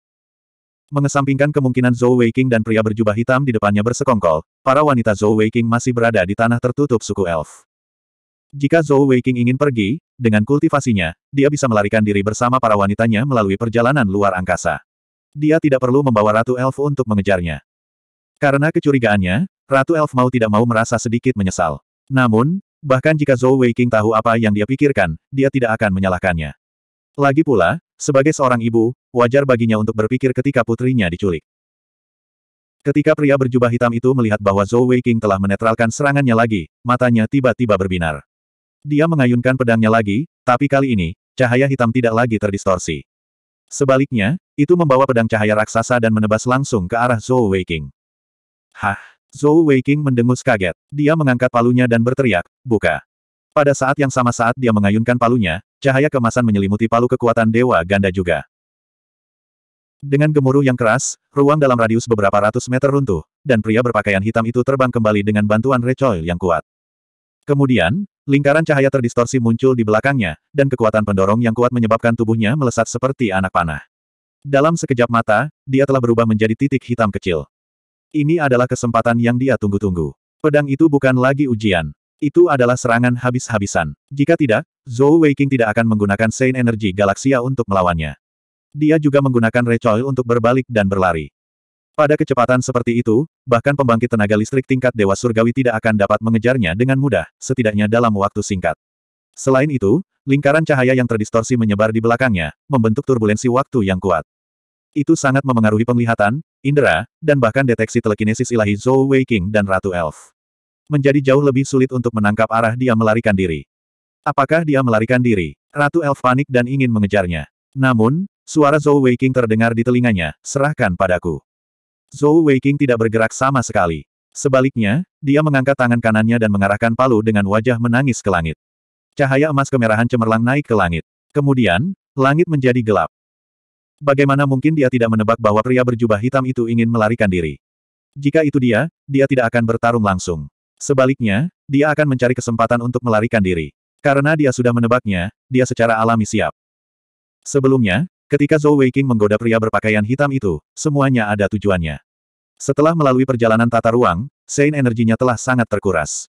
Mengesampingkan kemungkinan Zhou Weiking dan pria berjubah hitam di depannya bersekongkol, para wanita Zhou Weiking masih berada di tanah tertutup suku elf. Jika Zhou Weiking ingin pergi, dengan kultivasinya, dia bisa melarikan diri bersama para wanitanya melalui perjalanan luar angkasa. Dia tidak perlu membawa Ratu Elf untuk mengejarnya. Karena kecurigaannya, Ratu Elf mau tidak mau merasa sedikit menyesal. Namun, bahkan jika Zhou Weiqing tahu apa yang dia pikirkan, dia tidak akan menyalahkannya. Lagi pula, sebagai seorang ibu, wajar baginya untuk berpikir ketika putrinya diculik. Ketika pria berjubah hitam itu melihat bahwa Zhou Weiqing telah menetralkan serangannya lagi, matanya tiba-tiba berbinar. Dia mengayunkan pedangnya lagi, tapi kali ini, cahaya hitam tidak lagi terdistorsi. Sebaliknya, itu membawa pedang cahaya raksasa dan menebas langsung ke arah Zhou Weiqing. Hah! Zhou Weiqing mendengus kaget. Dia mengangkat palunya dan berteriak, buka. Pada saat yang sama saat dia mengayunkan palunya, cahaya kemasan menyelimuti palu kekuatan Dewa Ganda juga. Dengan gemuruh yang keras, ruang dalam radius beberapa ratus meter runtuh, dan pria berpakaian hitam itu terbang kembali dengan bantuan recoil yang kuat. Kemudian, lingkaran cahaya terdistorsi muncul di belakangnya, dan kekuatan pendorong yang kuat menyebabkan tubuhnya melesat seperti anak panah. Dalam sekejap mata, dia telah berubah menjadi titik hitam kecil. Ini adalah kesempatan yang dia tunggu-tunggu. Pedang itu bukan lagi ujian. Itu adalah serangan habis-habisan. Jika tidak, Zhou Weiqing tidak akan menggunakan Saint Energy Galaxia untuk melawannya. Dia juga menggunakan Recoil untuk berbalik dan berlari. Pada kecepatan seperti itu, bahkan pembangkit tenaga listrik tingkat Dewa Surgawi tidak akan dapat mengejarnya dengan mudah, setidaknya dalam waktu singkat. Selain itu, lingkaran cahaya yang terdistorsi menyebar di belakangnya, membentuk turbulensi waktu yang kuat. Itu sangat memengaruhi penglihatan, indera, dan bahkan deteksi telekinesis ilahi Zhou Weiqing dan Ratu Elf. Menjadi jauh lebih sulit untuk menangkap arah dia melarikan diri. Apakah dia melarikan diri? Ratu Elf panik dan ingin mengejarnya. Namun, suara Zhou Weiqing terdengar di telinganya, serahkan padaku. Zhou Weiqing tidak bergerak sama sekali. Sebaliknya, dia mengangkat tangan kanannya dan mengarahkan palu dengan wajah menangis ke langit. Cahaya emas kemerahan cemerlang naik ke langit. Kemudian, langit menjadi gelap. Bagaimana mungkin dia tidak menebak bahwa pria berjubah hitam itu ingin melarikan diri? Jika itu dia, dia tidak akan bertarung langsung. Sebaliknya, dia akan mencari kesempatan untuk melarikan diri. Karena dia sudah menebaknya, dia secara alami siap. Sebelumnya, ketika Zhou Weiqing menggoda pria berpakaian hitam itu, semuanya ada tujuannya. Setelah melalui perjalanan tata ruang, Sein energinya telah sangat terkuras.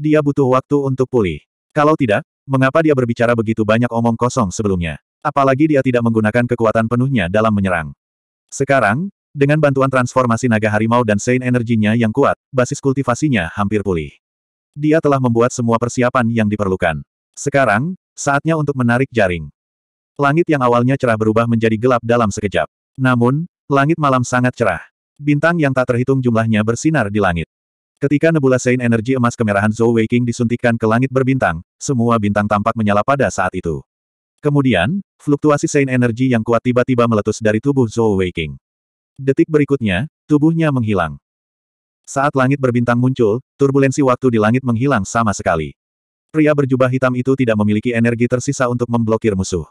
Dia butuh waktu untuk pulih. Kalau tidak, mengapa dia berbicara begitu banyak omong kosong sebelumnya? Apalagi dia tidak menggunakan kekuatan penuhnya dalam menyerang. Sekarang, dengan bantuan transformasi naga harimau dan sein energinya yang kuat, basis kultivasinya hampir pulih. Dia telah membuat semua persiapan yang diperlukan. Sekarang, saatnya untuk menarik jaring. Langit yang awalnya cerah berubah menjadi gelap dalam sekejap. Namun, langit malam sangat cerah. Bintang yang tak terhitung jumlahnya bersinar di langit. Ketika nebula Sein energi emas kemerahan Zhou Weiking disuntikkan ke langit berbintang, semua bintang tampak menyala pada saat itu. Kemudian, fluktuasi sein energi yang kuat tiba-tiba meletus dari tubuh Zhou Weiqing. Detik berikutnya, tubuhnya menghilang. Saat langit berbintang muncul, turbulensi waktu di langit menghilang sama sekali. Pria berjubah hitam itu tidak memiliki energi tersisa untuk memblokir musuh.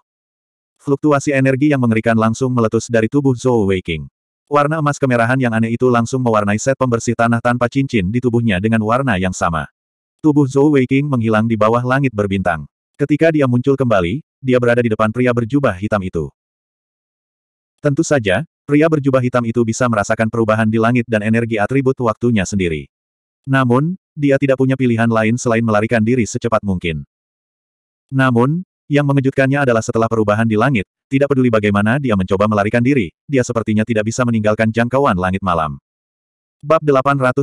Fluktuasi energi yang mengerikan langsung meletus dari tubuh Zhou Weiqing. Warna emas kemerahan yang aneh itu langsung mewarnai set pembersih tanah tanpa cincin di tubuhnya dengan warna yang sama. Tubuh Zhou Weiqing menghilang di bawah langit berbintang. Ketika dia muncul kembali, dia berada di depan pria berjubah hitam itu. Tentu saja, pria berjubah hitam itu bisa merasakan perubahan di langit dan energi atribut waktunya sendiri. Namun, dia tidak punya pilihan lain selain melarikan diri secepat mungkin. Namun, yang mengejutkannya adalah setelah perubahan di langit, tidak peduli bagaimana dia mencoba melarikan diri, dia sepertinya tidak bisa meninggalkan jangkauan langit malam. Bab 810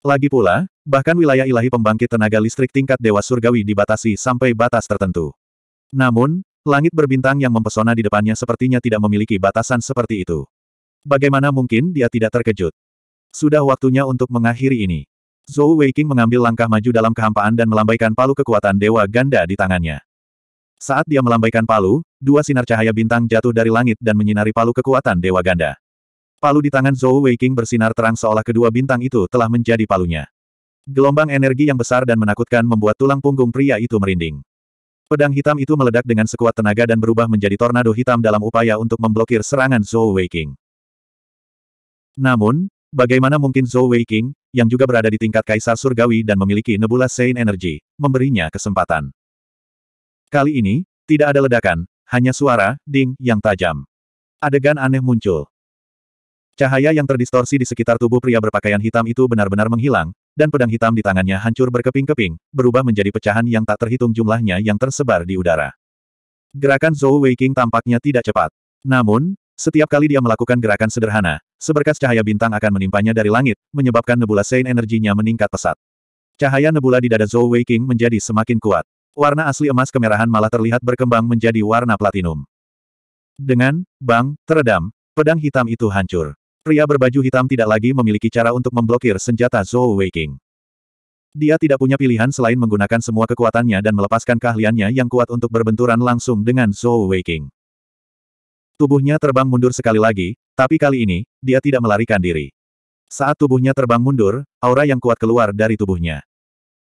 Lagi pula, bahkan wilayah ilahi pembangkit tenaga listrik tingkat Dewa Surgawi dibatasi sampai batas tertentu. Namun, langit berbintang yang mempesona di depannya sepertinya tidak memiliki batasan seperti itu. Bagaimana mungkin dia tidak terkejut? Sudah waktunya untuk mengakhiri ini. Zhou Weiqing mengambil langkah maju dalam kehampaan dan melambaikan palu kekuatan Dewa Ganda di tangannya. Saat dia melambaikan palu, dua sinar cahaya bintang jatuh dari langit dan menyinari palu kekuatan Dewa Ganda. Palu di tangan Zhou Weiqing bersinar terang seolah kedua bintang itu telah menjadi palunya. Gelombang energi yang besar dan menakutkan membuat tulang punggung pria itu merinding. Pedang hitam itu meledak dengan sekuat tenaga dan berubah menjadi tornado hitam dalam upaya untuk memblokir serangan Zhou Weiqing. Namun, bagaimana mungkin Zhou Weiqing, yang juga berada di tingkat kaisar surgawi dan memiliki nebula Saint Energy, memberinya kesempatan. Kali ini, tidak ada ledakan, hanya suara, ding, yang tajam. Adegan aneh muncul. Cahaya yang terdistorsi di sekitar tubuh pria berpakaian hitam itu benar-benar menghilang, dan pedang hitam di tangannya hancur berkeping-keping, berubah menjadi pecahan yang tak terhitung jumlahnya yang tersebar di udara. Gerakan Zhou Weiqing tampaknya tidak cepat. Namun, setiap kali dia melakukan gerakan sederhana, seberkas cahaya bintang akan menimpanya dari langit, menyebabkan nebula Sein energinya meningkat pesat. Cahaya nebula di dada Zhou Weiqing menjadi semakin kuat. Warna asli emas kemerahan malah terlihat berkembang menjadi warna platinum. Dengan, bang, teredam, pedang hitam itu hancur. Pria berbaju hitam tidak lagi memiliki cara untuk memblokir senjata Zhou Weiqing. Dia tidak punya pilihan selain menggunakan semua kekuatannya dan melepaskan keahliannya yang kuat untuk berbenturan langsung dengan Zhou Weiqing. Tubuhnya terbang mundur sekali lagi, tapi kali ini, dia tidak melarikan diri. Saat tubuhnya terbang mundur, aura yang kuat keluar dari tubuhnya.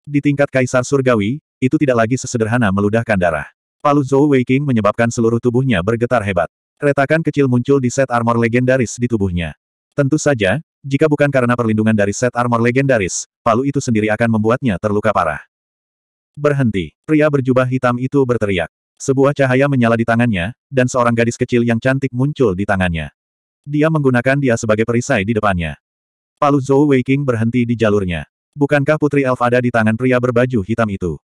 Di tingkat kaisar surgawi, itu tidak lagi sesederhana meludahkan darah. Palu Zhou Weiqing menyebabkan seluruh tubuhnya bergetar hebat. Retakan kecil muncul di set armor legendaris di tubuhnya. Tentu saja, jika bukan karena perlindungan dari set armor legendaris, palu itu sendiri akan membuatnya terluka parah. Berhenti, pria berjubah hitam itu berteriak. Sebuah cahaya menyala di tangannya, dan seorang gadis kecil yang cantik muncul di tangannya. Dia menggunakan dia sebagai perisai di depannya. Palu Zhou Weiking berhenti di jalurnya. Bukankah Putri Elf ada di tangan pria berbaju hitam itu?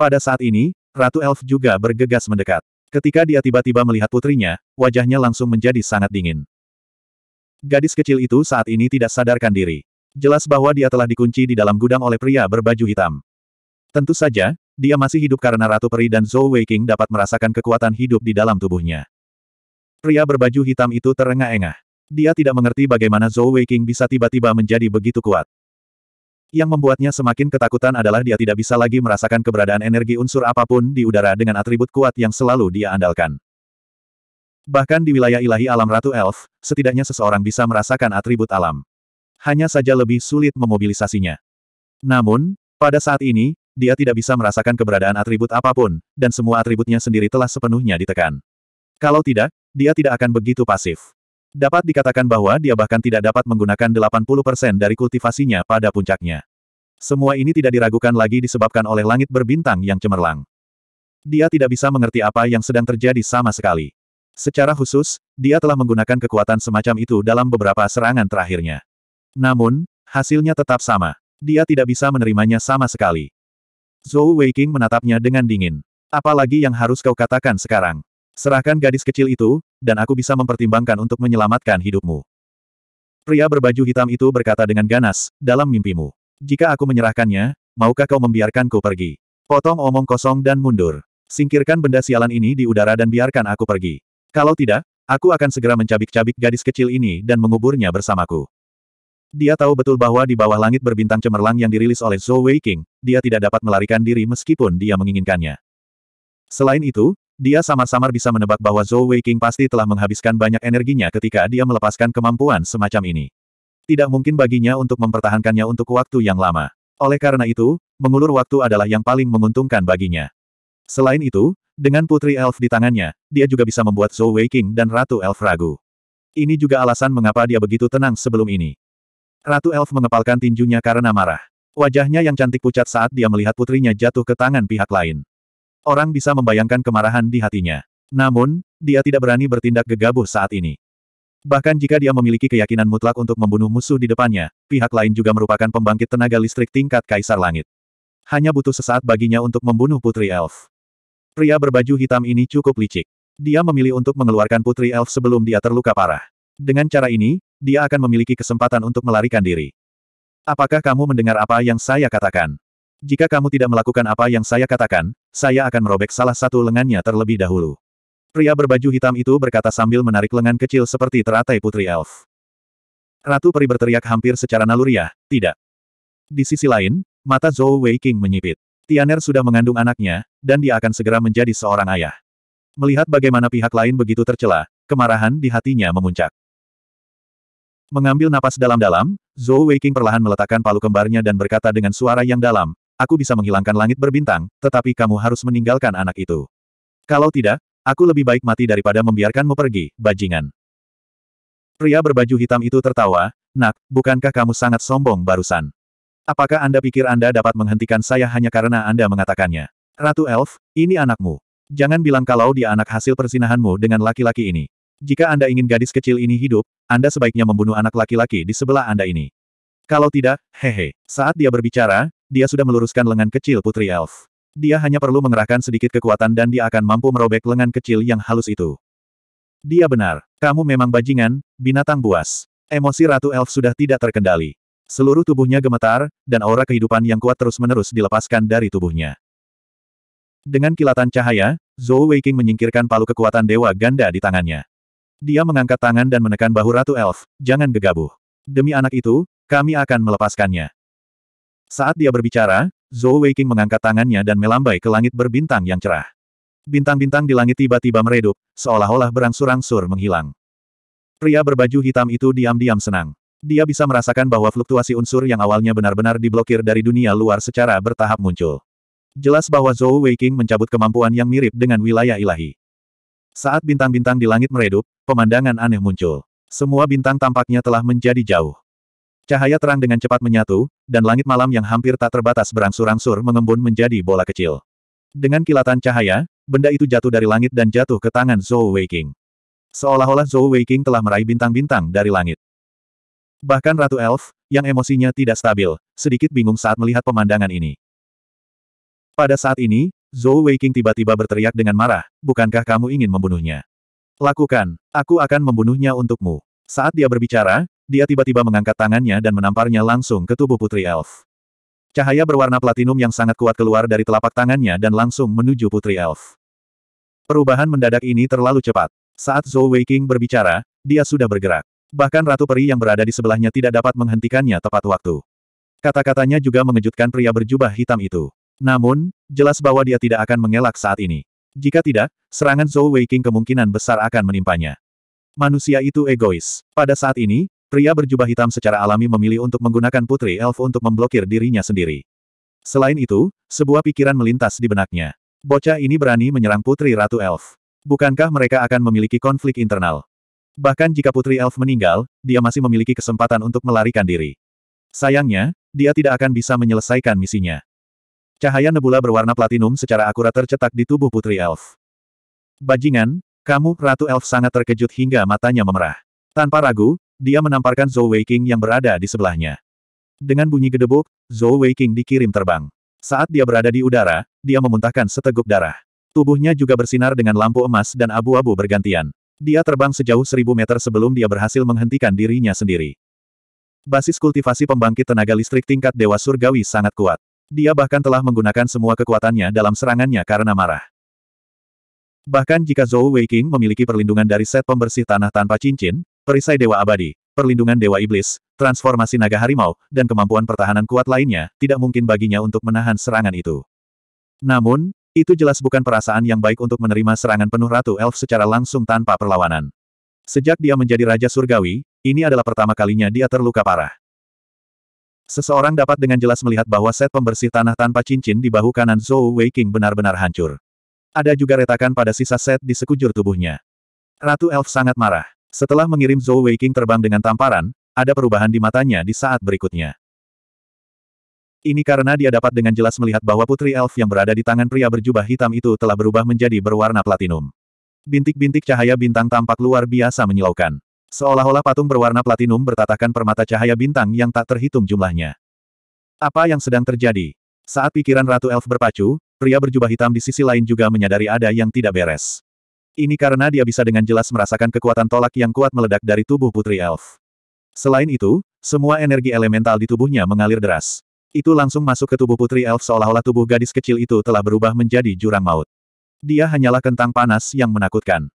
Pada saat ini, Ratu Elf juga bergegas mendekat. Ketika dia tiba-tiba melihat putrinya, wajahnya langsung menjadi sangat dingin. Gadis kecil itu saat ini tidak sadarkan diri. Jelas bahwa dia telah dikunci di dalam gudang oleh pria berbaju hitam. Tentu saja, dia masih hidup karena Ratu Peri dan Zhou Weiqing dapat merasakan kekuatan hidup di dalam tubuhnya. Pria berbaju hitam itu terengah-engah. Dia tidak mengerti bagaimana Zhou Weiqing bisa tiba-tiba menjadi begitu kuat. Yang membuatnya semakin ketakutan adalah dia tidak bisa lagi merasakan keberadaan energi unsur apapun di udara dengan atribut kuat yang selalu dia andalkan. Bahkan di wilayah ilahi alam Ratu Elf, setidaknya seseorang bisa merasakan atribut alam. Hanya saja lebih sulit memobilisasinya. Namun, pada saat ini, dia tidak bisa merasakan keberadaan atribut apapun, dan semua atributnya sendiri telah sepenuhnya ditekan. Kalau tidak, dia tidak akan begitu pasif. Dapat dikatakan bahwa dia bahkan tidak dapat menggunakan 80% dari kultivasinya pada puncaknya. Semua ini tidak diragukan lagi disebabkan oleh langit berbintang yang cemerlang. Dia tidak bisa mengerti apa yang sedang terjadi sama sekali. Secara khusus, dia telah menggunakan kekuatan semacam itu dalam beberapa serangan terakhirnya. Namun, hasilnya tetap sama. Dia tidak bisa menerimanya sama sekali. Zhou Weiking menatapnya dengan dingin. Apalagi yang harus kau katakan sekarang? Serahkan gadis kecil itu, dan aku bisa mempertimbangkan untuk menyelamatkan hidupmu. Pria berbaju hitam itu berkata dengan ganas, dalam mimpimu. Jika aku menyerahkannya, maukah kau membiarkanku pergi? Potong omong kosong dan mundur. Singkirkan benda sialan ini di udara dan biarkan aku pergi. Kalau tidak, aku akan segera mencabik-cabik gadis kecil ini dan menguburnya bersamaku. Dia tahu betul bahwa di bawah langit berbintang cemerlang yang dirilis oleh Zhou Weiqing, dia tidak dapat melarikan diri meskipun dia menginginkannya. Selain itu, dia samar-samar bisa menebak bahwa Zhou Weiqing pasti telah menghabiskan banyak energinya ketika dia melepaskan kemampuan semacam ini. Tidak mungkin baginya untuk mempertahankannya untuk waktu yang lama. Oleh karena itu, mengulur waktu adalah yang paling menguntungkan baginya. Selain itu, dengan putri elf di tangannya, dia juga bisa membuat Zhou Weiqing dan Ratu Elf ragu. Ini juga alasan mengapa dia begitu tenang sebelum ini. Ratu Elf mengepalkan tinjunya karena marah. Wajahnya yang cantik pucat saat dia melihat putrinya jatuh ke tangan pihak lain. Orang bisa membayangkan kemarahan di hatinya. Namun, dia tidak berani bertindak gegabah saat ini. Bahkan jika dia memiliki keyakinan mutlak untuk membunuh musuh di depannya, pihak lain juga merupakan pembangkit tenaga listrik tingkat Kaisar Langit. Hanya butuh sesaat baginya untuk membunuh Putri Elf. Pria berbaju hitam ini cukup licik. Dia memilih untuk mengeluarkan Putri Elf sebelum dia terluka parah. Dengan cara ini, dia akan memiliki kesempatan untuk melarikan diri. Apakah kamu mendengar apa yang saya katakan? Jika kamu tidak melakukan apa yang saya katakan, saya akan merobek salah satu lengannya terlebih dahulu. Pria berbaju hitam itu berkata sambil menarik lengan kecil seperti teratai putri elf. Ratu peri berteriak hampir secara naluriah, tidak. Di sisi lain, mata Zhou Wei King menyipit. Tianer sudah mengandung anaknya, dan dia akan segera menjadi seorang ayah. Melihat bagaimana pihak lain begitu tercela, kemarahan di hatinya memuncak. Mengambil napas dalam-dalam, Zhou Weiqing perlahan meletakkan palu kembarnya dan berkata dengan suara yang dalam, aku bisa menghilangkan langit berbintang, tetapi kamu harus meninggalkan anak itu. Kalau tidak, aku lebih baik mati daripada membiarkanmu pergi, bajingan. Pria berbaju hitam itu tertawa, Nak, bukankah kamu sangat sombong barusan? Apakah Anda pikir Anda dapat menghentikan saya hanya karena Anda mengatakannya? Ratu Elf, ini anakmu. Jangan bilang kalau dia anak hasil persinahanmu dengan laki-laki ini. Jika Anda ingin gadis kecil ini hidup, Anda sebaiknya membunuh anak laki-laki di sebelah Anda ini. Kalau tidak, hehe. Saat dia berbicara, dia sudah meluruskan lengan kecil Putri Elf. Dia hanya perlu mengerahkan sedikit kekuatan dan dia akan mampu merobek lengan kecil yang halus itu. Dia benar. Kamu memang bajingan, binatang buas. Emosi Ratu Elf sudah tidak terkendali. Seluruh tubuhnya gemetar, dan aura kehidupan yang kuat terus-menerus dilepaskan dari tubuhnya. Dengan kilatan cahaya, Zhou Weiqing menyingkirkan palu kekuatan Dewa Ganda di tangannya. Dia mengangkat tangan dan menekan bahu Ratu Elf, jangan gegabah. Demi anak itu, kami akan melepaskannya. Saat dia berbicara, Zhou Weiqing mengangkat tangannya dan melambai ke langit berbintang yang cerah. Bintang-bintang di langit tiba-tiba meredup, seolah-olah berangsur-angsur menghilang. Pria berbaju hitam itu diam-diam senang. Dia bisa merasakan bahwa fluktuasi unsur yang awalnya benar-benar diblokir dari dunia luar secara bertahap muncul. Jelas bahwa Zhou Weiqing mencabut kemampuan yang mirip dengan wilayah ilahi. Saat bintang-bintang di langit meredup, pemandangan aneh muncul. Semua bintang tampaknya telah menjadi jauh. Cahaya terang dengan cepat menyatu, dan langit malam yang hampir tak terbatas berangsur-angsur mengembun menjadi bola kecil. Dengan kilatan cahaya, benda itu jatuh dari langit dan jatuh ke tangan Zhou Weiqing. Seolah-olah Zhou Weiqing telah meraih bintang-bintang dari langit. Bahkan Ratu Elf, yang emosinya tidak stabil, sedikit bingung saat melihat pemandangan ini. Pada saat ini, Zhou Weiqing tiba-tiba berteriak dengan marah, bukankah kamu ingin membunuhnya? Lakukan, aku akan membunuhnya untukmu. Saat dia berbicara, dia tiba-tiba mengangkat tangannya dan menamparnya langsung ke tubuh Putri Elf. Cahaya berwarna platinum yang sangat kuat keluar dari telapak tangannya dan langsung menuju Putri Elf. Perubahan mendadak ini terlalu cepat. Saat Zhou Weiqing berbicara, dia sudah bergerak. Bahkan Ratu Peri yang berada di sebelahnya tidak dapat menghentikannya tepat waktu. Kata-katanya juga mengejutkan pria berjubah hitam itu. Namun, jelas bahwa dia tidak akan mengelak saat ini. Jika tidak, serangan Zhou Weiqing kemungkinan besar akan menimpanya. Manusia itu egois. Pada saat ini, Pria berjubah hitam secara alami memilih untuk menggunakan putri elf untuk memblokir dirinya sendiri. Selain itu, sebuah pikiran melintas di benaknya. Bocah ini berani menyerang putri ratu elf. Bukankah mereka akan memiliki konflik internal? Bahkan jika putri elf meninggal, dia masih memiliki kesempatan untuk melarikan diri. Sayangnya, dia tidak akan bisa menyelesaikan misinya. Cahaya nebula berwarna platinum secara akurat tercetak di tubuh putri elf. Bajingan, kamu, Ratu Elf sangat terkejut hingga matanya memerah. Tanpa ragu, dia menamparkan Zhou Weiqing yang berada di sebelahnya. Dengan bunyi gedebuk, Zhou Weiqing dikirim terbang. Saat dia berada di udara, dia memuntahkan seteguk darah. Tubuhnya juga bersinar dengan lampu emas dan abu-abu bergantian. Dia terbang sejauh seribu meter sebelum dia berhasil menghentikan dirinya sendiri. Basis kultivasi pembangkit tenaga listrik tingkat Dewa Surgawi sangat kuat. Dia bahkan telah menggunakan semua kekuatannya dalam serangannya karena marah. Bahkan jika Zhou Weiqing memiliki perlindungan dari set pembersih tanah tanpa cincin, perisai Dewa Abadi, perlindungan Dewa Iblis, transformasi naga harimau, dan kemampuan pertahanan kuat lainnya, tidak mungkin baginya untuk menahan serangan itu. Namun, itu jelas bukan perasaan yang baik untuk menerima serangan penuh Ratu Elf secara langsung tanpa perlawanan. Sejak dia menjadi Raja Surgawi, ini adalah pertama kalinya dia terluka parah. Seseorang dapat dengan jelas melihat bahwa set pembersih tanah tanpa cincin di bahu kanan Zhou King benar-benar hancur. Ada juga retakan pada sisa set di sekujur tubuhnya. Ratu Elf sangat marah. Setelah mengirim Zhou Weiqing terbang dengan tamparan, ada perubahan di matanya di saat berikutnya. Ini karena dia dapat dengan jelas melihat bahwa putri elf yang berada di tangan pria berjubah hitam itu telah berubah menjadi berwarna platinum. Bintik-bintik cahaya bintang tampak luar biasa menyilaukan. Seolah-olah patung berwarna platinum bertatakan permata cahaya bintang yang tak terhitung jumlahnya. Apa yang sedang terjadi? Saat pikiran Ratu Elf berpacu, pria berjubah hitam di sisi lain juga menyadari ada yang tidak beres. Ini karena dia bisa dengan jelas merasakan kekuatan tolak yang kuat meledak dari tubuh Putri Elf. Selain itu, semua energi elemental di tubuhnya mengalir deras. Itu langsung masuk ke tubuh Putri Elf seolah-olah tubuh gadis kecil itu telah berubah menjadi jurang maut. Dia hanyalah kentang panas yang menakutkan.